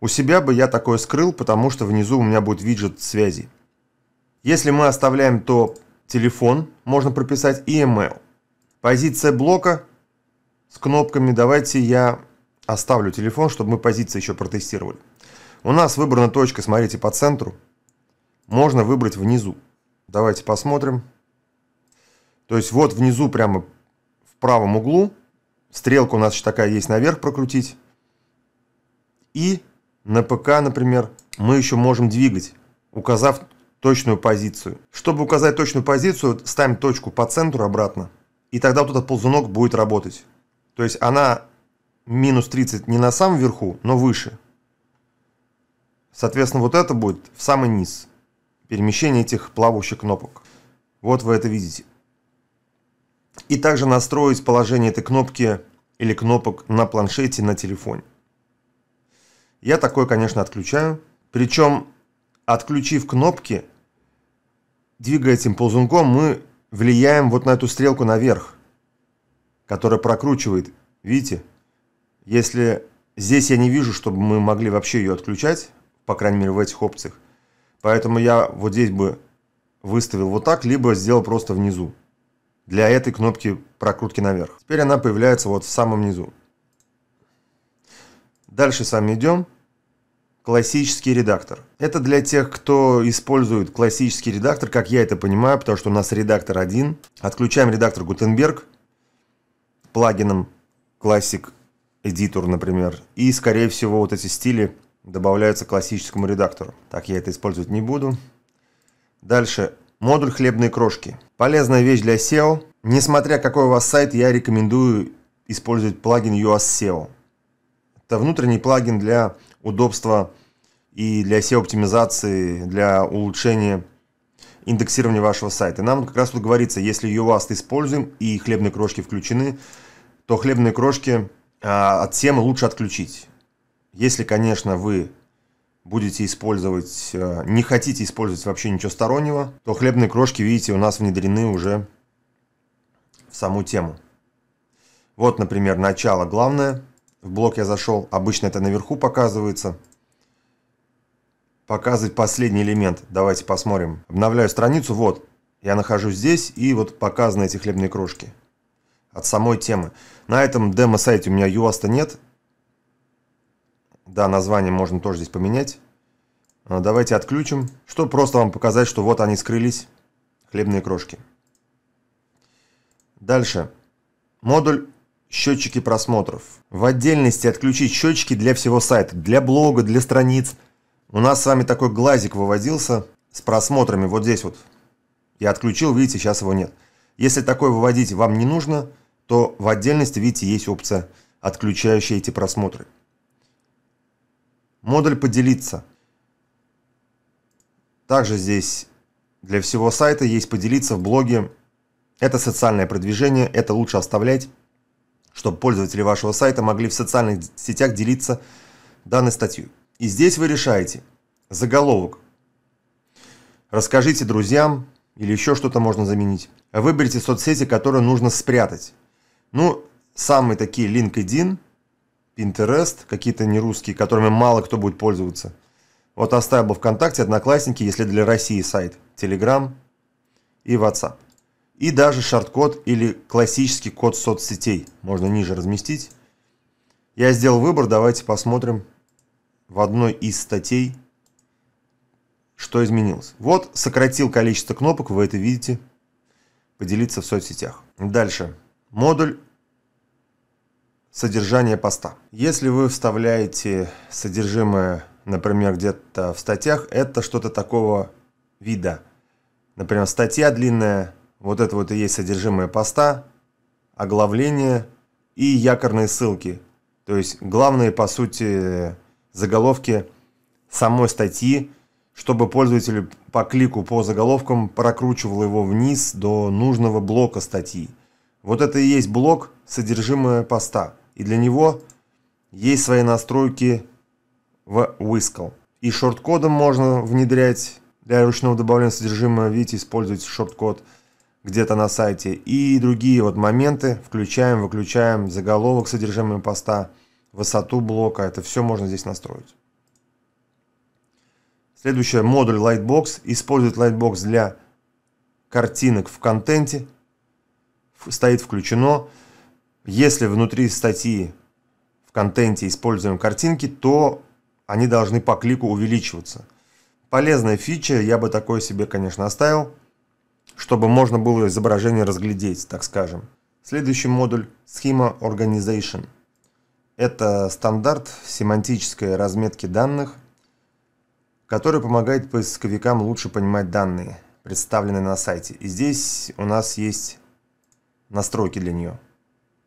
У себя бы я такое скрыл, потому что внизу у меня будет виджет связи. Если мы оставляем, то телефон можно прописать и email. Позиция блока с кнопками «Давайте я оставлю телефон, чтобы мы позиции еще протестировали». У нас выбрана точка, смотрите, по центру. Можно выбрать внизу. Давайте посмотрим. То есть вот внизу прямо в правом углу Стрелка у нас еще такая есть наверх прокрутить. И на ПК, например, мы еще можем двигать, указав точную позицию. Чтобы указать точную позицию, ставим точку по центру обратно. И тогда вот этот ползунок будет работать. То есть она минус 30 не на самом верху, но выше. Соответственно, вот это будет в самый низ. Перемещение этих плавающих кнопок. Вот вы это видите и также настроить положение этой кнопки или кнопок на планшете на телефоне. Я такое, конечно, отключаю. Причем, отключив кнопки, двигая этим ползунком, мы влияем вот на эту стрелку наверх, которая прокручивает. Видите? Если здесь я не вижу, чтобы мы могли вообще ее отключать, по крайней мере в этих опциях, поэтому я вот здесь бы выставил вот так, либо сделал просто внизу для этой кнопки прокрутки наверх. Теперь она появляется вот в самом низу. Дальше с вами идем. Классический редактор. Это для тех, кто использует классический редактор, как я это понимаю, потому что у нас редактор один. Отключаем редактор Gutenberg плагином Classic Editor, например. И, скорее всего, вот эти стили добавляются к классическому редактору. Так, я это использовать не буду. Дальше Модуль хлебные крошки. Полезная вещь для SEO. Несмотря какой у вас сайт, я рекомендую использовать плагин US SEO. Это внутренний плагин для удобства и для SEO-оптимизации, для улучшения индексирования вашего сайта. Нам как раз тут говорится, если UAST используем и хлебные крошки включены, то хлебные крошки а, от темы e лучше отключить. Если, конечно, вы будете использовать, э, не хотите использовать вообще ничего стороннего, то хлебные крошки, видите, у нас внедрены уже в саму тему. Вот, например, начало главное. В блок я зашел, обычно это наверху показывается. Показывать последний элемент. Давайте посмотрим. Обновляю страницу, вот. Я нахожусь здесь, и вот показаны эти хлебные крошки. От самой темы. На этом демо-сайте у меня юаста нет, да, название можно тоже здесь поменять. А, давайте отключим, чтобы просто вам показать, что вот они скрылись, хлебные крошки. Дальше. Модуль «Счетчики просмотров». В отдельности отключить счетчики для всего сайта, для блога, для страниц. У нас с вами такой глазик выводился с просмотрами вот здесь вот. Я отключил, видите, сейчас его нет. Если такой выводить вам не нужно, то в отдельности, видите, есть опция, отключающая эти просмотры. Модуль поделиться. Также здесь для всего сайта есть поделиться в блоге. Это социальное продвижение, это лучше оставлять, чтобы пользователи вашего сайта могли в социальных сетях делиться данной статьей. И здесь вы решаете заголовок. Расскажите друзьям или еще что-то можно заменить. Выберите соцсети, которые нужно спрятать. Ну, самые такие LinkedIn – Pinterest, какие-то нерусские, которыми мало кто будет пользоваться. Вот оставил бы ВКонтакте, Одноклассники, если для России сайт, Telegram и WhatsApp. И даже шарт-код или классический код соцсетей можно ниже разместить. Я сделал выбор, давайте посмотрим в одной из статей, что изменилось. Вот сократил количество кнопок, вы это видите, поделиться в соцсетях. Дальше. Модуль Содержание поста. Если вы вставляете содержимое, например, где-то в статьях, это что-то такого вида. Например, статья длинная, вот это вот и есть содержимое поста, оглавление и якорные ссылки. То есть главные, по сути, заголовки самой статьи, чтобы пользователь по клику по заголовкам прокручивал его вниз до нужного блока статьи. Вот это и есть блок содержимое поста – и для него есть свои настройки в Whistle. И шорт-кодом можно внедрять для ручного добавления содержимого, видите, использовать шорт-код где-то на сайте. И другие вот моменты, включаем, выключаем заголовок содержимого поста, высоту блока, это все можно здесь настроить. Следующее, модуль Lightbox. Использует Lightbox для картинок в контенте. Стоит включено. Если внутри статьи в контенте используем картинки, то они должны по клику увеличиваться. Полезная фича, я бы такое себе, конечно, оставил, чтобы можно было изображение разглядеть, так скажем. Следующий модуль – Schema Organization. Это стандарт семантической разметки данных, который помогает поисковикам лучше понимать данные, представленные на сайте. И здесь у нас есть настройки для нее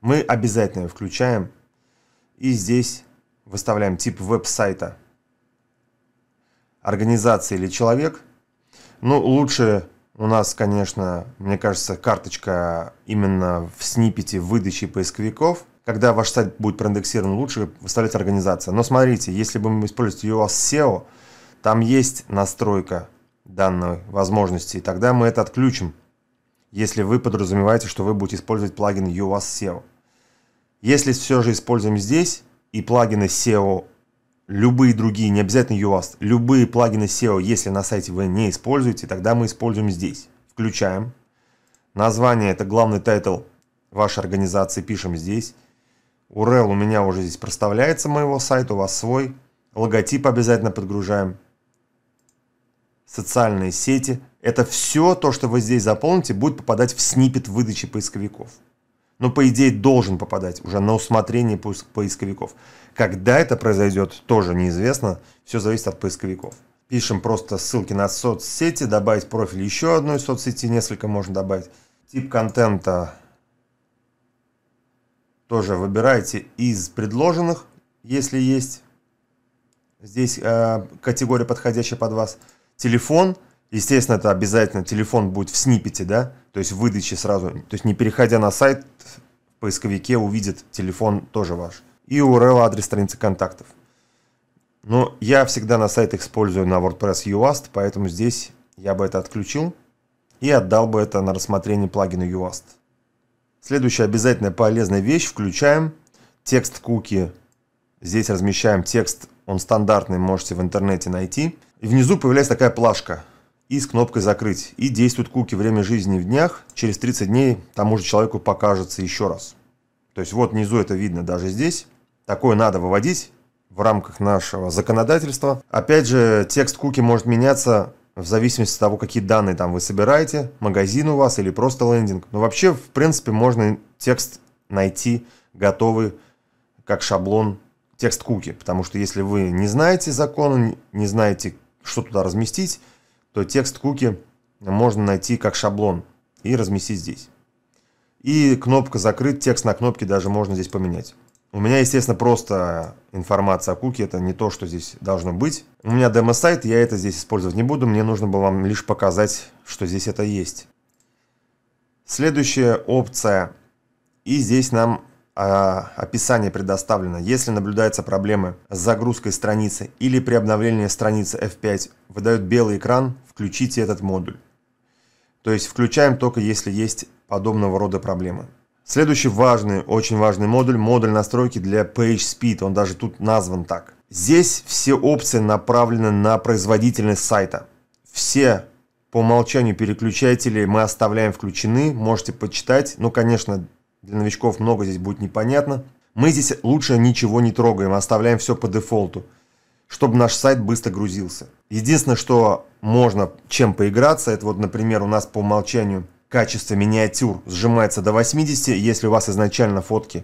мы обязательно включаем и здесь выставляем тип веб-сайта организации или человек. Ну, лучше у нас, конечно, мне кажется, карточка именно в снипете выдачи поисковиков. Когда ваш сайт будет проиндексирован, лучше выставлять организация. Но смотрите, если будем использовать UAS SEO, там есть настройка данной возможности, и тогда мы это отключим, если вы подразумеваете, что вы будете использовать плагин UAS SEO. Если все же используем здесь и плагины SEO, любые другие, не обязательно UAST, любые плагины SEO, если на сайте вы не используете, тогда мы используем здесь. Включаем. Название – это главный тайтл вашей организации, пишем здесь. URL у меня уже здесь проставляется моего сайта, у вас свой. Логотип обязательно подгружаем. Социальные сети. Это все то, что вы здесь заполните, будет попадать в снипет выдачи поисковиков но по идее должен попадать уже на усмотрение поисковиков. Когда это произойдет, тоже неизвестно, все зависит от поисковиков. Пишем просто ссылки на соцсети, добавить профиль еще одной соцсети, несколько можно добавить. Тип контента тоже выбираете из предложенных, если есть. Здесь э, категория, подходящая под вас. Телефон, естественно, это обязательно телефон будет в снипете, да, то есть выдачи сразу, то есть не переходя на сайт, в поисковике увидит телефон тоже ваш. И URL адрес страницы контактов. Но я всегда на сайт использую на WordPress UAST, поэтому здесь я бы это отключил и отдал бы это на рассмотрение плагина UAST. Следующая обязательная полезная вещь. Включаем текст куки. Здесь размещаем текст, он стандартный, можете в интернете найти. И внизу появляется такая плашка – и с кнопкой «Закрыть». И действует куки время жизни в днях. Через 30 дней тому же человеку покажется еще раз. То есть вот внизу это видно даже здесь. Такое надо выводить в рамках нашего законодательства. Опять же, текст куки может меняться в зависимости от того, какие данные там вы собираете, магазин у вас или просто лендинг. Но вообще, в принципе, можно текст найти готовый как шаблон текст куки, потому что если вы не знаете закона, не знаете, что туда разместить, то текст куки можно найти как шаблон и разместить здесь. И кнопка «Закрыть», текст на кнопке даже можно здесь поменять. У меня, естественно, просто информация о куке, это не то, что здесь должно быть. У меня демо-сайт, я это здесь использовать не буду, мне нужно было вам лишь показать, что здесь это есть. Следующая опция, и здесь нам а, описание предоставлено. Если наблюдаются проблемы с загрузкой страницы или при обновлении страницы F5 выдают белый экран, включите этот модуль. То есть включаем только если есть подобного рода проблемы. Следующий важный, очень важный модуль, модуль настройки для PageSpeed, он даже тут назван так. Здесь все опции направлены на производительность сайта. Все по умолчанию переключатели мы оставляем включены, можете почитать. Ну, конечно, для новичков много здесь будет непонятно. Мы здесь лучше ничего не трогаем, оставляем все по дефолту, чтобы наш сайт быстро грузился. Единственное, что можно чем поиграться, это вот, например, у нас по умолчанию качество миниатюр сжимается до 80, если у вас изначально фотки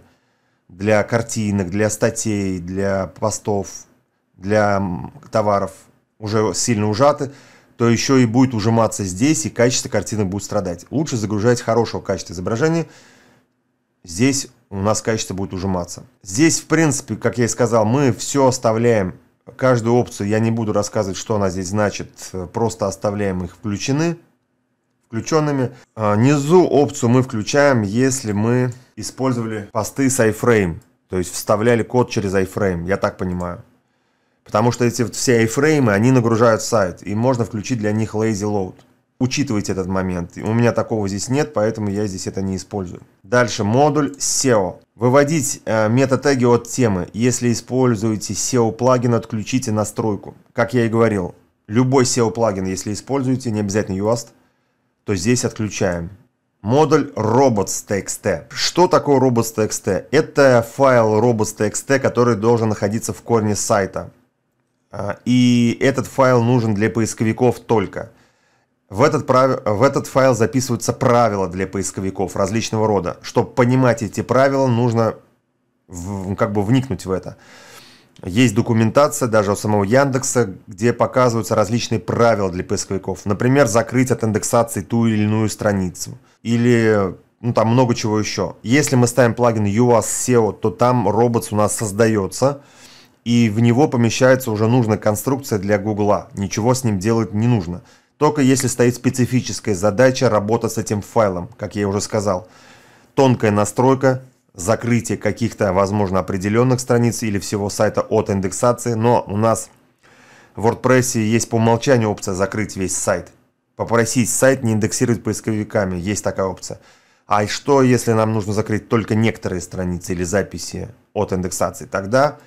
для картинок, для статей, для постов, для товаров уже сильно ужаты, то еще и будет ужиматься здесь, и качество картинок будет страдать. Лучше загружать хорошего качества изображения. Здесь у нас качество будет ужиматься. Здесь, в принципе, как я и сказал, мы все оставляем Каждую опцию я не буду рассказывать, что она здесь значит, просто оставляем их включены, включенными. А, Низу опцию мы включаем, если мы использовали посты с iFrame, то есть вставляли код через iFrame, я так понимаю. Потому что эти вот все iFrame, они нагружают сайт, и можно включить для них lazy load. Учитывайте этот момент. У меня такого здесь нет, поэтому я здесь это не использую. Дальше модуль SEO. Выводить э, метатеги от темы. Если используете SEO-плагин, отключите настройку. Как я и говорил, любой SEO-плагин, если используете, не обязательно UAST, то здесь отключаем. Модуль robots.txt. Что такое robots.txt? Это файл robots.txt, который должен находиться в корне сайта. Э, и этот файл нужен для поисковиков только. В этот, прав... в этот файл записываются правила для поисковиков различного рода. Чтобы понимать эти правила, нужно в... как бы вникнуть в это. Есть документация даже у самого Яндекса, где показываются различные правила для поисковиков. Например, закрыть от индексации ту или иную страницу. Или ну, там много чего еще. Если мы ставим плагин UAS SEO, то там робот у нас создается, и в него помещается уже нужная конструкция для Гугла. Ничего с ним делать не нужно. Только если стоит специфическая задача работать с этим файлом, как я уже сказал. Тонкая настройка, закрытие каких-то, возможно, определенных страниц или всего сайта от индексации, но у нас в WordPress есть по умолчанию опция закрыть весь сайт. Попросить сайт не индексировать поисковиками, есть такая опция. А что, если нам нужно закрыть только некоторые страницы или записи от индексации? Тогда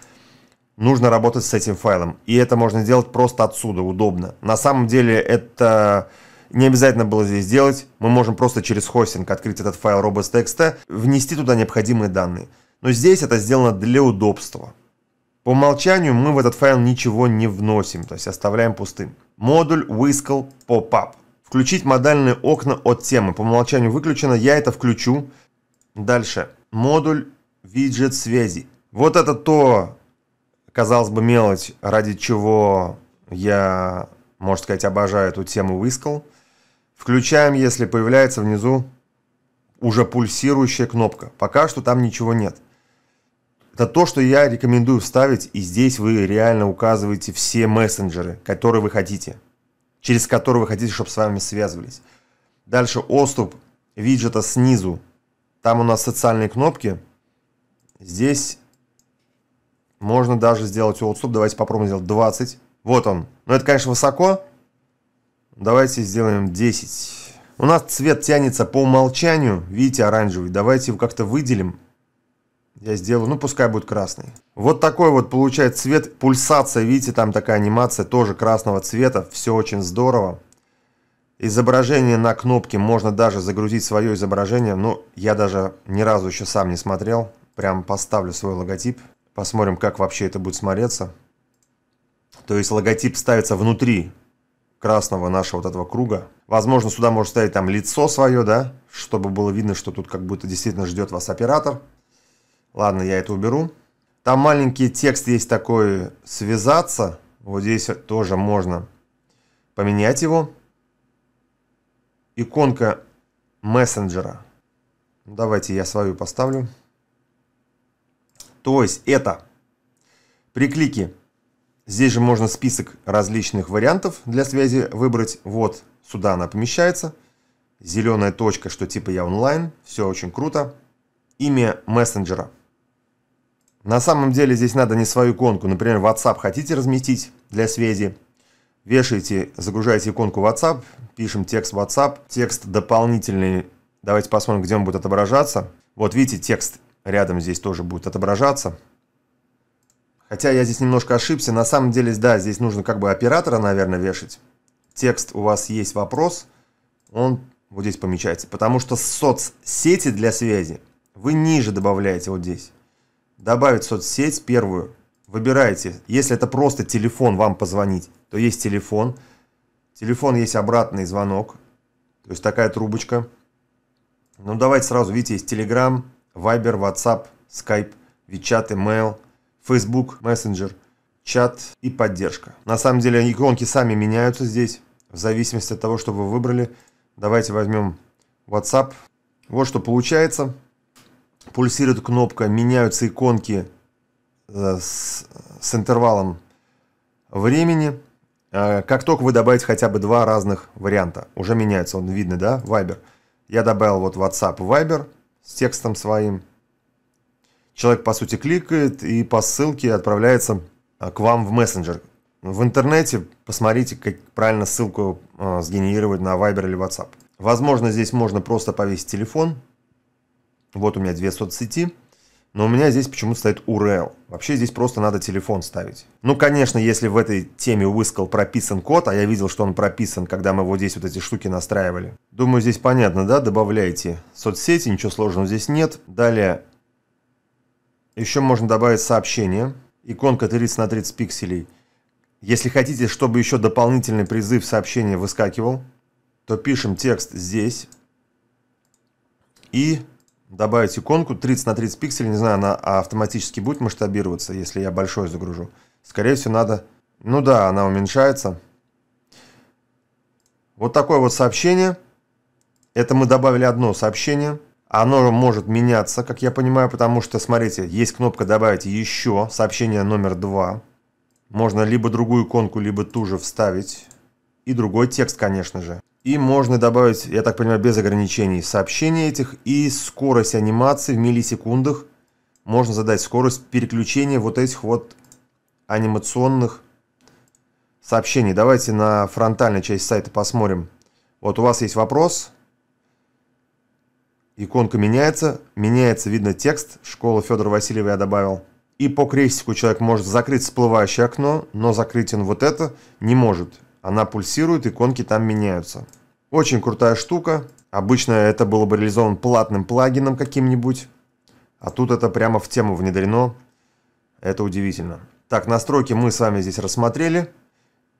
нужно работать с этим файлом. И это можно сделать просто отсюда, удобно. На самом деле это не обязательно было здесь делать. Мы можем просто через хостинг открыть этот файл robots.txt, внести туда необходимые данные. Но здесь это сделано для удобства. По умолчанию мы в этот файл ничего не вносим, то есть оставляем пустым. Модуль Whistle up Включить модальные окна от темы. По умолчанию выключено, я это включу. Дальше. Модуль виджет связи. Вот это то, казалось бы, мелочь, ради чего я, можно сказать, обожаю эту тему выискал. Включаем, если появляется внизу уже пульсирующая кнопка. Пока что там ничего нет. Это то, что я рекомендую вставить, и здесь вы реально указываете все мессенджеры, которые вы хотите, через которые вы хотите, чтобы с вами связывались. Дальше отступ виджета снизу. Там у нас социальные кнопки. Здесь можно даже сделать отступ. Давайте попробуем сделать 20. Вот он. Но ну, это, конечно, высоко. Давайте сделаем 10. У нас цвет тянется по умолчанию. Видите, оранжевый. Давайте его как-то выделим. Я сделаю, ну пускай будет красный. Вот такой вот получает цвет, пульсация, видите, там такая анимация тоже красного цвета, все очень здорово. Изображение на кнопке, можно даже загрузить свое изображение, но ну, я даже ни разу еще сам не смотрел, прям поставлю свой логотип, Посмотрим, как вообще это будет смотреться. То есть логотип ставится внутри красного нашего вот этого круга. Возможно, сюда можно ставить там лицо свое, да, чтобы было видно, что тут как будто действительно ждет вас оператор. Ладно, я это уберу. Там маленький текст есть такой «связаться». Вот здесь тоже можно поменять его. Иконка мессенджера. Ну, давайте я свою поставлю. То есть это. При клике здесь же можно список различных вариантов для связи выбрать. Вот сюда она помещается. Зеленая точка, что типа я онлайн. Все очень круто. Имя мессенджера. На самом деле здесь надо не свою иконку. Например, WhatsApp хотите разместить для связи. Вешаете, загружаете иконку WhatsApp, пишем текст WhatsApp, текст дополнительный. Давайте посмотрим, где он будет отображаться. Вот видите, текст рядом здесь тоже будет отображаться. Хотя я здесь немножко ошибся. На самом деле, да, здесь нужно как бы оператора, наверное, вешать. Текст у вас есть вопрос, он вот здесь помечается. Потому что соцсети для связи вы ниже добавляете вот здесь. Добавить соцсеть первую. Выбираете, если это просто телефон вам позвонить, то есть телефон. Телефон есть обратный звонок, то есть такая трубочка. Ну давайте сразу, видите, есть Telegram, Viber, WhatsApp, Skype, WeChat, Email, Facebook, Messenger, чат и поддержка. На самом деле иконки сами меняются здесь, в зависимости от того, что вы выбрали. Давайте возьмем WhatsApp. Вот что получается. Пульсирует кнопка, меняются иконки э, с, с интервалом времени. Э, как только вы добавите хотя бы два разных варианта, уже меняется, он видно, да, Viber. Я добавил вот WhatsApp Viber, с текстом своим. Человек, по сути, кликает и по ссылке отправляется а, к вам в мессенджер. В интернете посмотрите, как правильно ссылку а, сгенерировать на Viber или WhatsApp. Возможно, здесь можно просто повесить телефон. Вот у меня две соцсети. Но у меня здесь почему-то стоит URL. Вообще здесь просто надо телефон ставить. Ну, конечно, если в этой теме выскал прописан код, а я видел, что он прописан, когда мы вот здесь вот эти штуки настраивали. Думаю, здесь понятно, да? Добавляйте соцсети, ничего сложного здесь нет. Далее еще можно добавить сообщение. Иконка 30 на 30 пикселей. Если хотите, чтобы еще дополнительный призыв сообщения выскакивал, то пишем текст здесь. И добавить иконку 30 на 30 пикселей, не знаю, она автоматически будет масштабироваться, если я большой загружу. Скорее всего, надо... Ну да, она уменьшается. Вот такое вот сообщение. Это мы добавили одно сообщение. Оно может меняться, как я понимаю, потому что, смотрите, есть кнопка «Добавить еще», сообщение номер 2. Можно либо другую иконку, либо ту же вставить. И другой текст, конечно же. И можно добавить, я так понимаю, без ограничений сообщения этих и скорость анимации в миллисекундах. Можно задать скорость переключения вот этих вот анимационных сообщений. Давайте на фронтальную часть сайта посмотрим. Вот у вас есть вопрос. Иконка меняется. Меняется, видно, текст. Школа Федора Васильева я добавил. И по крестику человек может закрыть всплывающее окно, но закрыть он вот это не может. Она пульсирует, иконки там меняются. Очень крутая штука. Обычно это было бы реализовано платным плагином каким-нибудь. А тут это прямо в тему внедрено. Это удивительно. Так, настройки мы с вами здесь рассмотрели.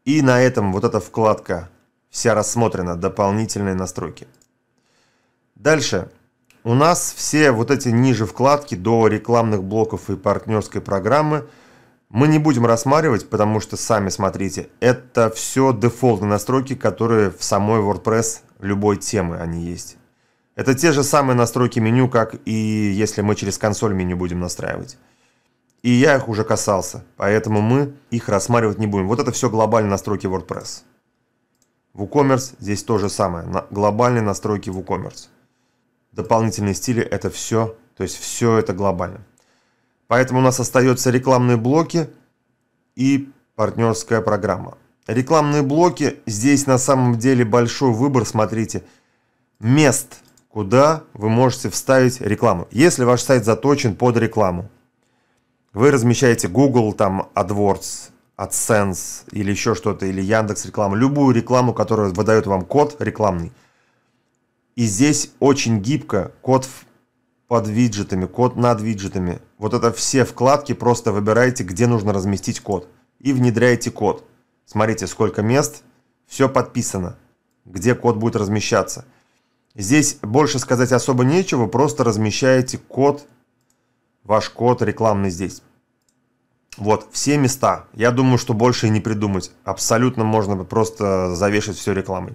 И на этом вот эта вкладка вся рассмотрена, дополнительные настройки. Дальше. У нас все вот эти ниже вкладки до рекламных блоков и партнерской программы – мы не будем рассматривать, потому что сами смотрите, это все дефолтные настройки, которые в самой WordPress любой темы они есть. Это те же самые настройки меню, как и если мы через консоль меню будем настраивать. И я их уже касался, поэтому мы их рассматривать не будем. Вот это все глобальные настройки WordPress. WooCommerce здесь то же самое. На, глобальные настройки WooCommerce. Дополнительные стили это все, то есть все это глобально. Поэтому у нас остаются рекламные блоки и партнерская программа. Рекламные блоки, здесь на самом деле большой выбор, смотрите, мест, куда вы можете вставить рекламу. Если ваш сайт заточен под рекламу, вы размещаете Google, там, AdWords, AdSense или еще что-то, или Яндекс рекламу, любую рекламу, которая выдает вам код рекламный. И здесь очень гибко код под виджетами, код над виджетами – вот это все вкладки просто выбираете, где нужно разместить код. И внедряйте код. Смотрите, сколько мест. Все подписано, где код будет размещаться. Здесь больше сказать особо нечего, просто размещаете код, ваш код рекламный здесь. Вот, все места. Я думаю, что больше и не придумать. Абсолютно можно просто завешать все рекламой.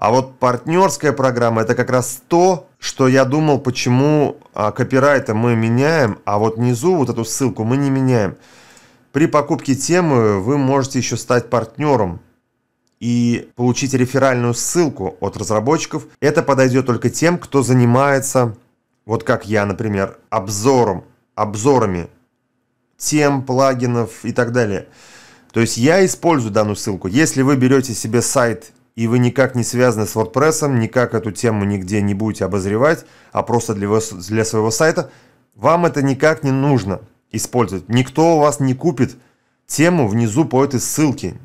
А вот партнерская программа – это как раз то, что я думал, почему а, копирайта мы меняем, а вот внизу вот эту ссылку мы не меняем. При покупке темы вы можете еще стать партнером и получить реферальную ссылку от разработчиков. Это подойдет только тем, кто занимается, вот как я, например, обзором, обзорами тем, плагинов и так далее. То есть я использую данную ссылку. Если вы берете себе сайт и вы никак не связаны с WordPress, никак эту тему нигде не будете обозревать, а просто для, вас, для своего сайта, вам это никак не нужно использовать. Никто у вас не купит тему внизу по этой ссылке.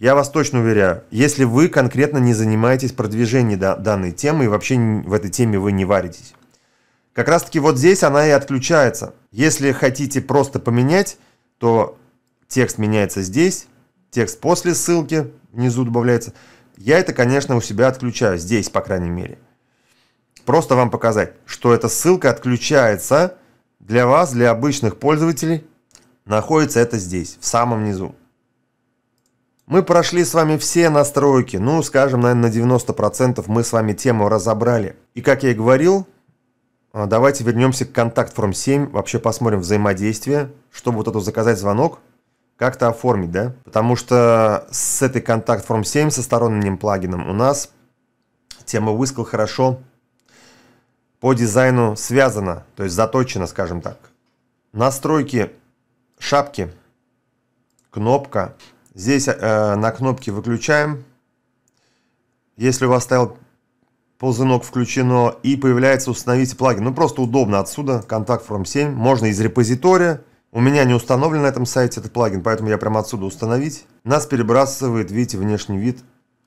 Я вас точно уверяю, если вы конкретно не занимаетесь продвижением данной темы и вообще в этой теме вы не варитесь. Как раз таки вот здесь она и отключается. Если хотите просто поменять, то текст меняется здесь, текст после ссылки, внизу добавляется. Я это, конечно, у себя отключаю, здесь, по крайней мере. Просто вам показать, что эта ссылка отключается для вас, для обычных пользователей. Находится это здесь, в самом низу. Мы прошли с вами все настройки, ну, скажем, наверное, на 90% мы с вами тему разобрали. И как я и говорил, а, давайте вернемся к контакт форм 7, вообще посмотрим взаимодействие. Чтобы вот эту заказать звонок, как-то оформить, да? Потому что с этой контакт form 7 со сторонним плагином у нас тема выскал хорошо по дизайну связана, то есть заточена, скажем так. Настройки шапки, кнопка. Здесь э, на кнопке выключаем. Если у вас стоял ползунок включено и появляется установить плагин. Ну просто удобно отсюда, контакт form 7. Можно из репозитория у меня не установлен на этом сайте этот плагин, поэтому я прямо отсюда установить. Нас перебрасывает, видите, внешний вид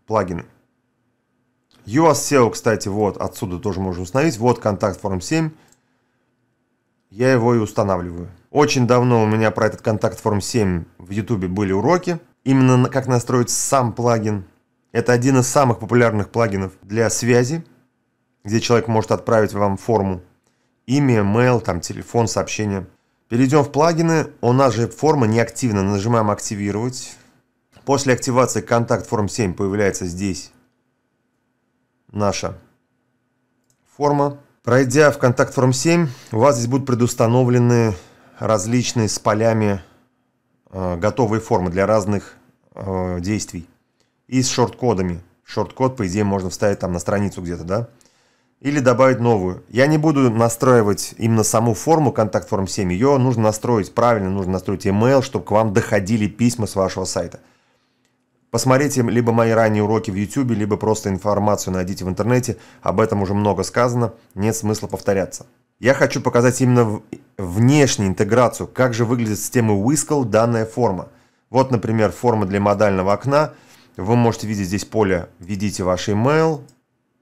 плагина. US SEO, кстати, вот отсюда тоже можно установить. Вот контакт форм 7. Я его и устанавливаю. Очень давно у меня про этот контакт форм 7 в YouTube были уроки. Именно как настроить сам плагин. Это один из самых популярных плагинов для связи, где человек может отправить вам форму. Имя, mail, там телефон, сообщение. Перейдем в плагины. У нас же форма неактивна. Нажимаем «Активировать». После активации контакт форм 7 появляется здесь наша форма. Пройдя в контакт форм 7, у вас здесь будут предустановлены различные с полями э, готовые формы для разных э, действий. И с шорт-кодами. Шорт-код, по идее, можно вставить там на страницу где-то, да? или добавить новую. Я не буду настраивать именно саму форму контакт форм 7. Ее нужно настроить правильно, нужно настроить email, чтобы к вам доходили письма с вашего сайта. Посмотрите либо мои ранние уроки в YouTube, либо просто информацию найдите в интернете. Об этом уже много сказано, нет смысла повторяться. Я хочу показать именно внешнюю интеграцию, как же выглядит система Whistle данная форма. Вот, например, форма для модального окна. Вы можете видеть здесь поле «Введите ваш email»,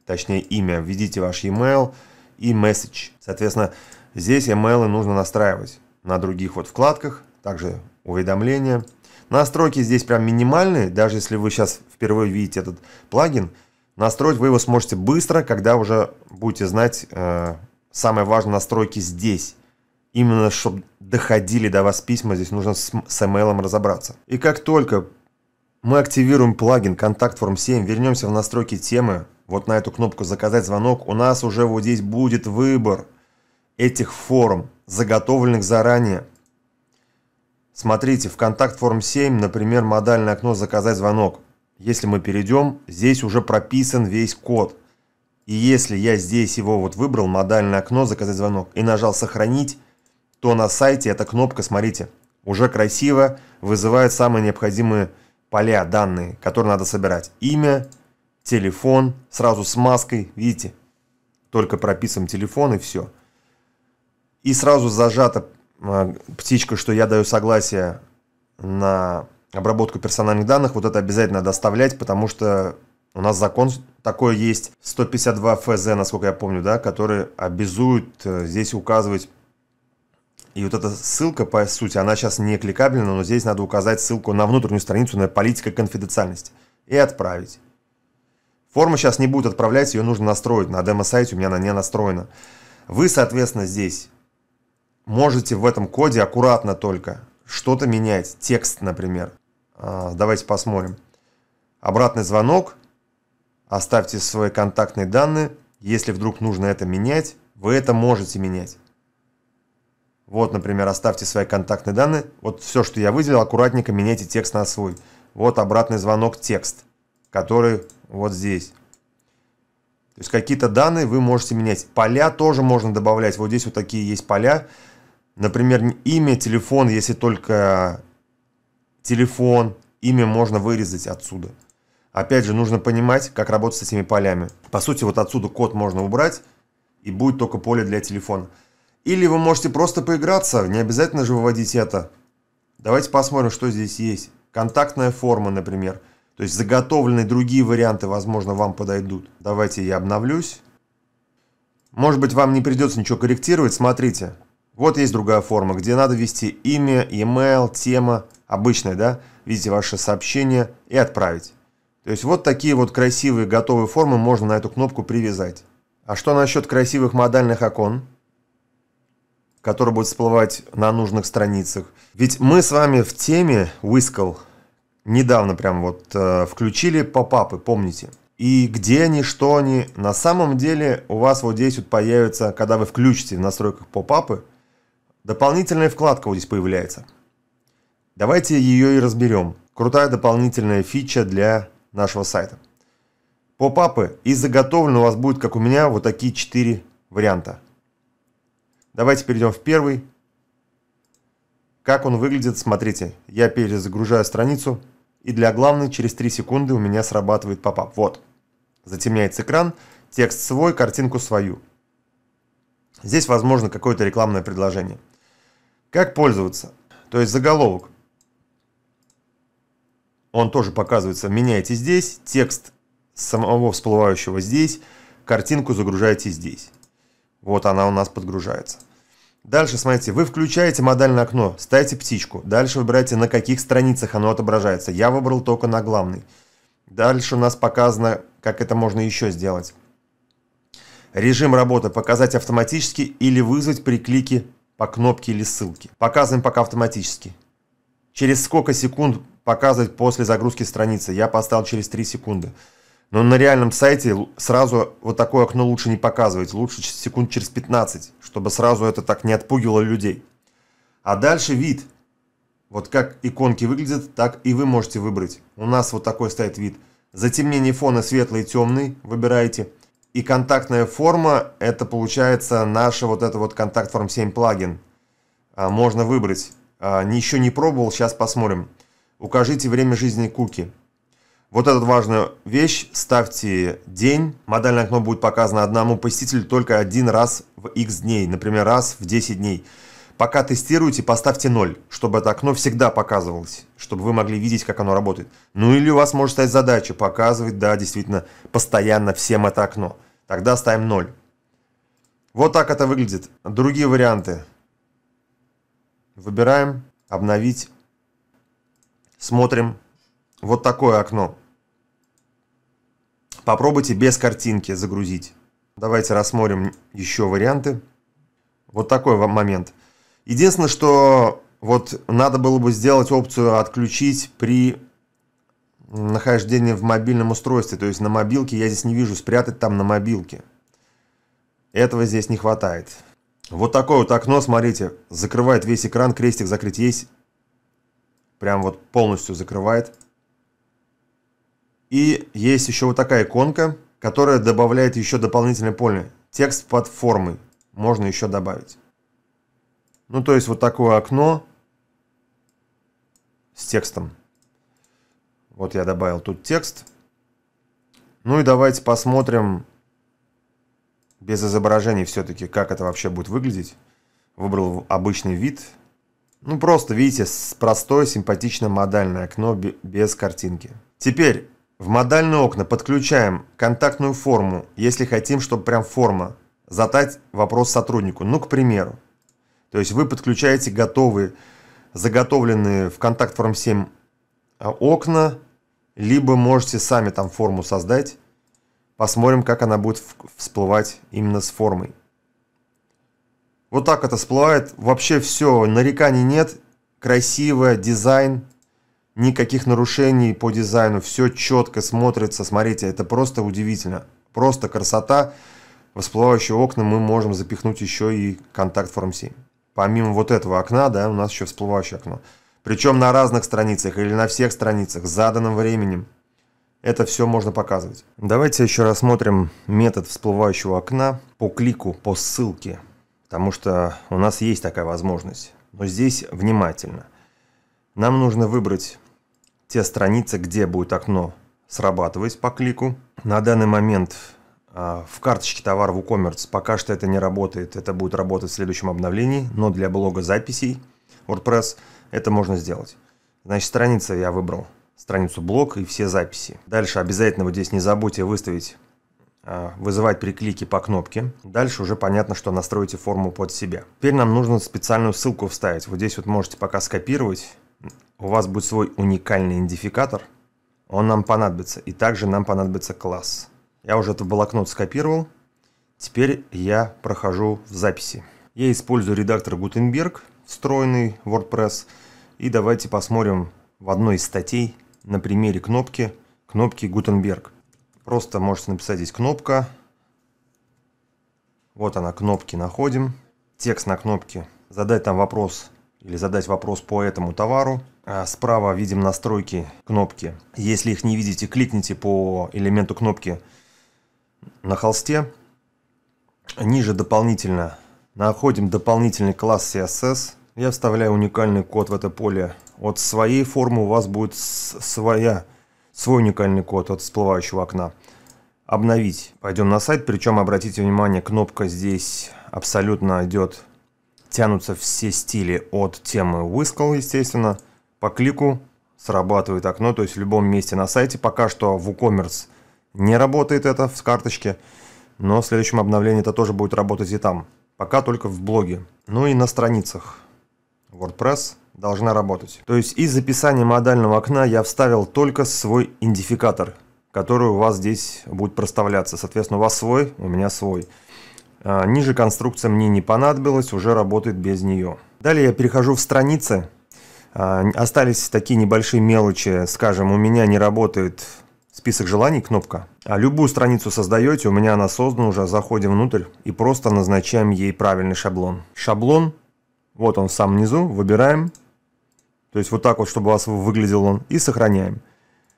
точнее имя, введите ваш email и message. Соответственно, здесь e нужно настраивать на других вот вкладках, также уведомления. Настройки здесь прям минимальные, даже если вы сейчас впервые видите этот плагин, настроить вы его сможете быстро, когда уже будете знать э, самые важные настройки здесь. Именно, чтобы доходили до вас письма, здесь нужно с, с email разобраться. И как только мы активируем плагин Contact Form 7, вернемся в настройки темы, вот на эту кнопку «Заказать звонок», у нас уже вот здесь будет выбор этих форм, заготовленных заранее. Смотрите, в контакт форм 7, например, модальное окно «Заказать звонок». Если мы перейдем, здесь уже прописан весь код. И если я здесь его вот выбрал, модальное окно «Заказать звонок» и нажал «Сохранить», то на сайте эта кнопка, смотрите, уже красиво вызывает самые необходимые поля, данные, которые надо собирать. Имя, телефон, сразу с маской, видите? Только прописан телефон и все. И сразу зажата а, птичка, что я даю согласие на обработку персональных данных, вот это обязательно надо оставлять, потому что у нас закон такой есть, 152 ФЗ, насколько я помню, да, который обязует э, здесь указывать. И вот эта ссылка, по сути, она сейчас не кликабельна, но здесь надо указать ссылку на внутреннюю страницу на политика конфиденциальности и отправить. Форма сейчас не будет отправлять, ее нужно настроить. На демо-сайте у меня она не настроена. Вы, соответственно, здесь можете в этом коде аккуратно только что-то менять. Текст, например. А, давайте посмотрим. Обратный звонок. Оставьте свои контактные данные. Если вдруг нужно это менять, вы это можете менять. Вот, например, оставьте свои контактные данные. Вот все, что я выделил, аккуратненько меняйте текст на свой. Вот обратный звонок текст, который вот здесь. То есть какие-то данные вы можете менять. Поля тоже можно добавлять. Вот здесь вот такие есть поля. Например, имя, телефон, если только телефон, имя можно вырезать отсюда. Опять же, нужно понимать, как работать с этими полями. По сути, вот отсюда код можно убрать, и будет только поле для телефона. Или вы можете просто поиграться, не обязательно же выводить это. Давайте посмотрим, что здесь есть. Контактная форма, например. То есть заготовленные другие варианты, возможно, вам подойдут. Давайте я обновлюсь. Может быть, вам не придется ничего корректировать. Смотрите, вот есть другая форма, где надо ввести имя, email, тема, обычная, да? Видите, ваше сообщение и отправить. То есть вот такие вот красивые готовые формы можно на эту кнопку привязать. А что насчет красивых модальных окон, которые будут всплывать на нужных страницах? Ведь мы с вами в теме Whistle недавно прям вот э, включили попапы, помните? И где они, что они, на самом деле у вас вот здесь вот появится, когда вы включите в настройках попапы, дополнительная вкладка вот здесь появляется. Давайте ее и разберем. Крутая дополнительная фича для нашего сайта. Попапы и заготовлено у вас будет, как у меня, вот такие четыре варианта. Давайте перейдем в первый. Как он выглядит, смотрите. Я перезагружаю страницу, и для главной через 3 секунды у меня срабатывает попап. Вот. Затемняется экран, текст свой, картинку свою. Здесь возможно какое-то рекламное предложение. Как пользоваться? То есть заголовок. Он тоже показывается. Меняете здесь, текст самого всплывающего здесь, картинку загружаете здесь. Вот она у нас подгружается. Дальше, смотрите, вы включаете модальное окно, ставите птичку. Дальше выбираете, на каких страницах оно отображается. Я выбрал только на главной. Дальше у нас показано, как это можно еще сделать. Режим работы показать автоматически или вызвать при клике по кнопке или ссылке. Показываем пока автоматически. Через сколько секунд показывать после загрузки страницы? Я поставил через 3 секунды. Но на реальном сайте сразу вот такое окно лучше не показывать, лучше секунд через 15, чтобы сразу это так не отпугивало людей. А дальше вид. Вот как иконки выглядят, так и вы можете выбрать. У нас вот такой стоит вид. Затемнение фона светлый и темный выбираете. И контактная форма, это получается наша вот эта вот контакт форм 7 плагин. А, можно выбрать. А, еще не пробовал, сейчас посмотрим. Укажите время жизни куки. Вот эта важная вещь, ставьте день, модальное окно будет показано одному посетителю только один раз в x дней, например, раз в 10 дней. Пока тестируете, поставьте 0, чтобы это окно всегда показывалось, чтобы вы могли видеть, как оно работает. Ну или у вас может стать задача показывать, да, действительно, постоянно всем это окно. Тогда ставим 0. Вот так это выглядит. Другие варианты. Выбираем, обновить, смотрим. Вот такое окно. Попробуйте без картинки загрузить. Давайте рассмотрим еще варианты. Вот такой вам момент. Единственное, что вот надо было бы сделать опцию «Отключить при нахождении в мобильном устройстве». То есть на мобилке я здесь не вижу «Спрятать там на мобилке». Этого здесь не хватает. Вот такое вот окно, смотрите, закрывает весь экран, крестик закрыть есть. Прям вот полностью закрывает. И есть еще вот такая иконка, которая добавляет еще дополнительное поле. Текст под формой можно еще добавить. Ну, то есть вот такое окно с текстом. Вот я добавил тут текст. Ну и давайте посмотрим без изображений все-таки, как это вообще будет выглядеть. Выбрал обычный вид. Ну просто, видите, простое, симпатичное модальное окно без картинки. Теперь в модальные окна подключаем контактную форму, если хотим, чтобы прям форма. Задать вопрос сотруднику. Ну, к примеру. То есть вы подключаете готовые, заготовленные в контакт форм 7 а, окна, либо можете сами там форму создать. Посмотрим, как она будет всплывать именно с формой. Вот так это всплывает. Вообще все, нареканий нет. Красиво, дизайн никаких нарушений по дизайну, все четко смотрится, смотрите, это просто удивительно, просто красота. В всплывающие окна мы можем запихнуть еще и контакт Form 7. Помимо вот этого окна, да, у нас еще всплывающее окно. Причем на разных страницах или на всех страницах с заданным временем. Это все можно показывать. Давайте еще рассмотрим метод всплывающего окна по клику, по ссылке. Потому что у нас есть такая возможность. Но здесь внимательно. Нам нужно выбрать те страницы, где будет окно срабатывать по клику. На данный момент а, в карточке товар в WooCommerce пока что это не работает, это будет работать в следующем обновлении, но для блога записей WordPress это можно сделать. Значит, страница я выбрал, страницу блог и все записи. Дальше обязательно вот здесь не забудьте выставить, а, вызывать при клике по кнопке. Дальше уже понятно, что настроите форму под себя. Теперь нам нужно специальную ссылку вставить. Вот здесь вот можете пока скопировать у вас будет свой уникальный идентификатор. Он нам понадобится. И также нам понадобится класс. Я уже этот блокнот скопировал. Теперь я прохожу в записи. Я использую редактор Gutenberg, встроенный в WordPress. И давайте посмотрим в одной из статей на примере кнопки, кнопки Gutenberg. Просто можете написать здесь кнопка. Вот она, кнопки находим. Текст на кнопке. Задать там вопрос или задать вопрос по этому товару. А, справа видим настройки кнопки. Если их не видите, кликните по элементу кнопки на холсте. Ниже дополнительно находим дополнительный класс CSS. Я вставляю уникальный код в это поле. От своей формы у вас будет своя, свой уникальный код от всплывающего окна. Обновить. Пойдем на сайт, причем обратите внимание, кнопка здесь абсолютно идет, тянутся все стили от темы Whistle, естественно, по клику срабатывает окно, то есть в любом месте на сайте. Пока что в WooCommerce не работает это в карточке, но в следующем обновлении это тоже будет работать и там. Пока только в блоге. Ну и на страницах WordPress должна работать. То есть из описания модального окна я вставил только свой идентификатор, который у вас здесь будет проставляться. Соответственно, у вас свой, у меня свой. А, ниже конструкция мне не понадобилась, уже работает без нее. Далее я перехожу в страницы, а, остались такие небольшие мелочи, скажем, у меня не работает список желаний, кнопка. А любую страницу создаете, у меня она создана уже, заходим внутрь и просто назначаем ей правильный шаблон. Шаблон, вот он сам внизу, выбираем, то есть вот так вот, чтобы у вас выглядел он, и сохраняем.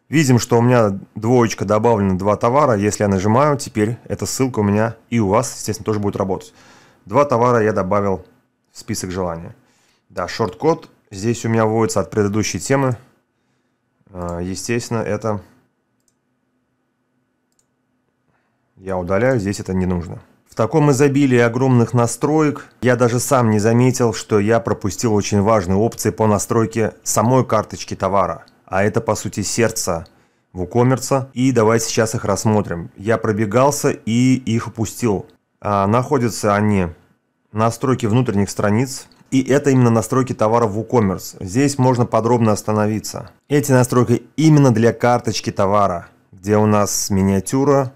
Видим, что у меня двоечка добавлено два товара, если я нажимаю, теперь эта ссылка у меня и у вас, естественно, тоже будет работать. Два товара я добавил в список желания. Да, шорт-код здесь у меня вводится от предыдущей темы. А, естественно, это я удаляю, здесь это не нужно. В таком изобилии огромных настроек я даже сам не заметил, что я пропустил очень важные опции по настройке самой карточки товара. А это по сути сердце WooCommerce. И давайте сейчас их рассмотрим. Я пробегался и их упустил. А, находятся они настройки внутренних страниц, и это именно настройки товара в WooCommerce. Здесь можно подробно остановиться. Эти настройки именно для карточки товара, где у нас миниатюра,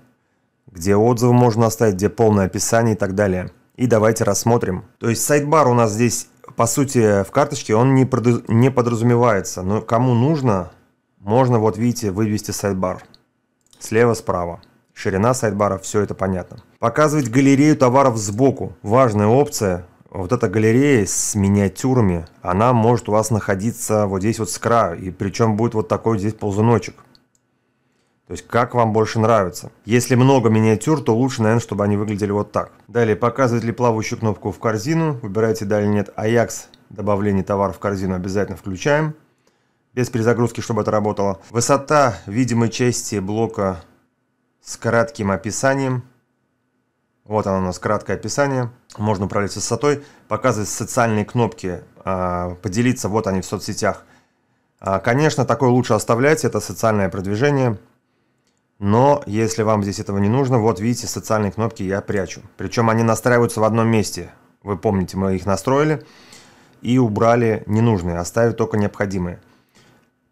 где отзывы можно оставить, где полное описание и так далее. И давайте рассмотрим. То есть сайт-бар у нас здесь, по сути, в карточке он не, не подразумевается. Но кому нужно, можно, вот видите, вывести сайт-бар. Слева-справа. Ширина сайт-бара, все это понятно. Показывать галерею товаров сбоку. Важная опция вот эта галерея с миниатюрами, она может у вас находиться вот здесь вот с краю, и причем будет вот такой здесь ползуночек. То есть как вам больше нравится. Если много миниатюр, то лучше, наверное, чтобы они выглядели вот так. Далее показывать ли плавающую кнопку в корзину, выбирайте далее нет. Аякс добавление товара в корзину обязательно включаем. Без перезагрузки, чтобы это работало. Высота видимой части блока с кратким описанием – вот оно у нас краткое описание. Можно управлять высотой, показывать социальные кнопки, а, поделиться, вот они в соцсетях. А, конечно, такое лучше оставлять, это социальное продвижение. Но если вам здесь этого не нужно, вот видите, социальные кнопки я прячу. Причем они настраиваются в одном месте. Вы помните, мы их настроили и убрали ненужные, оставив только необходимые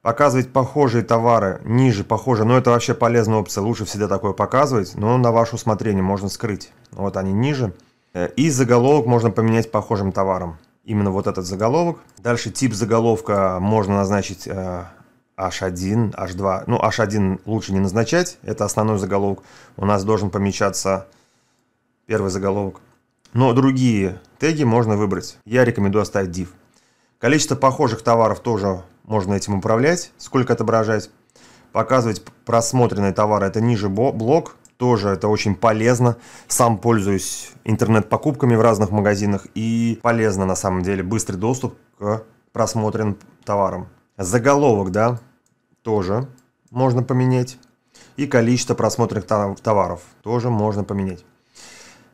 показывать похожие товары ниже похожие, но это вообще полезная опция, лучше всегда такое показывать, но на ваше усмотрение можно скрыть. Вот они ниже. Э, и заголовок можно поменять похожим товаром. Именно вот этот заголовок. Дальше тип заголовка можно назначить H1, э, H2. Ну, H1 лучше не назначать, это основной заголовок. У нас должен помечаться первый заголовок. Но другие теги можно выбрать. Я рекомендую оставить div. Количество похожих товаров тоже можно этим управлять, сколько отображать. Показывать просмотренные товары, это ниже блок, тоже это очень полезно. Сам пользуюсь интернет-покупками в разных магазинах и полезно на самом деле быстрый доступ к просмотренным товарам. Заголовок, да, тоже можно поменять. И количество просмотренных товаров тоже можно поменять.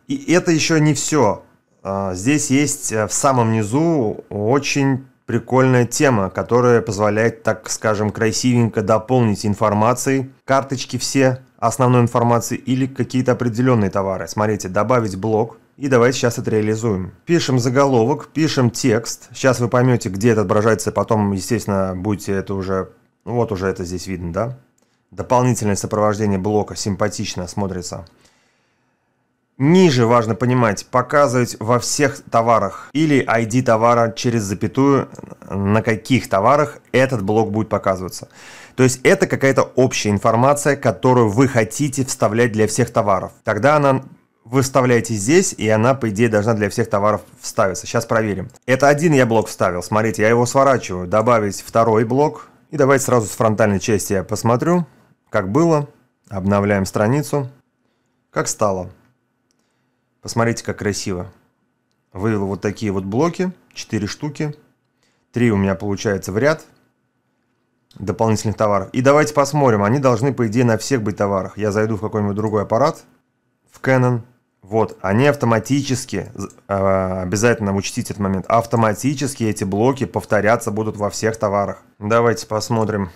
И это еще не все. А, здесь есть э, в самом низу очень прикольная тема, которая позволяет, так скажем, красивенько дополнить информацией, карточки все, основной информации или какие-то определенные товары. Смотрите, добавить блок, и давайте сейчас это реализуем. Пишем заголовок, пишем текст. Сейчас вы поймете, где это отображается, потом, естественно, будете это уже... Ну вот уже это здесь видно, да? Дополнительное сопровождение блока симпатично смотрится. Ниже важно понимать, показывать во всех товарах или ID товара через запятую, на каких товарах этот блок будет показываться. То есть это какая-то общая информация, которую вы хотите вставлять для всех товаров. Тогда она вы вставляете здесь, и она, по идее, должна для всех товаров вставиться. Сейчас проверим. Это один я блок вставил. Смотрите, я его сворачиваю. Добавить второй блок. И давайте сразу с фронтальной части я посмотрю, как было. Обновляем страницу. Как стало. Посмотрите, как красиво. Вывел вот такие вот блоки, 4 штуки. 3 у меня получается в ряд дополнительных товаров. И давайте посмотрим, они должны, по идее, на всех быть товарах. Я зайду в какой-нибудь другой аппарат, в Canon. Вот, они автоматически, а, обязательно учтите этот момент, автоматически эти блоки повторяться будут во всех товарах. Давайте посмотрим,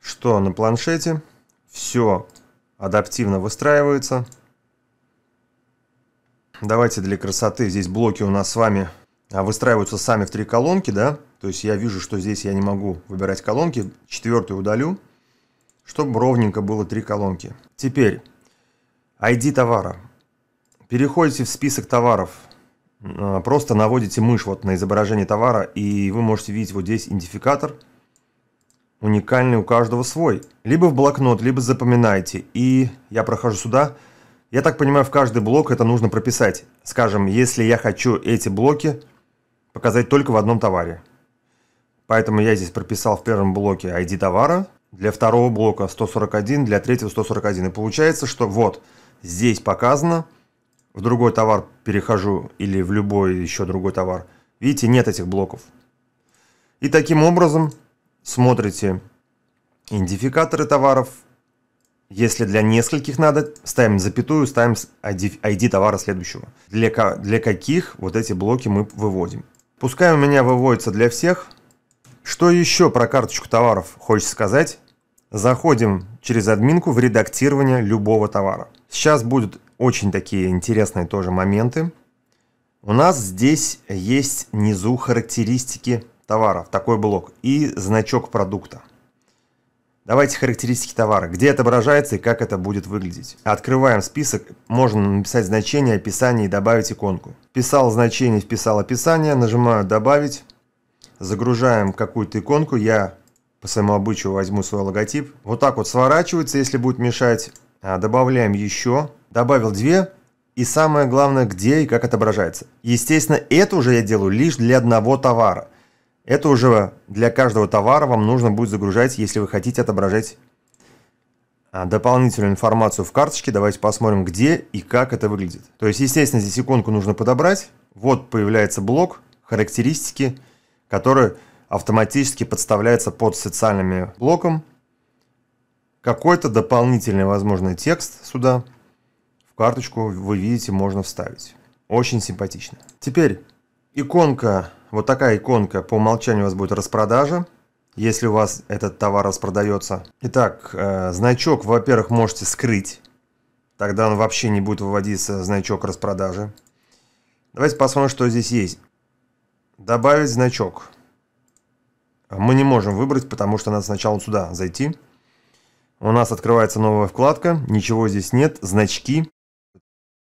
что на планшете. Все адаптивно выстраивается. Давайте для красоты. Здесь блоки у нас с вами а, выстраиваются сами в три колонки, да? То есть я вижу, что здесь я не могу выбирать колонки. Четвертую удалю, чтобы ровненько было три колонки. Теперь ID товара. Переходите в список товаров. А, просто наводите мышь вот на изображение товара, и вы можете видеть вот здесь идентификатор. Уникальный у каждого свой. Либо в блокнот, либо запоминайте. И я прохожу сюда. Я так понимаю, в каждый блок это нужно прописать. Скажем, если я хочу эти блоки показать только в одном товаре. Поэтому я здесь прописал в первом блоке ID товара, для второго блока 141, для третьего 141. И получается, что вот здесь показано, в другой товар перехожу или в любой еще другой товар. Видите, нет этих блоков. И таким образом смотрите идентификаторы товаров, если для нескольких надо, ставим запятую, ставим ID, товара следующего. Для, для каких вот эти блоки мы выводим. Пускай у меня выводится для всех. Что еще про карточку товаров хочешь сказать? Заходим через админку в редактирование любого товара. Сейчас будут очень такие интересные тоже моменты. У нас здесь есть внизу характеристики товаров, такой блок, и значок продукта. Давайте характеристики товара, где отображается и как это будет выглядеть. Открываем список, можно написать значение, описание и добавить иконку. Писал значение, вписал описание, нажимаю «Добавить», загружаем какую-то иконку, я по своему обычаю возьму свой логотип. Вот так вот сворачивается, если будет мешать. А, добавляем еще. Добавил две. И самое главное, где и как отображается. Естественно, это уже я делаю лишь для одного товара – это уже для каждого товара вам нужно будет загружать, если вы хотите отображать а, дополнительную информацию в карточке. Давайте посмотрим, где и как это выглядит. То есть, естественно, здесь иконку нужно подобрать. Вот появляется блок характеристики, который автоматически подставляется под социальными блоком. Какой-то дополнительный, возможно, текст сюда в карточку, вы видите, можно вставить. Очень симпатично. Теперь иконка вот такая иконка по умолчанию у вас будет распродажа, если у вас этот товар распродается. Итак, э, значок, во-первых, можете скрыть, тогда он вообще не будет выводиться, значок распродажи. Давайте посмотрим, что здесь есть. Добавить значок. Мы не можем выбрать, потому что надо сначала сюда зайти. У нас открывается новая вкладка, ничего здесь нет, значки.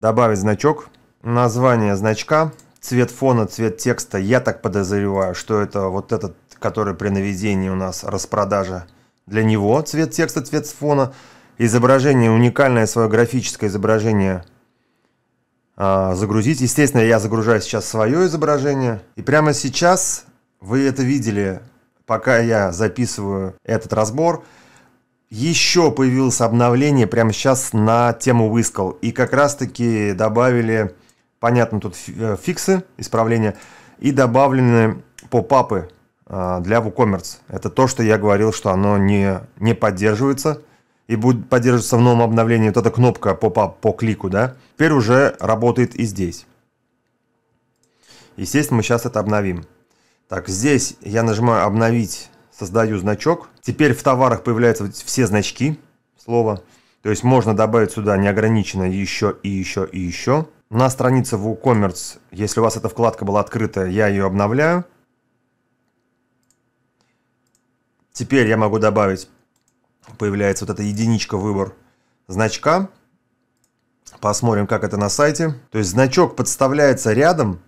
Добавить значок, название значка цвет фона, цвет текста, я так подозреваю, что это вот этот, который при наведении у нас распродажа. Для него цвет текста, цвет фона, изображение, уникальное свое графическое изображение а, загрузить. Естественно, я загружаю сейчас свое изображение. И прямо сейчас вы это видели, пока я записываю этот разбор. Еще появилось обновление прямо сейчас на тему Whistle. И как раз таки добавили понятно, тут э, фиксы, исправления, и добавлены попапы а, для WooCommerce. Это то, что я говорил, что оно не, не поддерживается и будет поддерживаться в новом обновлении. Вот эта кнопка поп-ап по клику, да, теперь уже работает и здесь. Естественно, мы сейчас это обновим. Так, здесь я нажимаю «Обновить», создаю значок. Теперь в товарах появляются все значки слова. То есть можно добавить сюда неограниченно еще и еще и еще. На странице WooCommerce, если у вас эта вкладка была открыта, я ее обновляю. Теперь я могу добавить, появляется вот эта единичка выбор значка. Посмотрим, как это на сайте. То есть значок подставляется рядом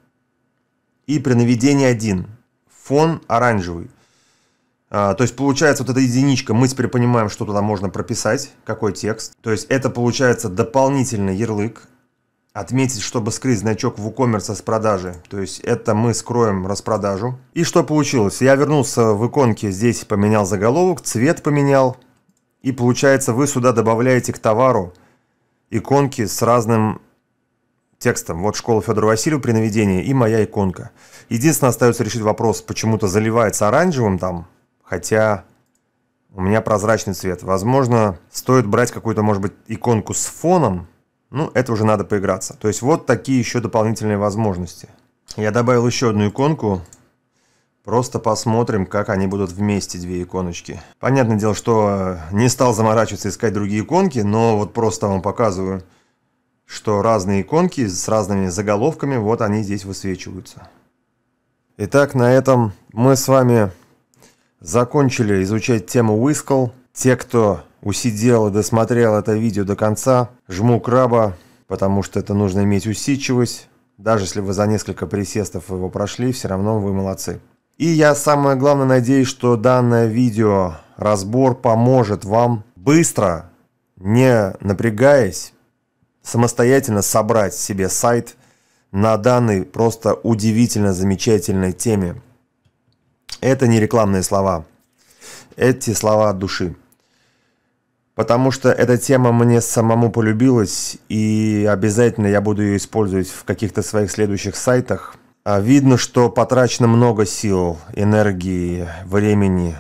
и при наведении один Фон оранжевый. А, то есть получается вот эта единичка, мы теперь понимаем, что туда можно прописать, какой текст. То есть это получается дополнительный ярлык, Отметить, чтобы скрыть значок WooCommerce с продажи. То есть это мы скроем распродажу. И что получилось? Я вернулся в иконке, здесь поменял заголовок, цвет поменял. И получается вы сюда добавляете к товару иконки с разным текстом. Вот школа Федора Васильева при наведении и моя иконка. Единственное, остается решить вопрос, почему-то заливается оранжевым там, хотя у меня прозрачный цвет. Возможно, стоит брать какую-то, может быть, иконку с фоном, ну, это уже надо поиграться. То есть вот такие еще дополнительные возможности. Я добавил еще одну иконку. Просто посмотрим, как они будут вместе, две иконочки. Понятное дело, что э, не стал заморачиваться искать другие иконки, но вот просто вам показываю, что разные иконки с разными заголовками, вот они здесь высвечиваются. Итак, на этом мы с вами закончили изучать тему Whistle. Те, кто усидел и досмотрел это видео до конца, жму краба, потому что это нужно иметь усидчивость. Даже если вы за несколько присестов его прошли, все равно вы молодцы. И я самое главное надеюсь, что данное видео разбор поможет вам быстро, не напрягаясь, самостоятельно собрать себе сайт на данной просто удивительно замечательной теме. Это не рекламные слова. Эти слова от души потому что эта тема мне самому полюбилась, и обязательно я буду ее использовать в каких-то своих следующих сайтах. А, видно, что потрачено много сил, энергии, времени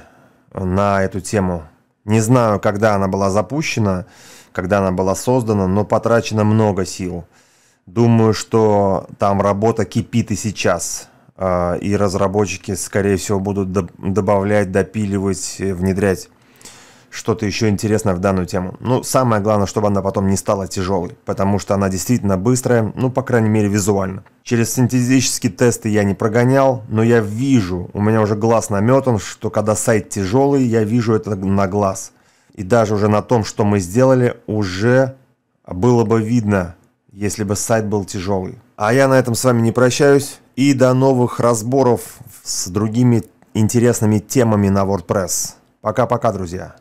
на эту тему. Не знаю, когда она была запущена, когда она была создана, но потрачено много сил. Думаю, что там работа кипит и сейчас. А, и разработчики, скорее всего, будут добавлять, допиливать, внедрять что-то еще интересное в данную тему. Ну, самое главное, чтобы она потом не стала тяжелой, потому что она действительно быстрая, ну, по крайней мере, визуально. Через синтезические тесты я не прогонял, но я вижу, у меня уже глаз наметан, что когда сайт тяжелый, я вижу это на глаз. И даже уже на том, что мы сделали, уже было бы видно, если бы сайт был тяжелый. А я на этом с вами не прощаюсь и до новых разборов с другими интересными темами на WordPress. Пока-пока, друзья.